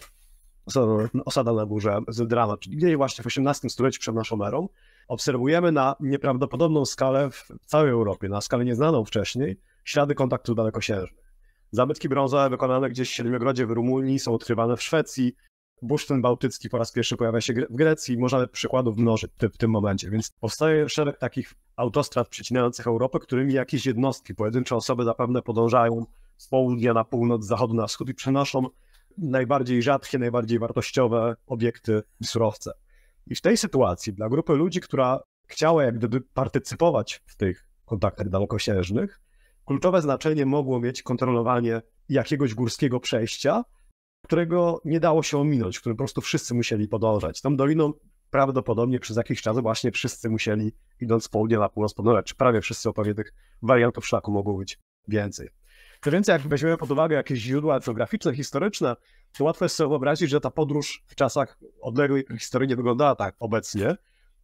osada na górze drama, czyli gdzieś właśnie w XVIII stuleciu przed naszą erą, obserwujemy na nieprawdopodobną skalę w całej Europie, na skalę nieznaną wcześniej, ślady kontaktów dalekosiężnych. Zabytki brązowe wykonane gdzieś w Siedmiogrodzie w Rumunii są odkrywane w Szwecji, Bursztyn bałtycki po raz pierwszy pojawia się w Grecji. można przykładów mnożyć w tym momencie, więc powstaje szereg takich autostrad przecinających Europę, którymi jakieś jednostki, pojedyncze osoby zapewne podążają z południa na północ, z zachodu na wschód i przenoszą najbardziej rzadkie, najbardziej wartościowe obiekty i surowce. I w tej sytuacji dla grupy ludzi, która chciała jak gdyby partycypować w tych kontaktach dalekosiężnych, kluczowe znaczenie mogło mieć kontrolowanie jakiegoś górskiego przejścia, którego nie dało się ominąć, którym po prostu wszyscy musieli podążać. Tą doliną prawdopodobnie przez jakiś czas właśnie wszyscy musieli, idąc z południa na północ, podążać, czy prawie wszyscy, opowie tych wariantów szlaku mogło być więcej. Co więcej, jak weźmiemy pod uwagę jakieś źródła geograficzne, historyczne, to łatwo jest sobie wyobrazić, że ta podróż w czasach odległej historii nie wyglądała tak obecnie.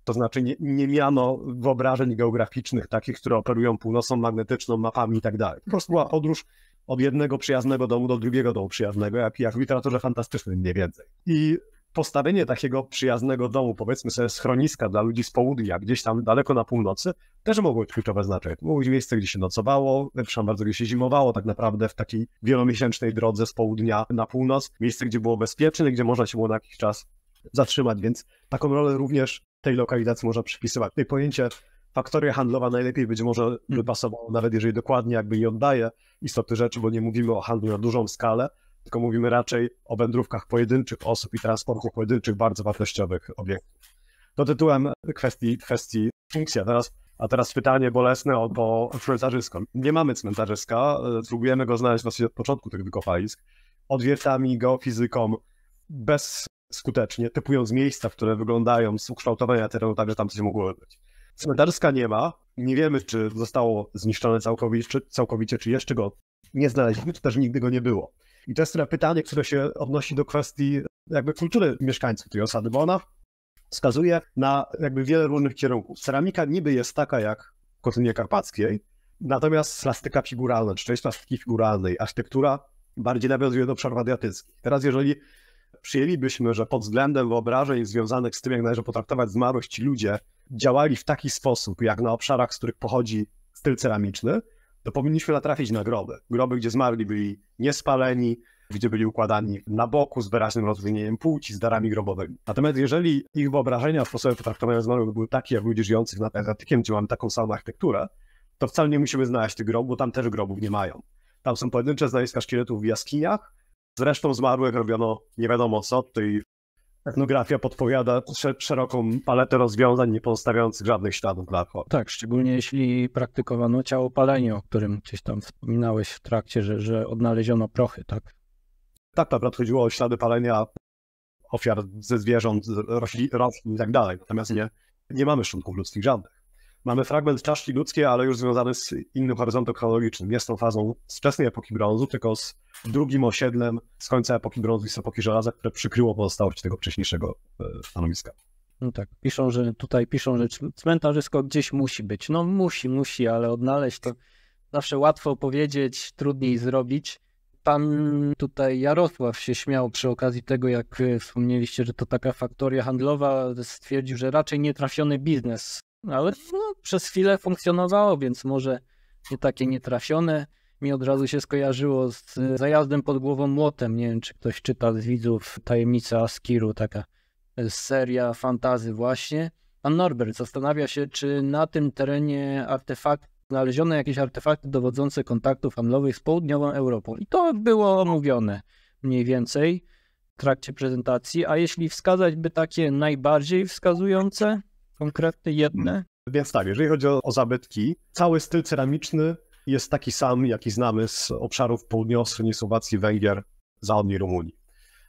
To znaczy nie, nie miano wyobrażeń geograficznych takich, które operują północą magnetyczną, mapami i tak dalej. Po prostu była podróż od jednego przyjaznego domu do drugiego domu przyjaznego, jak, jak w literaturze fantastycznej mniej więcej. I postawienie takiego przyjaznego domu, powiedzmy sobie schroniska dla ludzi z południa, gdzieś tam daleko na północy, też mogło być kluczowe znaczenie. Mogło być miejsce, gdzie się nocowało, przepraszam bardzo, gdzie się zimowało tak naprawdę w takiej wielomiesięcznej drodze z południa na północ, miejsce, gdzie było bezpieczne, gdzie można się było na jakiś czas zatrzymać, więc taką rolę również tej lokalizacji można przypisywać. Tutaj pojęcie faktoria handlowa najlepiej być może hmm. by nawet jeżeli dokładnie jakby i oddaje istoty rzeczy, bo nie mówimy o handlu na dużą skalę, tylko mówimy raczej o wędrówkach pojedynczych osób i transportu pojedynczych bardzo wartościowych obiektów. To tytułem kwestii, kwestii funkcja. Teraz, a teraz pytanie bolesne o to cmentarzysko. Nie mamy cmentarzyska, e, próbujemy go znaleźć właściwie od początku tych wykopalisk. Odwiertami, geofizyką, bezskutecznie, typując miejsca, które wyglądają z ukształtowania terenu tak, że tam coś mogło być. Cmentarska nie ma. Nie wiemy, czy zostało zniszczone całkowicie, czy, całkowicie, czy jeszcze go nie znaleźliśmy, czy też nigdy go nie było. I to jest pytanie, które się odnosi do kwestii jakby kultury mieszkańców tej osady, bo ona wskazuje na jakby wiele różnych kierunków. Ceramika niby jest taka jak w kotlinie karpackiej, natomiast plastyka figuralna, czy część plastyki figuralnej, architektura bardziej nawiązuje do obszarów adiatyckich. Teraz jeżeli przyjęlibyśmy, że pod względem wyobrażeń związanych z tym, jak należy potraktować zmarłość, ludzie działali w taki sposób, jak na obszarach, z których pochodzi styl ceramiczny, to powinniśmy natrafić na groby. Groby, gdzie zmarli byli niespaleni, gdzie byli układani na boku z wyraźnym rozwinieniem płci, z darami grobowymi. Natomiast jeżeli ich wyobrażenia o sposobie potraktowania zmarłych były takie jak ludzi żyjących nad Atlantykiem, gdzie mamy taką samą architekturę, to wcale nie musimy znaleźć tych grobów, bo tam też grobów nie mają. Tam są pojedyncze znaleziska szkieletów w jaskiniach, Zresztą zmarłych robiono nie wiadomo co, tutaj etnografia podpowiada szeroką paletę rozwiązań, nie pozostawiających żadnych śladów dla alkoholu. Tak, szczególnie jeśli praktykowano ciało palenie, o którym gdzieś tam wspominałeś w trakcie, że, że odnaleziono prochy, tak? Tak, naprawdę chodziło o ślady palenia ofiar ze zwierząt, roślin, roślin i tak dalej. Natomiast nie, nie mamy szczątków ludzkich żadnych. Mamy fragment czaszki ludzkiej, ale już związany z innym horyzontem chronologicznym. Jest tą fazą wczesnej epoki brązu, tylko z drugim osiedlem z końca epoki brązu i z epoki żelaza, które przykryło pozostałość tego wcześniejszego e, stanowiska. No tak, piszą, że tutaj piszą, że cmentarzysko gdzieś musi być. No musi, musi, ale odnaleźć to zawsze łatwo powiedzieć, trudniej zrobić. Pan tutaj Jarosław się śmiał przy okazji tego, jak e, wspomnieliście, że to taka faktoria handlowa, stwierdził, że raczej nietrafiony biznes ale no, przez chwilę funkcjonowało, więc może nie takie nietrafione. Mi od razu się skojarzyło z y, zajazdem pod głową młotem. Nie wiem, czy ktoś czyta z widzów Tajemnica Askiru, taka y, seria fantazy właśnie. Pan Norbert zastanawia się, czy na tym terenie artefakt, znaleziono jakieś artefakty dowodzące kontaktów handlowych z południową Europą. I to było omówione mniej więcej w trakcie prezentacji. A jeśli wskazać by takie najbardziej wskazujące, konkretne jedne? Mm. Więc tak, jeżeli chodzi o, o zabytki, cały styl ceramiczny jest taki sam, jaki znamy z obszarów południowo-wschodniej Słowacji, Węgier, zachodniej Rumunii.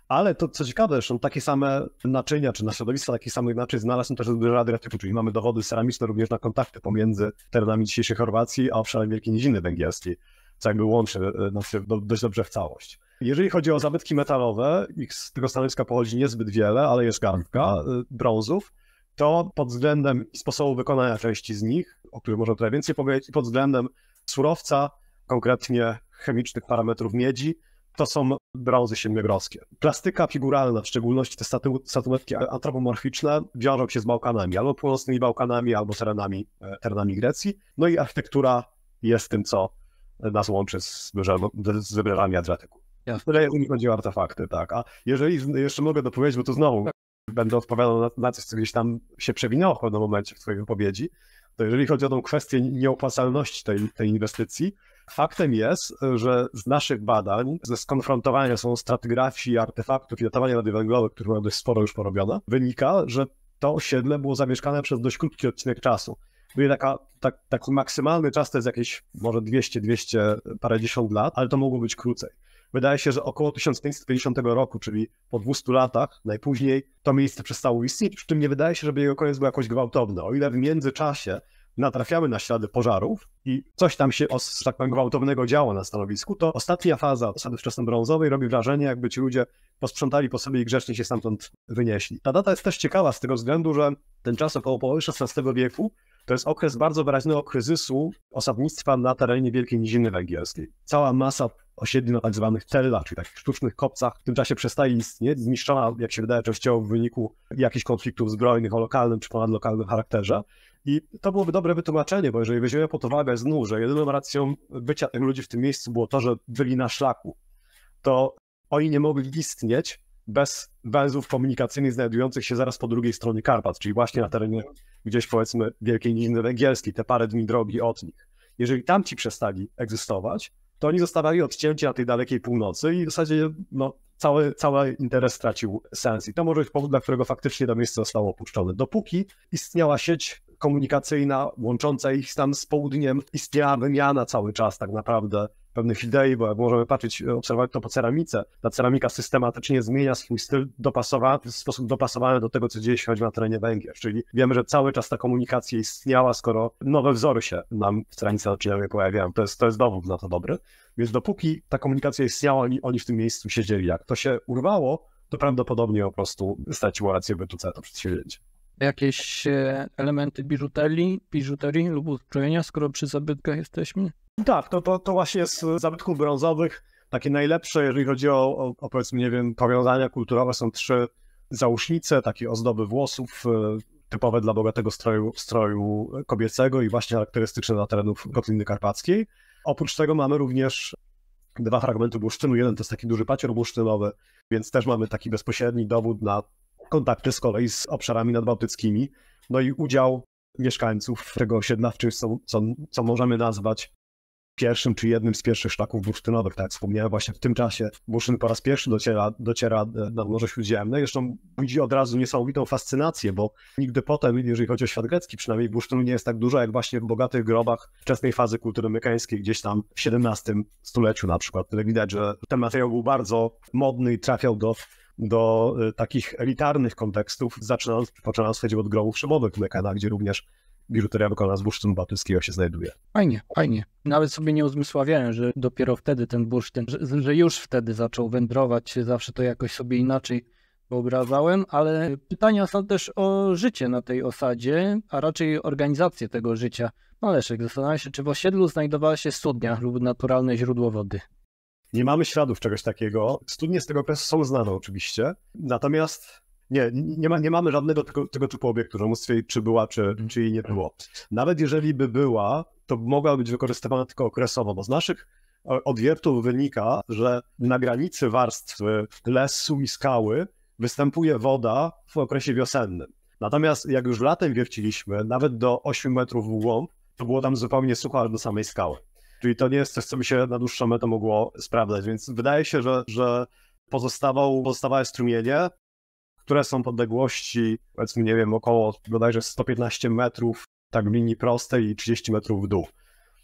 Ale to co ciekawe, zresztą takie same naczynia, czy naśladowiska takich samych naczyń znalazłem też w Adriatyku, czyli mamy dochody ceramiczne również na kontakty pomiędzy terenami dzisiejszej Chorwacji a obszarem Wielkiej Niziny Węgierskiej, co jakby łączy e, nas do, dość dobrze w całość. Jeżeli chodzi o zabytki metalowe, ich z tego stanowiska pochodzi niezbyt wiele, ale jest garnka e, brązów to pod względem sposobu wykonania części z nich, o których można trochę więcej powiedzieć, i pod względem surowca, konkretnie chemicznych parametrów miedzi, to są brązy siedmiogrodzkie. Plastyka figuralna, w szczególności te statu statuetki antropomorficzne, wiążą się z Bałkanami, albo północnymi Bałkanami, albo terenami, e, terenami Grecji. No i architektura jest tym, co nas łączy z, z wybrzeżami Adriatyku. Ja. Tyle u nich chodzi o artefakty, tak. A jeżeli jeszcze mogę dopowiedzieć, bo to znowu tak będę odpowiadał na, na coś, co gdzieś tam się przewinęło w pewnym momencie w Twojej wypowiedzi, to jeżeli chodzi o tą kwestię nieopłacalności tej, tej inwestycji, faktem jest, że z naszych badań, ze skonfrontowania są stratygrafii artefaktów i datowania radiowęglowych, które mają dość sporo już porobione, wynika, że to osiedle było zamieszkane przez dość krótki odcinek czasu. Czyli taka, tak, taki maksymalny czas to jest jakieś może 200, 200, parędziesiąt lat, ale to mogło być krócej. Wydaje się, że około 1550 roku, czyli po 200 latach najpóźniej, to miejsce przestało istnieć, przy czym nie wydaje się, żeby jego koniec był jakoś gwałtowny. O ile w międzyczasie natrafiamy na ślady pożarów i coś tam się, z tak powiem, gwałtownego działo na stanowisku, to ostatnia faza osady wczesnobrązowej robi wrażenie, jakby ci ludzie posprzątali po sobie i grzecznie się stamtąd wynieśli. Ta data jest też ciekawa z tego względu, że ten czas około połowy XVI wieku to jest okres bardzo wyraźnego kryzysu osadnictwa na terenie Wielkiej Niziny Węgierskiej. Cała masa osiedli tak zwanych tellach, czyli takich sztucznych kopcach, w tym czasie przestali istnieć, zniszczona, jak się wydaje, częściowo w wyniku jakichś konfliktów zbrojnych o lokalnym czy ponadlokalnym charakterze. I to byłoby dobre wytłumaczenie, bo jeżeli weźmiemy pod uwagę znów, że jedyną racją bycia tych ludzi w tym miejscu było to, że byli na szlaku, to oni nie mogli istnieć bez węzłów komunikacyjnych znajdujących się zaraz po drugiej stronie Karpat, czyli właśnie na terenie gdzieś powiedzmy Wielkiej Nizny Węgierskiej, te parę dni drogi od nich. Jeżeli tamci przestali egzystować, to oni zostawali odcięci na tej dalekiej północy i w zasadzie no, cały, cały interes stracił sens. I to może być powód, dla którego faktycznie to miejsce zostało opuszczone. Dopóki istniała sieć komunikacyjna łącząca ich tam z południem. Istniała wymiana cały czas tak naprawdę pewnych idei, bo jak możemy patrzeć, obserwować to po ceramice, ta ceramika systematycznie zmienia swój styl dopasowany, w sposób dopasowany do tego, co dzieje się choćby na terenie Węgier. Czyli wiemy, że cały czas ta komunikacja istniała, skoro nowe wzory się nam w ceramice zaczynają pojawiają. To jest, to jest dowód na to dobry. Więc dopóki ta komunikacja istniała, oni, oni w tym miejscu siedzieli. Jak to się urwało, to prawdopodobnie po prostu straciło rację bytu całe to przedsięwzięcie jakieś e, elementy biżuterii, biżuterii lub uzbrojenia, skoro przy zabytkach jesteśmy? Tak, to to, to właśnie z zabytków brązowych. Takie najlepsze, jeżeli chodzi o, o, o powiedzmy, nie wiem, powiązania kulturowe, są trzy zausznice, takie ozdoby włosów, e, typowe dla bogatego stroju, stroju kobiecego i właśnie charakterystyczne dla terenów Kotliny Karpackiej. Oprócz tego mamy również dwa fragmenty bursztynu. Jeden to jest taki duży pacier bursztynowy, więc też mamy taki bezpośredni dowód na kontakty z kolei z obszarami nadbałtyckimi, no i udział mieszkańców tego osiedla w co, co, co możemy nazwać pierwszym czy jednym z pierwszych szlaków bursztynowych, tak jak wspomniałem, właśnie w tym czasie bursztyn po raz pierwszy dociera, dociera na Morze Śródziemne. Zresztą budzi od razu niesamowitą fascynację, bo nigdy potem, jeżeli chodzi o świat grecki, przynajmniej bursztynu nie jest tak dużo, jak właśnie w bogatych grobach wczesnej fazy kultury mykańskiej, gdzieś tam w XVII stuleciu na przykład. Tyle widać, że ten materiał był bardzo modny i trafiał do do y, takich elitarnych kontekstów, zaczynając, poczynając wchodzić od grobów szybowych Mekana, gdzie również biżuteria wykonana z bursztynu bałtyckiego się znajduje. Fajnie, fajnie. Nawet sobie nie uzmysławiałem, że dopiero wtedy ten bursztyn, że, że już wtedy zaczął wędrować, zawsze to jakoś sobie inaczej wyobrażałem, ale pytania są też o życie na tej osadzie, a raczej organizację tego życia. No Leszek, zastanawiam się, czy w osiedlu znajdowała się studnia lub naturalne źródło wody? Nie mamy śladów czegoś takiego. Studnie z tego okresu są znane oczywiście, natomiast nie, nie, ma, nie mamy żadnego tego, tego typu obiektu, że mnóstwie czy była, mhm. czy, czy jej nie było. Nawet jeżeli by była, to mogła być wykorzystywana tylko okresowo, bo z naszych odwiertów wynika, że na granicy warstwy lesu i skały występuje woda w okresie wiosennym. Natomiast jak już latem wierciliśmy, nawet do 8 metrów w głąb, to było tam zupełnie sucho aż do samej skały. Czyli to nie jest coś, co by się na dłuższą metę mogło sprawdzać. Więc wydaje się, że, że pozostawał, pozostawałe strumienie, które są podległości, powiedzmy, nie wiem, około bodajże 115 metrów tak w linii prostej i 30 metrów w dół.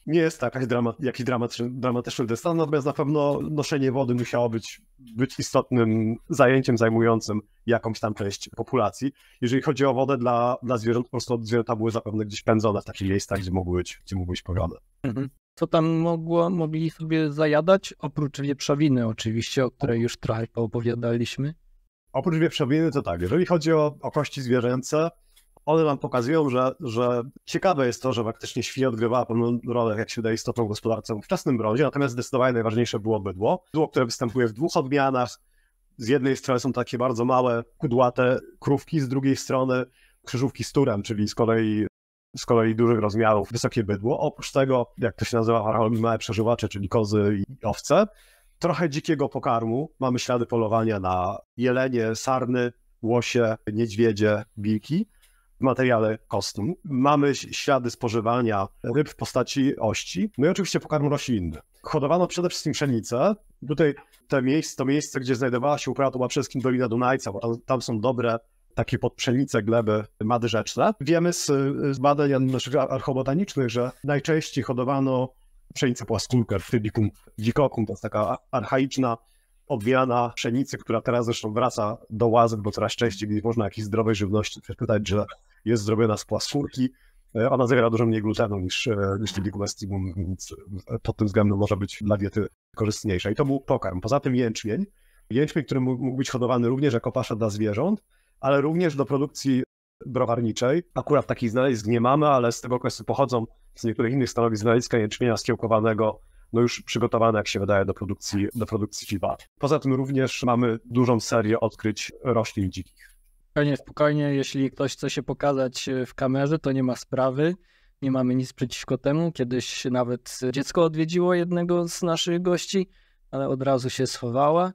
Nie jest to jakaś dramat, jakiś dramatyczny, dramatyczny dystans, natomiast na pewno noszenie wody musiało być, być istotnym zajęciem zajmującym jakąś tam część populacji. Jeżeli chodzi o wodę dla, dla zwierząt, po prostu zwierzęta były zapewne gdzieś pędzone w takich miejscach, gdzie mogły być, gdzie mogły być pogody. Mhm co tam mogło, mogli sobie zajadać, oprócz wieprzowiny oczywiście, o której już trochę opowiadaliśmy. Oprócz wieprzowiny to tak, jeżeli chodzi o, o kości zwierzęce, one nam pokazują, że, że ciekawe jest to, że faktycznie świnia odgrywała pewną rolę, jak się wydaje, istotną w w wczesnym brązie, natomiast zdecydowanie najważniejsze było bydło. Bydło, które występuje w dwóch odmianach. Z jednej strony są takie bardzo małe, kudłate krówki, z drugiej strony krzyżówki z turem, czyli z kolei z kolei dużych rozmiarów, wysokie bydło. Oprócz tego, jak to się nazywa małe przeżywacze, czyli kozy i owce. Trochę dzikiego pokarmu. Mamy ślady polowania na jelenie, sarny, łosie, niedźwiedzie, wilki w materiale kostum. Mamy ślady spożywania ryb w postaci ości, no i oczywiście pokarm roślinny. Hodowano przede wszystkim pszenicę. Tutaj to miejsce, to miejsce, gdzie znajdowała się uprawa, to była przede wszystkim Dolina Dunajca, bo tam są dobre takie podpszenice gleby mady Wiemy z, z badań naszych że najczęściej hodowano pszenicę w fybicum dzikokum, to jest taka archaiczna obwiana pszenicy, która teraz zresztą wraca do łazik, bo coraz częściej gdzieś można jakiejś zdrowej żywności przeczytać, że jest zrobiona z płaskórki. Ona zawiera dużo mniej glutenu niż, niż fibicum estivum, więc pod tym względem może być dla diety korzystniejsza. I to był pokarm. Poza tym jęczmień. Jęczmień, który mógł być hodowany również jako pasza dla zwierząt, ale również do produkcji browarniczej. Akurat takich znalezisk nie mamy, ale z tego okresu pochodzą z niektórych innych stanowisk znaleziska jęczmienia skiełkowanego, no już przygotowane, jak się wydaje, do produkcji, do produkcji piwa. Poza tym również mamy dużą serię odkryć roślin dzikich. Spokojnie, spokojnie, jeśli ktoś chce się pokazać e, w kamerze, to nie ma sprawy. Nie mamy nic przeciwko temu. Kiedyś nawet dziecko odwiedziło jednego z naszych gości, ale od razu się schowała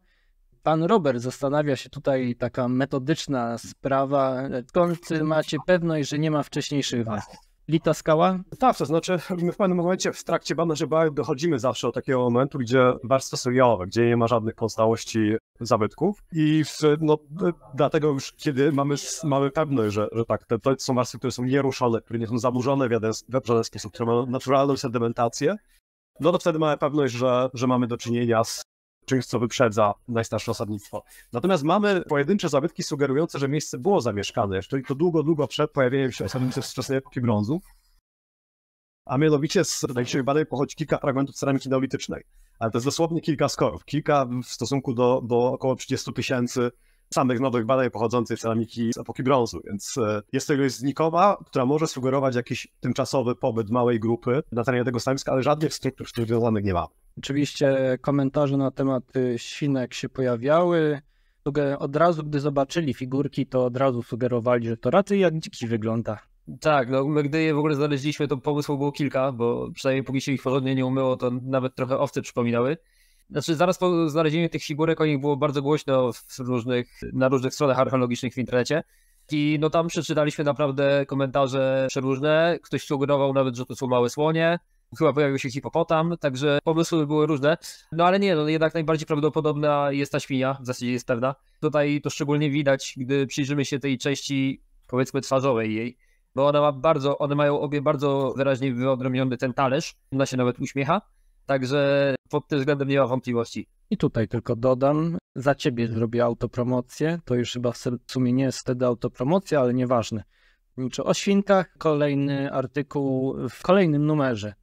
pan Robert zastanawia się tutaj taka metodyczna sprawa, skąd macie pewność, że nie ma wcześniejszych wad? Lita skała? Tak, to znaczy my w pewnym momencie w trakcie badań że dochodzimy zawsze do takiego momentu, gdzie warstwy są gdzie nie ma żadnych pozostałości zabytków i w, no, dlatego już kiedy mamy, mamy pewność, że, że tak, te, to są warstwy, które są nieruszone, które nie są zaburzone w jeden, w żaden sposób, które mają naturalną sedimentację, no to wtedy mamy pewność, że, że mamy do czynienia z czymś, co wyprzedza najstarsze osadnictwo. Natomiast mamy pojedyncze zabytki sugerujące, że miejsce było zamieszkane jeszcze i to długo, długo przed pojawieniem się osadnicy z wczesnej epoki brązu. A mianowicie z najbliższych badań pochodzi kilka fragmentów ceramiki neolitycznej. Ale to jest dosłownie kilka skorów. Kilka w stosunku do, do około 30 tysięcy samych nowych badań pochodzących z ceramiki z epoki brązu, więc e, jest to ilość znikoma, która może sugerować jakiś tymczasowy pobyt małej grupy na terenie tego stanowiska, ale żadnych struktur, których związanych nie ma. Oczywiście komentarze na temat y, świnek się pojawiały. Od razu, gdy zobaczyli figurki, to od razu sugerowali, że to raczej jak dziki wygląda. Tak, no my gdy je w ogóle znaleźliśmy, to pomysłów było kilka, bo przynajmniej póki się ich porządnie nie umyło, to nawet trochę owce przypominały. Znaczy, zaraz po znalezieniu tych figurek o nich było bardzo głośno różnych, na różnych stronach archeologicznych w internecie. I no tam przeczytaliśmy naprawdę komentarze przeróżne. Ktoś sugerował nawet, że to są małe słonie chyba pojawił się hipopotam, także pomysły były różne. No ale nie, no, jednak najbardziej prawdopodobna jest ta świnia, w zasadzie jest pewna. Tutaj to szczególnie widać, gdy przyjrzymy się tej części, powiedzmy, twarzowej jej, bo ona ma bardzo, one mają obie bardzo wyraźnie wyodrębniony ten talerz, ona się nawet uśmiecha, także pod tym względem nie ma wątpliwości. I tutaj tylko dodam, za ciebie zrobię autopromocję, to już chyba w sumie nie jest wtedy autopromocja, ale nieważne. O świnkach kolejny artykuł w kolejnym numerze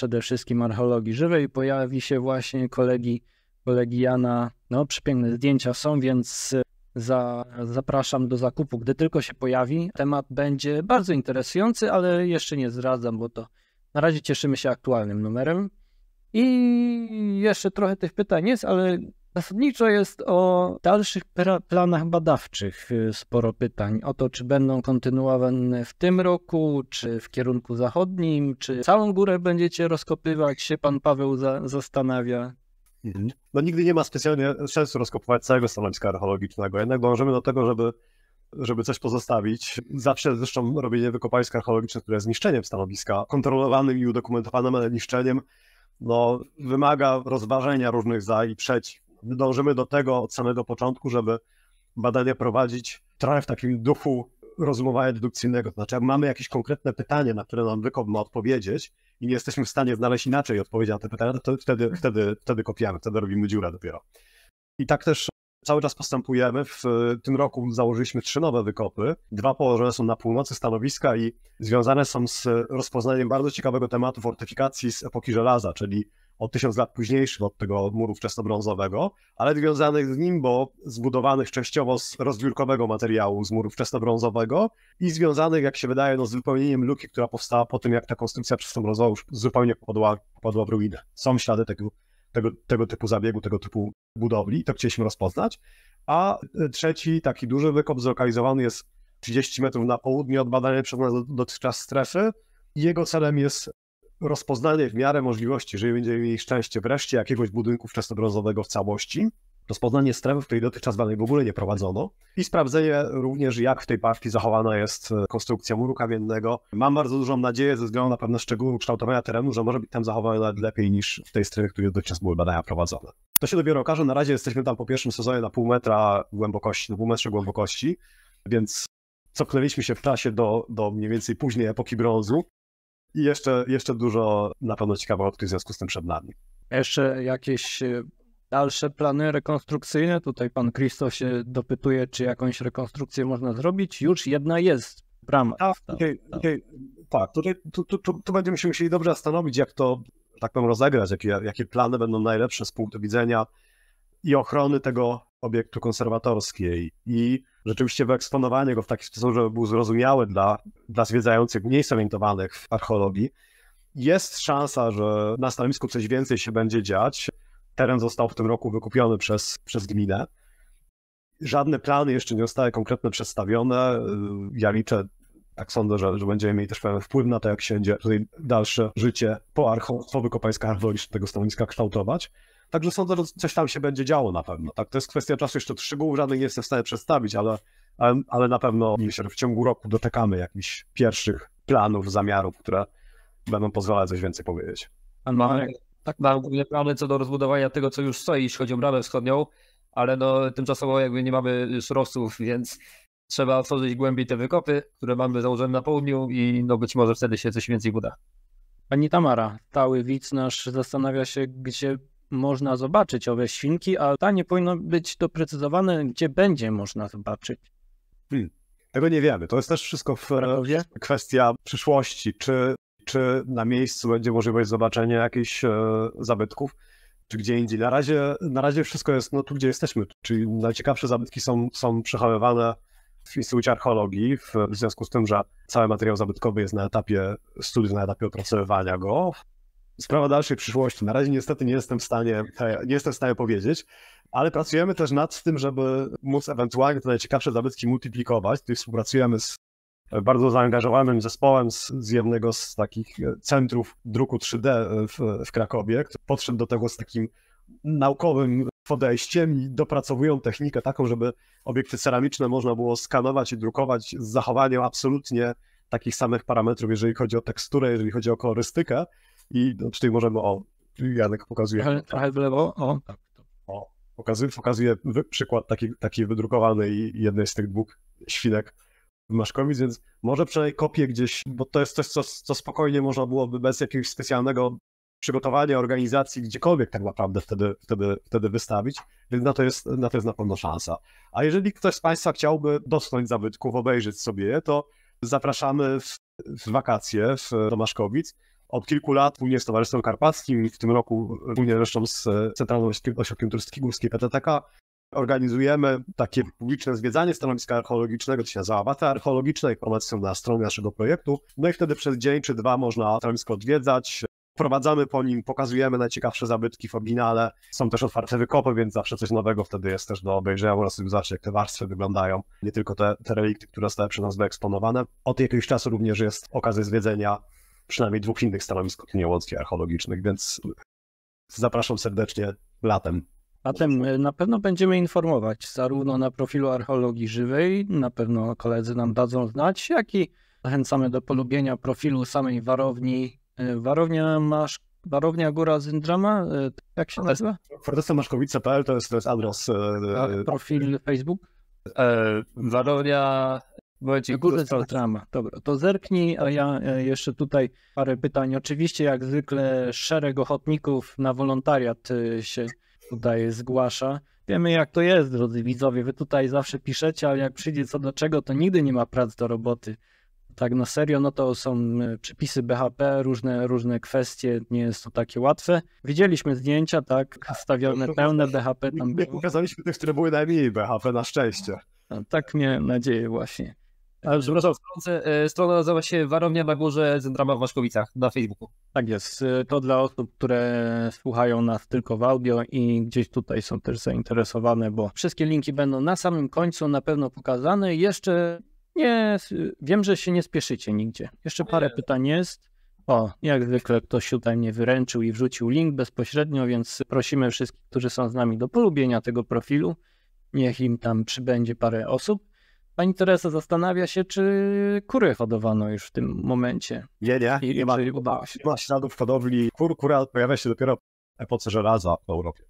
przede wszystkim archeologii żywej. Pojawi się właśnie kolegi, kolegi Jana. No, przepiękne zdjęcia są, więc e, za, zapraszam do zakupu, gdy tylko się pojawi. Temat będzie bardzo interesujący, ale jeszcze nie zdradzam, bo to na razie cieszymy się aktualnym numerem. I jeszcze trochę tych pytań jest, ale Zasadniczo jest o dalszych planach badawczych y, sporo pytań. O to, czy będą kontynuowane w tym roku, czy w kierunku zachodnim, czy całą górę będziecie rozkopywać, się pan Paweł za zastanawia. Mhm. No nigdy nie ma specjalnie sensu rozkopywać całego stanowiska archeologicznego, jednak dążymy do tego, żeby żeby coś pozostawić. Zawsze zresztą robienie wykopalisk archeologicznych, które jest zniszczeniem stanowiska, kontrolowanym i udokumentowanym, ale niszczeniem, no, wymaga rozważenia różnych za i przeciw. My dążymy do tego od samego początku, żeby badania prowadzić trochę w takim duchu rozumowania dedukcyjnego. To znaczy, jak mamy jakieś konkretne pytanie, na które nam wykop ma odpowiedzieć i nie jesteśmy w stanie znaleźć inaczej odpowiedzi na te pytania, to wtedy, wtedy, wtedy kopiamy, wtedy robimy dziurę dopiero. I tak też cały czas postępujemy. W tym roku założyliśmy trzy nowe wykopy. Dwa położone są na północy stanowiska i związane są z rozpoznaniem bardzo ciekawego tematu fortyfikacji z epoki żelaza, czyli o tysiąc lat późniejszych od tego muru wczesnobrązowego, ale związanych z nim, bo zbudowanych częściowo z rozbiórkowego materiału z muru wczesnobrązowego i związanych, jak się wydaje, no, z wypełnieniem luki, która powstała po tym, jak ta konstrukcja wczesnobrązowa już zupełnie popadła, popadła w ruinę. Są ślady tego, tego, tego typu zabiegu, tego typu budowli, to chcieliśmy rozpoznać. A e, trzeci, taki duży wykop zlokalizowany jest 30 metrów na południe od badanej przez nas dotychczas strefy. Jego celem jest rozpoznanie w miarę możliwości, jeżeli będzie mieli szczęście wreszcie jakiegoś budynku wczesnobrązowego w całości, rozpoznanie w której dotychczas badań w ogóle nie prowadzono i sprawdzenie również, jak w tej partii zachowana jest e, konstrukcja muru kamiennego. Mam bardzo dużą nadzieję ze względu na pewne szczegóły kształtowania terenu, że może być tam zachowane nawet lepiej niż w tej strefie, w której dotychczas były badania prowadzone. To się dopiero okaże, na razie jesteśmy tam po pierwszym sezonie na pół metra głębokości, na pół metrze głębokości, więc cofnęliśmy się w czasie do, do mniej więcej późnej epoki brązu, i jeszcze, jeszcze dużo na pewno ciekawostki w związku z tym przed nami. Jeszcze jakieś e, dalsze plany rekonstrukcyjne? Tutaj pan Kristo się dopytuje, czy jakąś rekonstrukcję można zrobić. Już jedna jest, brama. A, okay, Okay. Tak, tutaj tu, tu, tu, tu, będziemy się musieli dobrze zastanowić, jak to, tak powiem, rozegrać, jakie, jakie plany będą najlepsze z punktu widzenia i ochrony tego obiektu konserwatorskiej i rzeczywiście wyeksponowanie go w taki sposób, żeby był zrozumiały dla, dla zwiedzających mniej zorientowanych w archeologii, jest szansa, że na stanowisku coś więcej się będzie dziać. Teren został w tym roku wykupiony przez, przez gminę. Żadne plany jeszcze nie zostały konkretnie przedstawione. Ja liczę, tak sądzę, że, że będziemy mieli też pewien wpływ na to, jak się będzie dalsze życie po, archo, po wykopańskach archeologicznych tego stanowiska kształtować. Także sądzę, że coś tam się będzie działo na pewno. Tak, to jest kwestia czasu, jeszcze szczegółów żadnych nie jestem w stanie przedstawić, ale, ale, ale na pewno myślę, że w ciągu roku doczekamy jakichś pierwszych planów, zamiarów, które będą pozwalały coś więcej powiedzieć. Pan Marek, tak plany co do rozbudowania tego, co już stoi, jeśli chodzi o bramę wschodnią, ale no, tymczasowo jakby nie mamy surowców, więc trzeba otworzyć głębiej te wykopy, które mamy założone na południu i no być może wtedy się coś więcej uda. Pani Tamara, stały widz nasz zastanawia się, gdzie można zobaczyć owe świnki, a nie powinno być doprecyzowane, gdzie będzie można zobaczyć. Hmm. Tego nie wiemy. To jest też wszystko w Krakowie? kwestia przyszłości. Czy, czy na miejscu będzie możliwość zobaczenia jakichś e, zabytków, czy gdzie indziej. Na razie, na razie wszystko jest no, tu, gdzie jesteśmy. Czyli najciekawsze zabytki są, są przechowywane w Instytucie Archeologii, w, w związku z tym, że cały materiał zabytkowy jest na etapie studiów, na etapie opracowywania go sprawa dalszej przyszłości. Na razie niestety nie jestem w stanie, nie jestem w stanie powiedzieć, ale pracujemy też nad tym, żeby móc ewentualnie te najciekawsze zabytki multiplikować. Tutaj współpracujemy z bardzo zaangażowanym zespołem z, z jednego z takich centrów druku 3D w, w Krakowie, który podszedł do tego z takim naukowym podejściem i dopracowują technikę taką, żeby obiekty ceramiczne można było skanować i drukować z zachowaniem absolutnie takich samych parametrów, jeżeli chodzi o teksturę, jeżeli chodzi o kolorystykę, i no, czyli możemy, o, Janek pokazuje. Trochę, trochę w lewo, o. Tak, o pokazuje, pokazuje przykład takiej taki wydrukowanej jednej z tych dwóch świnek w Maszkowic, więc może przynajmniej kopię gdzieś, bo to jest coś, co, co spokojnie można byłoby bez jakiegoś specjalnego przygotowania organizacji gdziekolwiek tak naprawdę wtedy, wtedy, wtedy wystawić, więc na to, jest, na to jest na pewno szansa. A jeżeli ktoś z Państwa chciałby dosnąć zabytków, obejrzeć sobie je, to zapraszamy w, w wakacje w Maszkowic. Od kilku lat wspólnie z Towarzystwem Karpackim, w tym roku wspólnie zresztą z e, Centralnym Ośrodkiem Turystyki Górskiej PTTK, organizujemy takie publiczne zwiedzanie stanowiska archeologicznego, to się nazywa Awata Archeologiczna, informacje są na stronie naszego projektu. No i wtedy przez dzień czy dwa można stanowisko odwiedzać, prowadzamy po nim, pokazujemy najciekawsze zabytki w oryginale. Są też otwarte wykopy, więc zawsze coś nowego wtedy jest też do obejrzenia oraz zobaczyć, jak te warstwy wyglądają. Nie tylko te, te relikty, które zostały przy nas wyeksponowane. Od jakiegoś czasu również jest okazja zwiedzenia przynajmniej dwóch innych stanowisk opiniołowskich, archeologicznych, więc zapraszam serdecznie latem. Latem e, na pewno będziemy informować zarówno na profilu Archeologii Żywej, na pewno koledzy nam dadzą znać, jak i zachęcamy do polubienia profilu samej warowni. E, warownia masz Warownia Góra Zyndrama, e, jak się nazywa? Fortecna Maszkowice.pl to jest, to jest adres. A, tak, profil Facebook? Warownia Wojciech to no trama. Dobra, to zerknij, a ja e, jeszcze tutaj parę pytań. Oczywiście jak zwykle szereg ochotników na wolontariat e, się tutaj zgłasza. Wiemy jak to jest, drodzy widzowie, wy tutaj zawsze piszecie, ale jak przyjdzie co do czego, to nigdy nie ma prac do roboty. Tak na serio, no to są e, przepisy BHP, różne, różne kwestie, nie jest to takie łatwe. Widzieliśmy zdjęcia, tak, stawione pełne BHP tam było. Pokazaliśmy tych, które były najmniej BHP, na szczęście. tak miałem nadzieję właśnie. Przepraszam, stronę, e, strona nazywa się Warownia na Górze Zentrama w Waszkowicach na Facebooku. Tak jest. Y, to dla osób, które słuchają nas tylko w audio i gdzieś tutaj są też zainteresowane, bo wszystkie linki będą na samym końcu na pewno pokazane. Jeszcze nie, wiem, że się nie spieszycie nigdzie. Jeszcze parę nie. pytań jest. O, jak zwykle ktoś tutaj mnie wyręczył i wrzucił link bezpośrednio, więc prosimy wszystkich, którzy są z nami do polubienia tego profilu. Niech im tam przybędzie parę osób. Pani Teresa zastanawia się, czy kury hodowano już w tym momencie. Nie, nie. I, nie, ma, udało się. ma śladów hodowli kur. Kura pojawia się dopiero w epoce żelaza w Europie.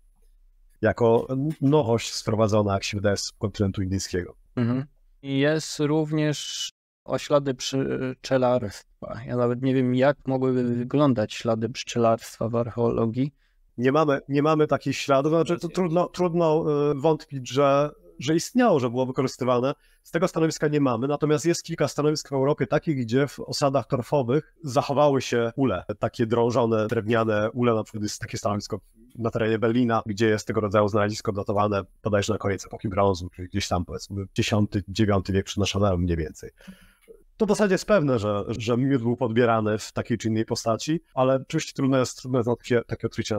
Jako nowość sprowadzona, jak się z kontynentu indyjskiego. Mhm. Jest również oślady pszczelarstwa. Ja nawet nie wiem, jak mogłyby wyglądać ślady pszczelarstwa w archeologii. Nie mamy, nie mamy takich śladów, znaczy to trudno, trudno e, wątpić, że że istniało, że było wykorzystywane. Z tego stanowiska nie mamy, natomiast jest kilka stanowisk w Europie takich, gdzie w osadach torfowych zachowały się ule, takie drążone, drewniane ule, na przykład jest takie stanowisko na terenie Berlina, gdzie jest tego rodzaju znalezisko datowane bodajże na koniec epoki brązu, czyli gdzieś tam powiedzmy X-IX wiek przed naszą mniej więcej. To w zasadzie jest pewne, że, że miód był podbierany w takiej czy innej postaci, ale oczywiście trudno jest, trudno jest takie, takie odkrycie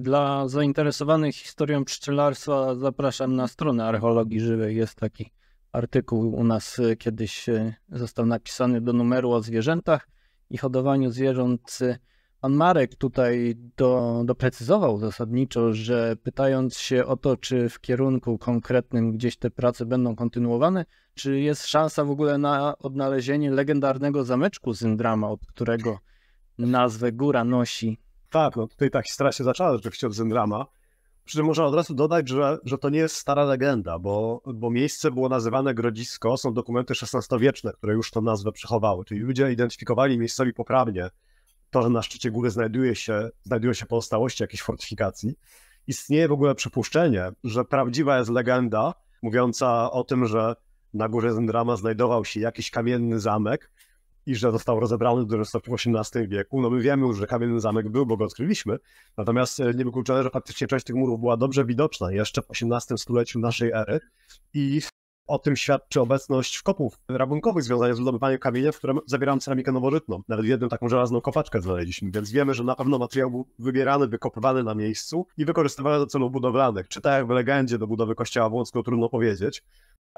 dla zainteresowanych historią pszczelarstwa zapraszam na stronę archeologii żywej. Jest taki artykuł u nas e, kiedyś e, został napisany do numeru o zwierzętach i hodowaniu zwierząt. Pan Marek tutaj do, doprecyzował zasadniczo, że pytając się o to, czy w kierunku konkretnym gdzieś te prace będą kontynuowane, czy jest szansa w ogóle na odnalezienie legendarnego zameczku Syndrama, od którego nazwę góra nosi tak, no tutaj ta historia się zaczęła rzeczywiście od Zendrama. Przy czym można od razu dodać, że, że to nie jest stara legenda, bo, bo miejsce było nazywane Grodzisko, są dokumenty XVI-wieczne, które już tą nazwę przechowały, czyli ludzie identyfikowali miejscowi poprawnie to, że na szczycie góry znajduje się, znajdują się pozostałości jakiejś fortyfikacji. Istnieje w ogóle przypuszczenie, że prawdziwa jest legenda mówiąca o tym, że na górze Zendrama znajdował się jakiś kamienny zamek, i że został rozebrany do w XVIII wieku. No my wiemy już, że kamienny zamek był, bo go odkryliśmy. Natomiast e, niewykluczone, że faktycznie część tych murów była dobrze widoczna jeszcze w XVIII stuleciu naszej ery i o tym świadczy obecność wkopów rabunkowych związanych z wydobywaniem kamienia, w którym zawierałem ceramikę nowożytną. Nawet jedną taką żelazną kopaczkę znaleźliśmy, więc wiemy, że na pewno materiał był wybierany, wykopywany na miejscu i wykorzystywany do celów budowlanych. Czy tak jak w legendzie do budowy kościoła Włockiego, trudno powiedzieć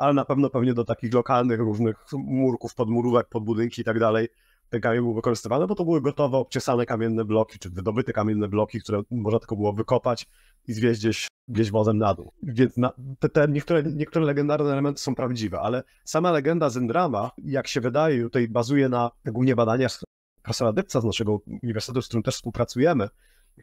ale na pewno pewnie do takich lokalnych różnych murków, podmurówek, podbudynki i tak dalej ten kamień był wykorzystywany, bo to były gotowe, obciesane kamienne bloki, czy wydobyte kamienne bloki, które można tylko było wykopać i zwieźć gdzieś, gdzieś wozem na dół. Więc na, te, te niektóre, niektóre legendarne elementy są prawdziwe, ale sama legenda Zendrama, jak się wydaje, tutaj bazuje na głównie badaniach profesora Dybca z naszego uniwersytetu, z którym też współpracujemy,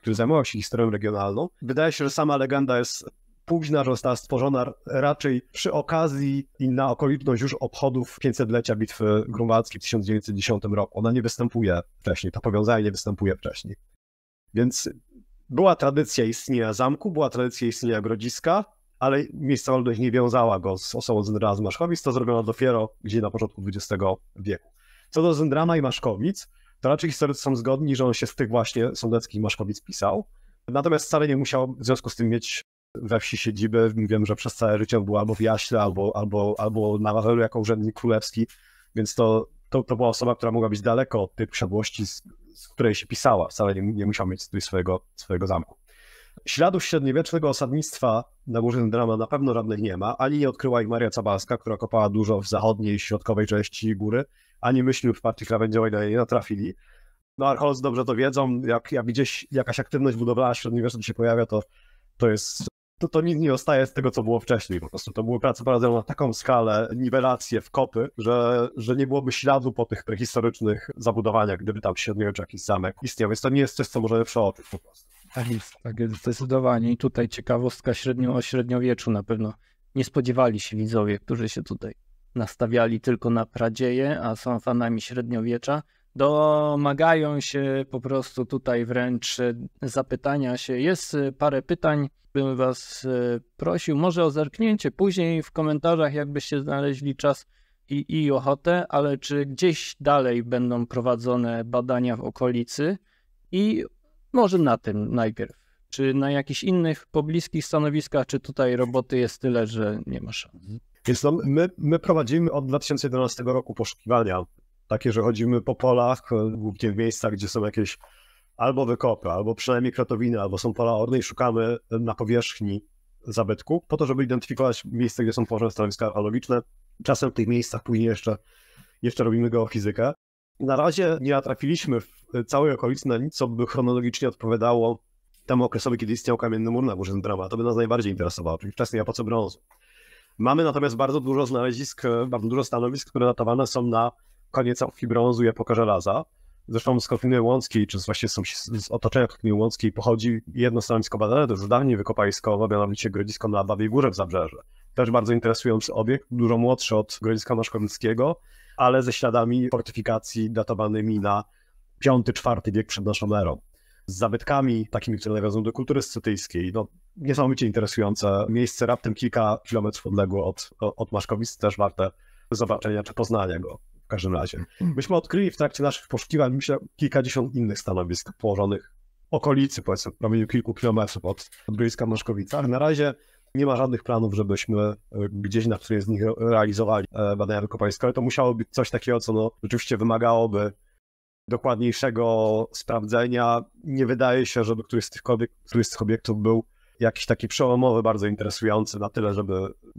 który zajmował się historią regionalną. Wydaje się, że sama legenda jest późna, została stworzona raczej przy okazji i na okoliczność już obchodów 500-lecia Bitwy Grunwaldzkiej w 1910 roku. Ona nie występuje wcześniej, to powiązanie nie występuje wcześniej. Więc była tradycja istnienia zamku, była tradycja istnienia grodziska, ale miejscowość nie wiązała go z osobą Zendrana z Maszkowic, to zrobiono dopiero gdzie na początku XX wieku. Co do Zendrana i Maszkowic, to raczej historycy są zgodni, że on się z tych właśnie sądeckich Maszkowic pisał. Natomiast wcale nie musiał w związku z tym mieć we wsi siedziby. wiem, że przez całe życie był albo w Jaśle, albo, albo, albo na Wawelu jako urzędnik królewski, więc to, to, to, była osoba, która mogła być daleko od tej posiadłości, z, z której się pisała, wcale nie, nie musiała mieć swojego, swojego zamku. Śladów średniowiecznego osadnictwa na Górze Drama na pewno żadnych nie ma, ani nie odkryła ich Maria Cabalska, która kopała dużo w zachodniej i środkowej części góry, ani myśli w partii krawędziowej na nie natrafili. No archeolodzy dobrze to wiedzą, jak, jak gdzieś jakaś aktywność budowlana średniowieczna się pojawia, to, to jest to, to nic nie ostaje z tego, co było wcześniej. Po prostu to były prace prowadzone na taką skalę, niwelacje w kopy, że, że nie byłoby śladu po tych prehistorycznych zabudowaniach, gdyby tam średniowiecza jakiś zamek istniał. Więc to nie jest coś, co możemy przeoczyć po prostu. Tak jest, tak jest zdecydowanie. I tutaj ciekawostka średnio, o średniowieczu na pewno. Nie spodziewali się widzowie, którzy się tutaj nastawiali tylko na pradzieje, a są fanami średniowiecza domagają się po prostu tutaj wręcz e, zapytania się. Jest e, parę pytań, bym Was e, prosił może o zerknięcie później w komentarzach, jakbyście znaleźli czas i, i ochotę, ale czy gdzieś dalej będą prowadzone badania w okolicy i może na tym najpierw. Czy na jakichś innych pobliskich stanowiskach, czy tutaj roboty jest tyle, że nie ma szans? Więc no, my, my prowadzimy od 2011 roku poszukiwania takie, że chodzimy po polach, e, głównie w miejscach, gdzie są jakieś albo wykopy, albo przynajmniej kratowiny, albo są pola orne i szukamy e, na powierzchni zabytku, po to, żeby identyfikować miejsce, gdzie są położone stanowiska archeologiczne. Czasem w tych miejscach później jeszcze, jeszcze robimy geofizykę. Na razie nie natrafiliśmy w e, całej okolicy na nic, co by chronologicznie odpowiadało temu okresowi, kiedy istniał kamienny mur na górze Drama. To by nas najbardziej interesowało, czyli wczesnej epoce brązu. Mamy natomiast bardzo dużo znalezisk, bardzo dużo stanowisk, które datowane są na koniec amfibrązu i epoka żelaza. Zresztą z Kotliny Łąckiej, czy właśnie są, z otoczenia Kotliny Łąckiej pochodzi jedno stanowisko badane, to już dawniej wykopaliskowo, mianowicie grodzisko na Bawiej Górze w Zabrzeże. Też bardzo interesujący obiekt, dużo młodszy od grodziska Maszkowickiego, ale ze śladami fortyfikacji datowanymi na V-IV wiek przed naszą erą. Z zabytkami takimi, które nawiązują do kultury scytyjskiej. No, niesamowicie interesujące miejsce, raptem kilka kilometrów odległe od, od też warte zobaczenia czy poznania go. W każdym razie. Myśmy odkryli w trakcie naszych poszukiwań, myślę, kilkadziesiąt innych stanowisk położonych w okolicy, powiedzmy, w promieniu kilku kilometrów od Bryjska Maszkowica. Na razie nie ma żadnych planów, żebyśmy e, gdzieś na którymś z nich realizowali e, badania wykopańskie, ale to musiało być coś takiego, co no, rzeczywiście wymagałoby dokładniejszego sprawdzenia. Nie wydaje się, żeby któryś z, tych, któryś z tych obiektów był jakiś taki przełomowy, bardzo interesujący na tyle, żeby,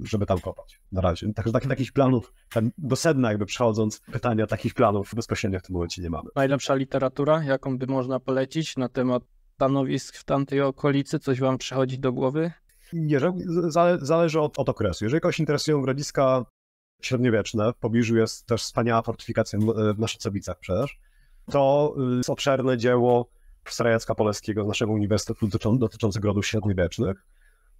żeby tam kopać na razie. Także tak, takich planów, tam do sedna jakby przechodząc, pytania takich planów bezpośrednio w tym momencie nie mamy. Najlepsza literatura, jaką by można polecić na temat stanowisk w tamtej okolicy? Coś wam przychodzi do głowy? Nie, zale, zależy od, od okresu. Jeżeli kogoś interesują grodziska średniowieczne, w pobliżu jest też wspaniała fortyfikacja w Naszych przecież, to jest y, obszerne dzieło Strajecka Poleskiego z naszego uniwersytetu dotyczą, dotyczącego rodów średniowiecznych.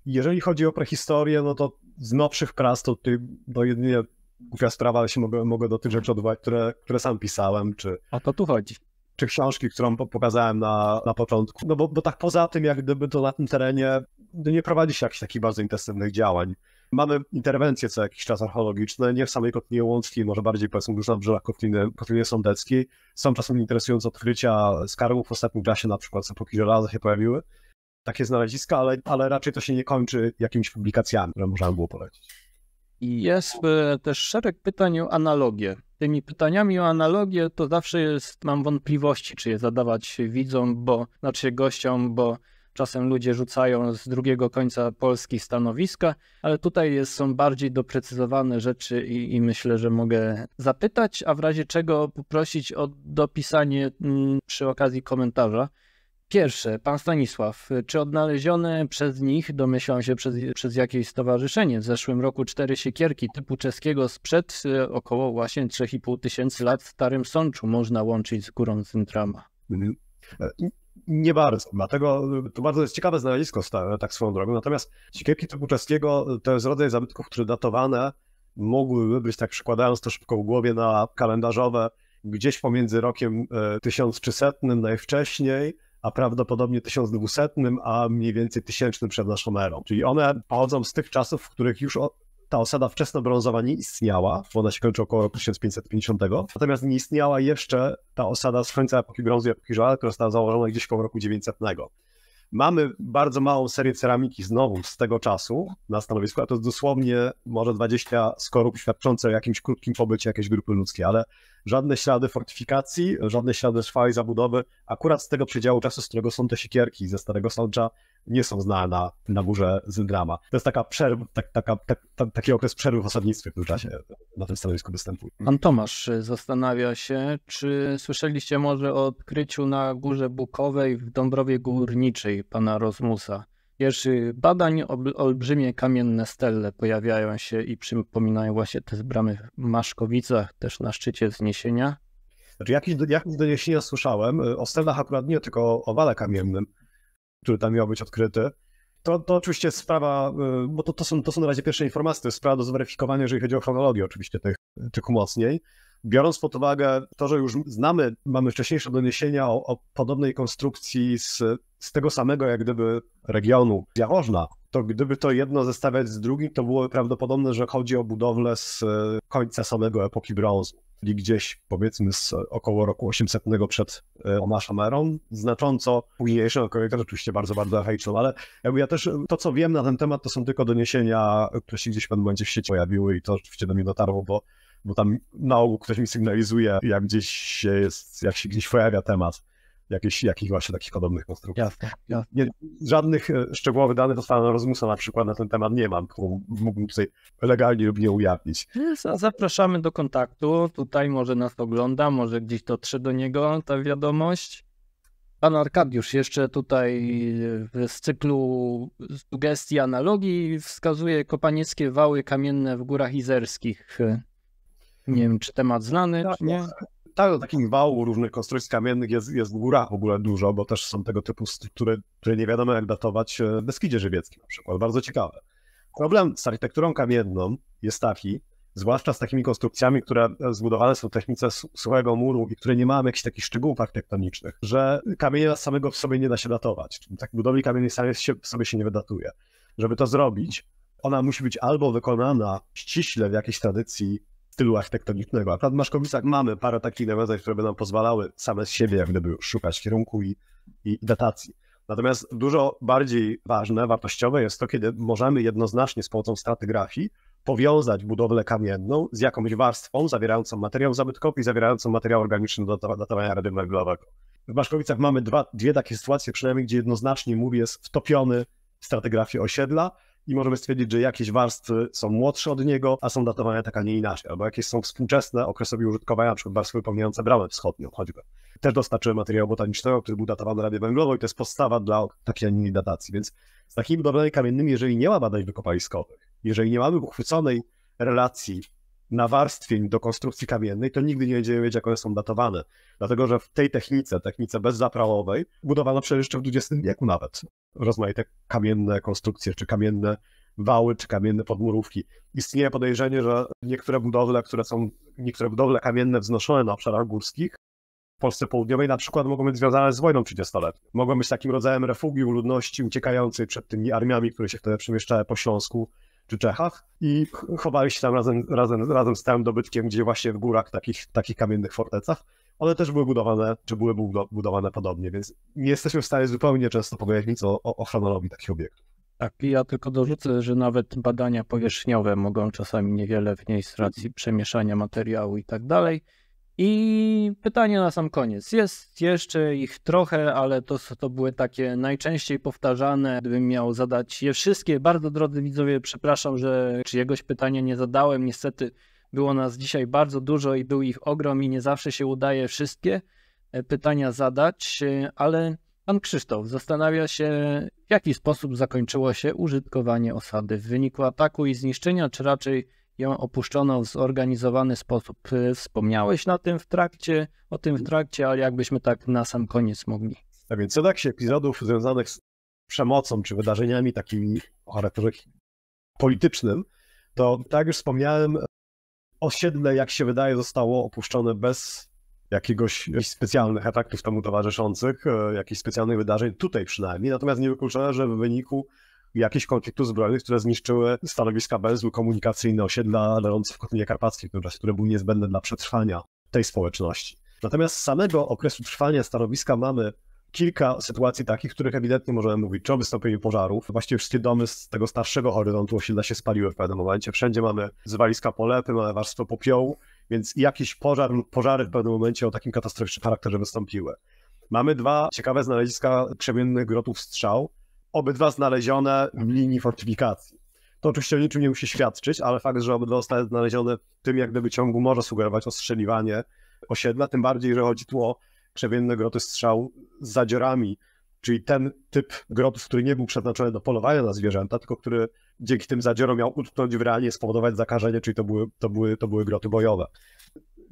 Jeżeli chodzi o prehistorię, no to z nowszych prac to tutaj no jedynie głupia sprawa, ale się mogę, mogę do tych rzeczy odwołać, które, które sam pisałem, czy... A to tu chodzi. Czy książki, którą pokazałem na, na początku. No bo, bo tak poza tym, jak gdyby to na tym terenie no nie prowadzi się jakichś takich bardzo intensywnych działań. Mamy interwencje co jakiś czas archeologiczne, nie w samej Kotlinie Łąckiej, może bardziej powiedzmy już na brzegach Kotliny, Kotliny Sądeckiej. Są czasem interesujące odkrycia skarbów w ostatnim czasie, na przykład z epoki żelaza się pojawiły takie znaleziska, ale, ale raczej to się nie kończy jakimiś publikacjami, które można było polecić. jest e, też szereg pytań o analogię. Tymi pytaniami o analogię to zawsze jest, mam wątpliwości, czy je zadawać widzom, bo, znaczy gościom, bo Czasem ludzie rzucają z drugiego końca Polski stanowiska, ale tutaj jest, są bardziej doprecyzowane rzeczy i, i, myślę, że mogę zapytać, a w razie czego poprosić o dopisanie m, mm, przy okazji komentarza. Pierwsze, pan Stanisław, czy odnalezione przez nich, domyślam się przez, przez jakieś stowarzyszenie, w zeszłym roku cztery siekierki typu czeskiego sprzed e, około właśnie 3,5 tysięcy lat w Starym Sączu można łączyć z górą Syntrama? Mm-hmm. Nie bardzo. Dlatego to bardzo jest ciekawe znalezisko, tak swoją drogą. Natomiast siekierki typu czeskiego to jest rodzaj zabytków, które datowane mogłyby być, tak przykładając to szybko w głowie, na kalendarzowe gdzieś pomiędzy rokiem 1300 e, najwcześniej, a prawdopodobnie 1200, a mniej więcej 1000 przed naszą erą. Czyli one pochodzą z tych czasów, w których już ta osada wczesnobrązowa nie istniała, bo ona się kończy około roku 1550, natomiast nie istniała jeszcze ta osada z końca epoki brązu i epoki żoła, która została założona gdzieś koło roku 900. Mamy bardzo małą serię ceramiki znowu z tego czasu na stanowisku, a to jest dosłownie może 20 skorup świadczące o jakimś krótkim pobycie jakiejś grupy ludzkiej, ale żadne ślady fortyfikacji, żadne ślady trwałej zabudowy, akurat z tego przedziału czasu, z którego są te siekierki ze Starego Sącza, nie są znane na, na górze Zendrama. To jest taka przerwa, tak, taka, tak, tak, taki okres przerwy w osadnictwie w tym czasie na tym stanowisku występuje. Pan Tomasz y, zastanawia się, czy słyszeliście może o odkryciu na Górze Bukowej w Dąbrowie Górniczej pana Rozmusa? Pierwszy badań olbrzymie kamienne stele pojawiają się i przypominają właśnie te bramy w Maszkowicach, też na szczycie wzniesienia. Znaczy, jakieś, jakieś doniesienia słyszałem y, o stelach akurat nie, tylko o wale kamiennym który tam miał być odkryte. To, to oczywiście jest sprawa, y, bo to, to, są, to są na razie pierwsze informacje, to jest sprawa do zweryfikowania, jeżeli chodzi o chronologię oczywiście tych, tych umocnień. Biorąc pod uwagę to, że już znamy, mamy wcześniejsze doniesienia o, o podobnej konstrukcji z, z tego samego jak gdyby regionu Jaworzna, to gdyby to jedno zestawiać z drugim, to było prawdopodobne, że chodzi o budowlę z y, końca samego epoki brązu czyli gdzieś powiedzmy z około roku 800 przed e, Omasza Merą, znacząco późniejsze, korektor oczywiście bardzo, bardzo archaiczną, ale ja też e, to, co wiem na ten temat, to są tylko doniesienia, które się gdzieś w pewnym momencie w sieci pojawiły i to oczywiście do mnie dotarło, bo, bo tam na ogół ktoś mi sygnalizuje, jak gdzieś jest, jak się gdzieś pojawia temat jakichś, jakichś właśnie takich podobnych konstrukcji. Jasne, jasne. Nie, żadnych e, szczegółowych danych do stanu Rozmusa na przykład na ten temat nie mam, bo mógłbym tutaj legalnie lub nie ujawnić. Zapraszamy do kontaktu, tutaj może nas ogląda, może gdzieś dotrze do niego ta wiadomość. Pan Arkadiusz jeszcze tutaj e, z cyklu sugestii analogii wskazuje kopanieckie wały kamienne w górach izerskich. E, nie wiem, czy temat znany, tak, czy nie. Tak tak, takich wałów różnych konstrukcji kamiennych jest, jest w górach w ogóle dużo, bo też są tego typu struktury, które nie wiadomo jak datować e, w Beskidzie Żywieckim na przykład. Bardzo ciekawe. Problem z architekturą kamienną jest taki, zwłaszcza z takimi konstrukcjami, które zbudowane są w technice suchego muru i które nie mają jakichś takich szczegółów architektonicznych, że kamienia samego w sobie nie da się datować. Tak budowli kamiennej samej się, sobie się nie wydatuje. Żeby to zrobić, ona musi być albo wykonana ściśle w jakiejś tradycji stylu architektonicznego. Akurat w Maszkowicach mamy parę takich nawiązań, które będą pozwalały same z siebie jak gdyby szukać kierunku i, i datacji. Natomiast dużo bardziej ważne, wartościowe jest to, kiedy możemy jednoznacznie z pomocą stratygrafii powiązać budowlę kamienną z jakąś warstwą zawierającą materiał zabytkowy i zawierającą materiał organiczny do datowania radiowęglowego. W Maszkowicach mamy dwa, dwie takie sytuacje, przynajmniej gdzie jednoznacznie mówię, jest wtopiony w stratygrafię osiedla, i możemy stwierdzić, że jakieś warstwy są młodsze od niego, a są datowane tak, a nie inaczej, albo jakieś są współczesne okresowi użytkowania, na przykład warstwy wypełniające bramę wschodnią choćby. Też dostarczyłem materiału botanicznego, który był datowany Radzie i to jest podstawa dla takiej, a innej datacji, więc z takimi dobrami kamiennymi, jeżeli nie ma badań wykopaliskowych, jeżeli nie mamy uchwyconej relacji nawarstwień do konstrukcji kamiennej, to nigdy nie będziemy wiedzieć, jak one są datowane. Dlatego, że w tej technice, technice bezzaprałowej, budowano przecież jeszcze w XX wieku nawet rozmaite kamienne konstrukcje, czy kamienne wały, czy kamienne podmurówki. Istnieje podejrzenie, że niektóre budowle, które są, niektóre budowle kamienne wznoszone na obszarach górskich, w Polsce Południowej na przykład mogą być związane z wojną 30-letnią. Mogą być takim rodzajem refugium ludności uciekającej przed tymi armiami, które się wtedy przemieszczały po Śląsku czy Czechach i chowali się tam razem, razem, razem z całym dobytkiem, gdzie właśnie w górach, takich, takich kamiennych fortecach, one też były budowane, czy były budowane podobnie, więc nie jesteśmy w stanie zupełnie często powiedzieć nic o, o, o chronologii takich obiektów. Tak, ja tylko dorzucę, że nawet badania powierzchniowe mogą czasami niewiele wnieść z racji przemieszania materiału i tak dalej. I pytanie na sam koniec. Jest jeszcze ich trochę, ale to, to były takie najczęściej powtarzane. Gdybym miał zadać je wszystkie, bardzo drodzy widzowie, przepraszam, że czyjegoś pytania nie zadałem. Niestety było nas dzisiaj bardzo dużo i był ich ogrom i nie zawsze się udaje wszystkie e, pytania zadać, e, ale pan Krzysztof zastanawia się, w jaki sposób zakończyło się użytkowanie osady w wyniku ataku i zniszczenia, czy raczej ją opuszczono w zorganizowany sposób. Y, wspomniałeś na tym w trakcie, o tym w trakcie, ale jakbyśmy tak na sam koniec mogli. Tak więc co tak się epizodów związanych z przemocą czy wydarzeniami takimi o charakterze politycznym, to tak jak już wspomniałem, osiedle, jak się wydaje, zostało opuszczone bez jakiegoś specjalnych efektów temu towarzyszących, e, jakichś specjalnych wydarzeń, tutaj przynajmniej. Natomiast nie wykluczone, że w wyniku jakichś konfliktów zbrojnych, które zniszczyły stanowiska węzły komunikacyjne osiedla leżące w Kotlinie Karpackiej które były niezbędne dla przetrwania tej społeczności. Natomiast z samego okresu trwania stanowiska mamy kilka sytuacji takich, których ewidentnie możemy mówić, czy o wystąpieniu pożarów. Właściwie wszystkie domy z tego starszego horyzontu osiedla się spaliły w pewnym momencie. Wszędzie mamy zwaliska polepy, mamy warstwę popiołu, więc jakiś pożar lub pożary w pewnym momencie o takim katastroficznym charakterze wystąpiły. Mamy dwa ciekawe znaleziska krzemiennych grotów strzał, obydwa znalezione w linii fortyfikacji. To oczywiście o niczym nie musi świadczyć, ale fakt, że obydwa zostały znalezione w tym jak gdyby ciągu może sugerować ostrzeliwanie osiedla, tym bardziej, że chodzi tu o krzewienne groty strzał z zadziorami, czyli ten typ grotów, który nie był przeznaczony do polowania na zwierzęta, tylko który dzięki tym zadziorom miał utknąć w realnie spowodować zakażenie, czyli to były, to były, to były groty bojowe.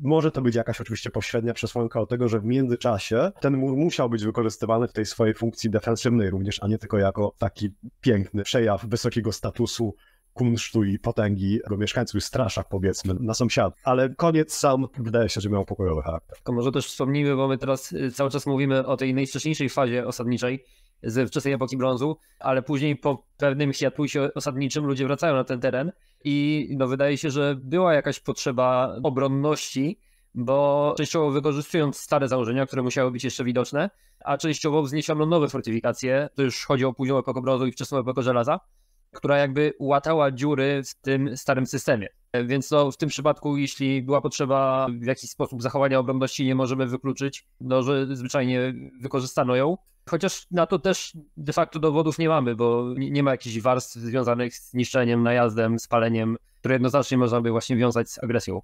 Może to być jakaś oczywiście pośrednia przesłanka o tego, że w międzyczasie ten mur musiał być wykorzystywany w tej swojej funkcji defensywnej również, a nie tylko jako taki piękny przejaw wysokiego statusu kunsztu i potęgi jego mieszkańców, straszach powiedzmy, na sąsiad. Ale koniec sam wydaje się, że miał pokojowy charakter. Tylko może też wspomnijmy, bo my teraz y, cały czas mówimy o tej najwcześniejszej fazie osadniczej, z wczesnej epoki brązu, ale później po pewnym hiatusie osadniczym ludzie wracają na ten teren i no, wydaje się, że była jakaś potrzeba obronności, bo częściowo wykorzystując stare założenia, które musiały być jeszcze widoczne, a częściowo wzniesiono nowe fortyfikacje, to już chodzi o późną epokę brązu i wczesną epokę żelaza, która jakby łatała dziury w tym starym systemie. Więc no, w tym przypadku, jeśli była potrzeba w jakiś sposób zachowania obronności, nie możemy wykluczyć, no, że zwyczajnie wykorzystano ją. Chociaż na to też de facto dowodów nie mamy, bo nie ma jakichś warstw związanych z niszczeniem, najazdem, spaleniem, które jednoznacznie można by właśnie wiązać z agresją.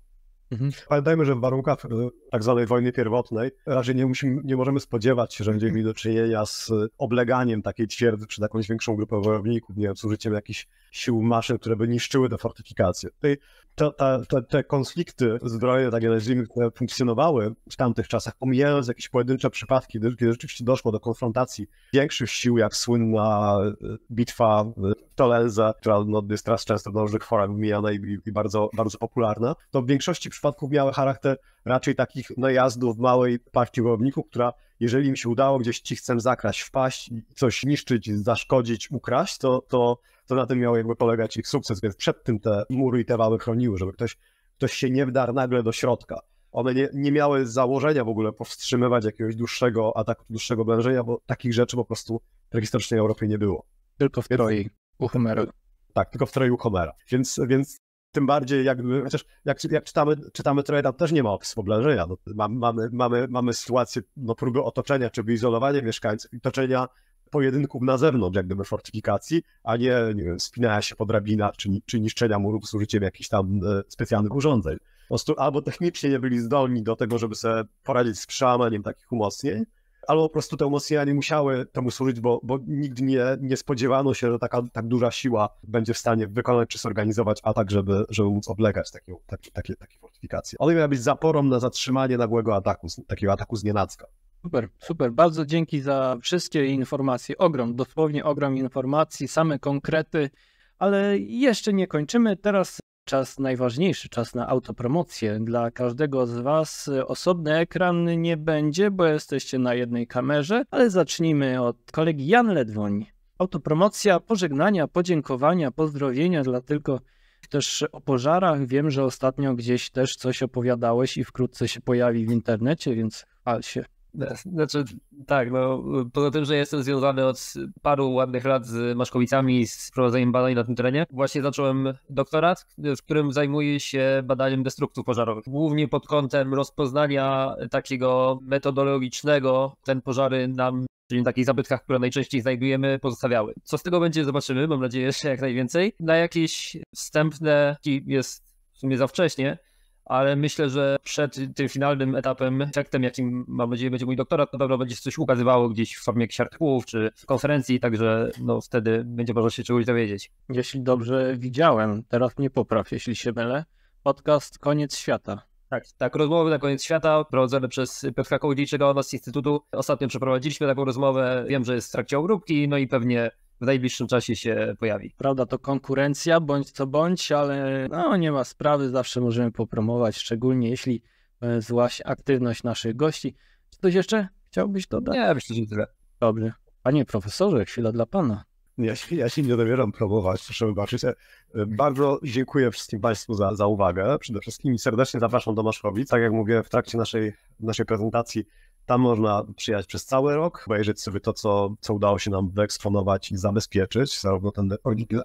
Mhm. Pamiętajmy, że w warunkach e, tak zwanej wojny pierwotnej raczej nie, musimy, nie możemy spodziewać się, że będziemy mhm. mieli do czynienia z e, obleganiem takiej twierdzy przed jakąś większą grupę wojowników, nie wiem, z użyciem jakichś sił maszyn, które by niszczyły te fortyfikacje. te, te, te, te konflikty zbrojne, takie nazwijmy, które funkcjonowały w tamtych czasach, pomijając jakieś pojedyncze przypadki, kiedy rzeczywiście doszło do konfrontacji większych sił, jak słynna e, bitwa w Tolenze, która no, jest teraz często w no, różnych forach wymieniana i, i bardzo, bardzo popularna, to w większości przypadków przypadków miały charakter raczej takich najazdów no, małej partii wojowników, która jeżeli mi się udało gdzieś ci chcę zakraść, wpaść, coś niszczyć, zaszkodzić, ukraść, to, to, to na tym miał jakby polegać ich sukces, więc przed tym te mury i te wały chroniły, żeby ktoś, ktoś się nie wdarł nagle do środka. One nie, nie miały założenia w ogóle powstrzymywać jakiegoś dłuższego ataku, dłuższego blężenia, bo takich rzeczy po prostu w historycznej Europie nie było. Tylko w troi u Homera. Tak, tylko w troju Homera. Więc, więc tym bardziej, jakby, chociaż jak, jak czytamy, czytamy tam, też nie ma opisu No, mamy, mamy, mamy sytuację no, próby otoczenia, czy izolowania mieszkańców i toczenia pojedynków na zewnątrz, jak gdyby fortyfikacji, a nie, nie wiem, spinania się po drabinach, czy, czy niszczenia murów z użyciem jakichś tam e, specjalnych urządzeń. Po prostu albo technicznie nie byli zdolni do tego, żeby sobie poradzić z przełamaniem takich umocnień, albo po prostu te umocnienia nie musiały temu służyć, bo, bo nigdy nie, nie spodziewano się, że taka tak duża siła będzie w stanie wykonać czy zorganizować atak, żeby, żeby móc oblegać takie, takie, takie, takie fortyfikacje. One miały być zaporą na zatrzymanie nagłego ataku, takiego ataku z nienacka. Super, super. Bardzo dzięki za wszystkie informacje. Ogrom, dosłownie ogrom informacji, same konkrety, ale jeszcze nie kończymy. Teraz czas najważniejszy, czas na autopromocję. Dla każdego z Was y, osobny ekran nie będzie, bo jesteście na jednej kamerze, ale zacznijmy od kolegi Jan Ledwoń. Autopromocja, pożegnania, podziękowania, pozdrowienia dla tylko też o pożarach. Wiem, że ostatnio gdzieś też coś opowiadałeś i wkrótce się pojawi w internecie, więc chwal się. Znaczy, tak, no, poza tym, że jestem związany od paru ładnych lat z Maszkowicami, z prowadzeniem badań na tym terenie, właśnie zacząłem doktorat, w którym zajmuję się badaniem destruktów pożarowych. Głównie pod kątem rozpoznania takiego metodologicznego, ten pożary nam czyli w takich zabytkach, które najczęściej znajdujemy, pozostawiały. Co z tego będzie, zobaczymy, mam nadzieję, że jak najwięcej. Na jakieś wstępne, jest w sumie za wcześnie, ale myślę, że przed tym finalnym etapem, efektem, jakim mam nadzieję będzie mój doktorat, to pewno będzie coś ukazywało gdzieś w formie jakichś artykułów czy konferencji, także no, wtedy będzie można się czegoś dowiedzieć. Jeśli dobrze widziałem, teraz mnie popraw, jeśli się mylę, podcast Koniec Świata. Tak, tak, rozmowy na koniec świata prowadzone przez Piotra Kołodziejczyka oraz Instytutu. Ostatnio przeprowadziliśmy taką rozmowę, wiem, że jest w trakcie obróbki, no i pewnie w najbliższym czasie się pojawi. Prawda, to konkurencja, bądź co bądź, ale no, nie ma sprawy, zawsze możemy popromować, szczególnie jeśli e, złaś aktywność naszych gości. Czy coś jeszcze chciałbyś dodać? Nie, myślę, że tyle. Dobrze. Panie profesorze, chwila dla pana. Ja, ja się nie dobieram promować, proszę wybaczyć. E, bardzo dziękuję wszystkim Państwu za, za uwagę. Przede wszystkim serdecznie zapraszam do Maszkowic. Tak jak mówię w trakcie naszej, naszej prezentacji, tam można przyjechać przez cały rok, obejrzeć sobie to, co, co udało się nam wyeksponować i zabezpieczyć, zarówno ten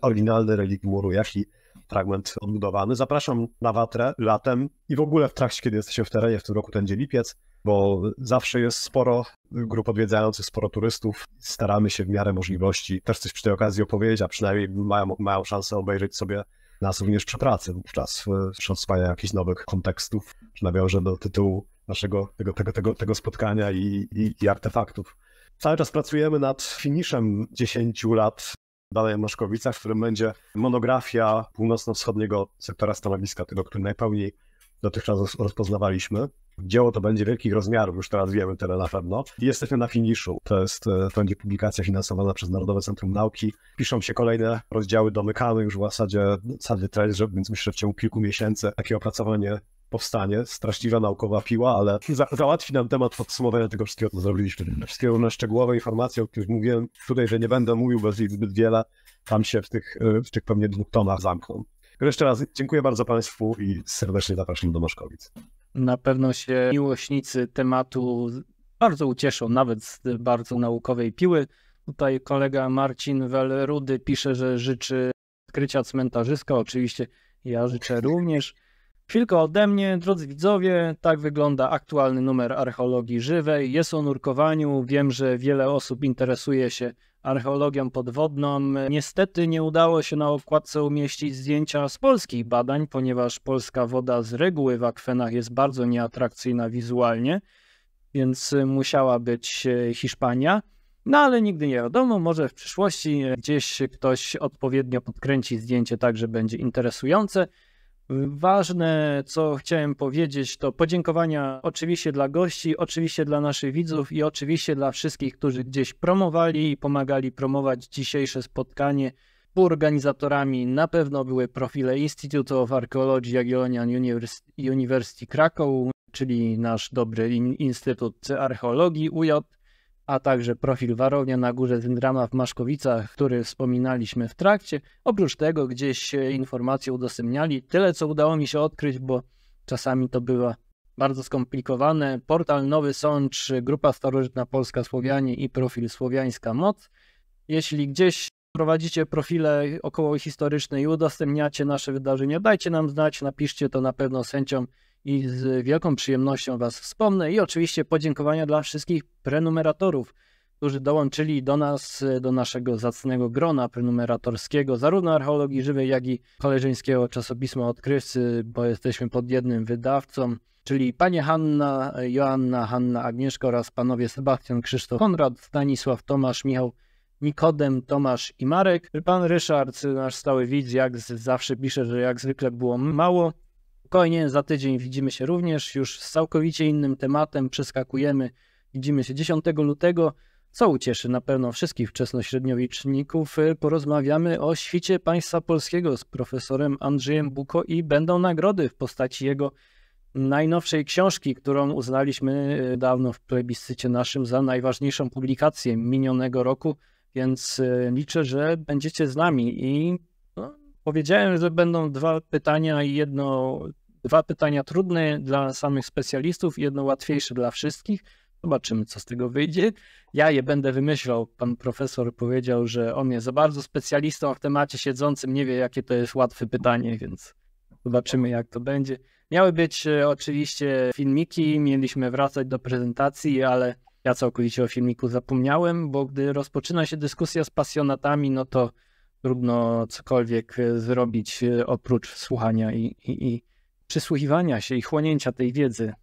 oryginalny relikt muru, jak i fragment odbudowany. Zapraszam na Watrę latem i w ogóle w trakcie, kiedy jesteśmy w terenie, w tym roku będzie lipiec, bo zawsze jest sporo grup odwiedzających, sporo turystów. Staramy się w miarę możliwości też coś przy tej okazji opowiedzieć, a przynajmniej mają, mają szansę obejrzeć sobie nas również przy pracy wówczas, przy e, jakichś nowych kontekstów, czy nawiążę do tytułu naszego tego, tego, tego, tego spotkania i, i, i artefaktów. Cały czas pracujemy nad finiszem 10 lat dalej w Maszkowicach, w którym będzie monografia północno-wschodniego sektora stanowiska, tego, który najpełniej dotychczas rozpoznawaliśmy. Dzieło to będzie wielkich rozmiarów, już teraz wiemy tyle na pewno. Jesteśmy na finiszu. To, jest, e, to będzie publikacja finansowana przez Narodowe Centrum Nauki. Piszą się kolejne rozdziały, domykamy już w zasadzie, w zasadzie więc myślę, że w ciągu kilku miesięcy takie opracowanie powstanie, straszliwa naukowa piła, ale za, załatwi nam temat podsumowania tego wszystkiego, co zrobiliśmy. Wszystkie na szczegółowe informacje, o których mówiłem tutaj, że nie będę mówił, bez ich zbyt wiele, tam się w tych, e, w tych pewnie dwóch tonach zamkną. Jeszcze raz dziękuję bardzo Państwu i serdecznie zapraszam do Maszkowic. Na pewno się miłośnicy tematu bardzo ucieszą, nawet z bardzo naukowej piły. Tutaj kolega Marcin Welrudy pisze, że życzy odkrycia cmentarzyska. Oczywiście ja życzę również. Chwilkę ode mnie, drodzy widzowie, tak wygląda aktualny numer archeologii żywej. Jest o nurkowaniu, wiem, że wiele osób interesuje się archeologią podwodną. Niestety nie udało się na okładce umieścić zdjęcia z polskich badań, ponieważ polska woda z reguły w akwenach jest bardzo nieatrakcyjna wizualnie, więc musiała być e, Hiszpania. No ale nigdy nie wiadomo, może w przyszłości e, gdzieś ktoś odpowiednio podkręci zdjęcie tak, że będzie interesujące. Ważne, co chciałem powiedzieć, to podziękowania oczywiście dla gości, oczywiście dla naszych widzów i oczywiście dla wszystkich, którzy gdzieś promowali i pomagali promować dzisiejsze spotkanie. Współorganizatorami na pewno były profile Institute of Archaeology Jagiellonian University, University Krakow, czyli nasz dobry Instytut Archeologii UJ, a także profil Warownia na górze Zyndrama w Maszkowicach, który wspominaliśmy w trakcie. Oprócz tego gdzieś e, informacje udostępniali. Tyle, co udało mi się odkryć, bo czasami to bywa bardzo skomplikowane. Portal Nowy Sącz, Grupa Starożytna Polska Słowianie i profil Słowiańska Moc. Jeśli gdzieś prowadzicie profile około historyczne i udostępniacie nasze wydarzenia, dajcie nam znać, napiszcie to na pewno sędziom i z wielką przyjemnością Was wspomnę. I oczywiście podziękowania dla wszystkich prenumeratorów, którzy dołączyli do nas, do naszego zacnego grona prenumeratorskiego, zarówno Archeologii Żywej, jak i koleżeńskiego czasopisma Odkrywcy, bo jesteśmy pod jednym wydawcą, czyli panie Hanna, Joanna, Hanna, Agnieszka oraz panowie Sebastian, Krzysztof, Konrad, Stanisław, Tomasz, Michał, Nikodem, Tomasz i Marek. Pan Ryszard, nasz stały widz, jak zawsze pisze, że jak zwykle było mało spokojnie, za tydzień widzimy się również już z całkowicie innym tematem, przeskakujemy, widzimy się 10 lutego, co ucieszy na pewno wszystkich wczesnośredniowieczników. Porozmawiamy o świcie państwa polskiego z profesorem Andrzejem Buko i będą nagrody w postaci jego najnowszej książki, którą uznaliśmy e, dawno w plebiscycie naszym za najważniejszą publikację minionego roku, więc e, liczę, że będziecie z nami i no, powiedziałem, że będą dwa pytania i jedno Dwa pytania trudne dla samych specjalistów, jedno łatwiejsze dla wszystkich. Zobaczymy, co z tego wyjdzie. Ja je będę wymyślał. Pan profesor powiedział, że on jest za bardzo specjalistą w temacie siedzącym, nie wie, jakie to jest łatwe pytanie, więc zobaczymy, jak to będzie. Miały być e, oczywiście filmiki, mieliśmy wracać do prezentacji, ale ja całkowicie o filmiku zapomniałem, bo gdy rozpoczyna się dyskusja z pasjonatami, no to trudno cokolwiek e, zrobić e, oprócz słuchania i, i, i przysłuchiwania się i chłonięcia tej wiedzy.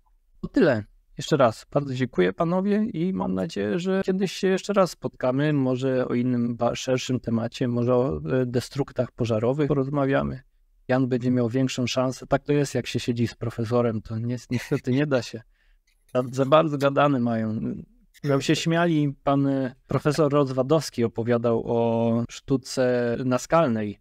To tyle. Jeszcze raz bardzo dziękuję panowie i mam nadzieję, że kiedyś się jeszcze raz spotkamy, może o innym szerszym temacie, może o e, destruktach pożarowych porozmawiamy. Jan będzie miał większą szansę. Tak to jest, jak się siedzi z profesorem, to ni niestety nie da się. Za bardzo gadane mają. Miał się śmiali, pan profesor Rozwadowski opowiadał o sztuce naskalnej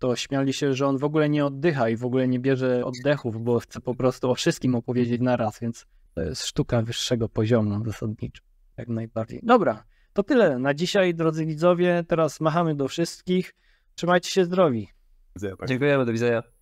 to śmiali się, że on w ogóle nie oddycha i w ogóle nie bierze oddechów, bo chce po prostu o wszystkim opowiedzieć naraz, więc to jest sztuka wyższego poziomu zasadniczo, jak najbardziej. Dobra, to tyle na dzisiaj, drodzy widzowie. Teraz machamy do wszystkich. Trzymajcie się zdrowi. Tak. Dziękujemy, do widzenia.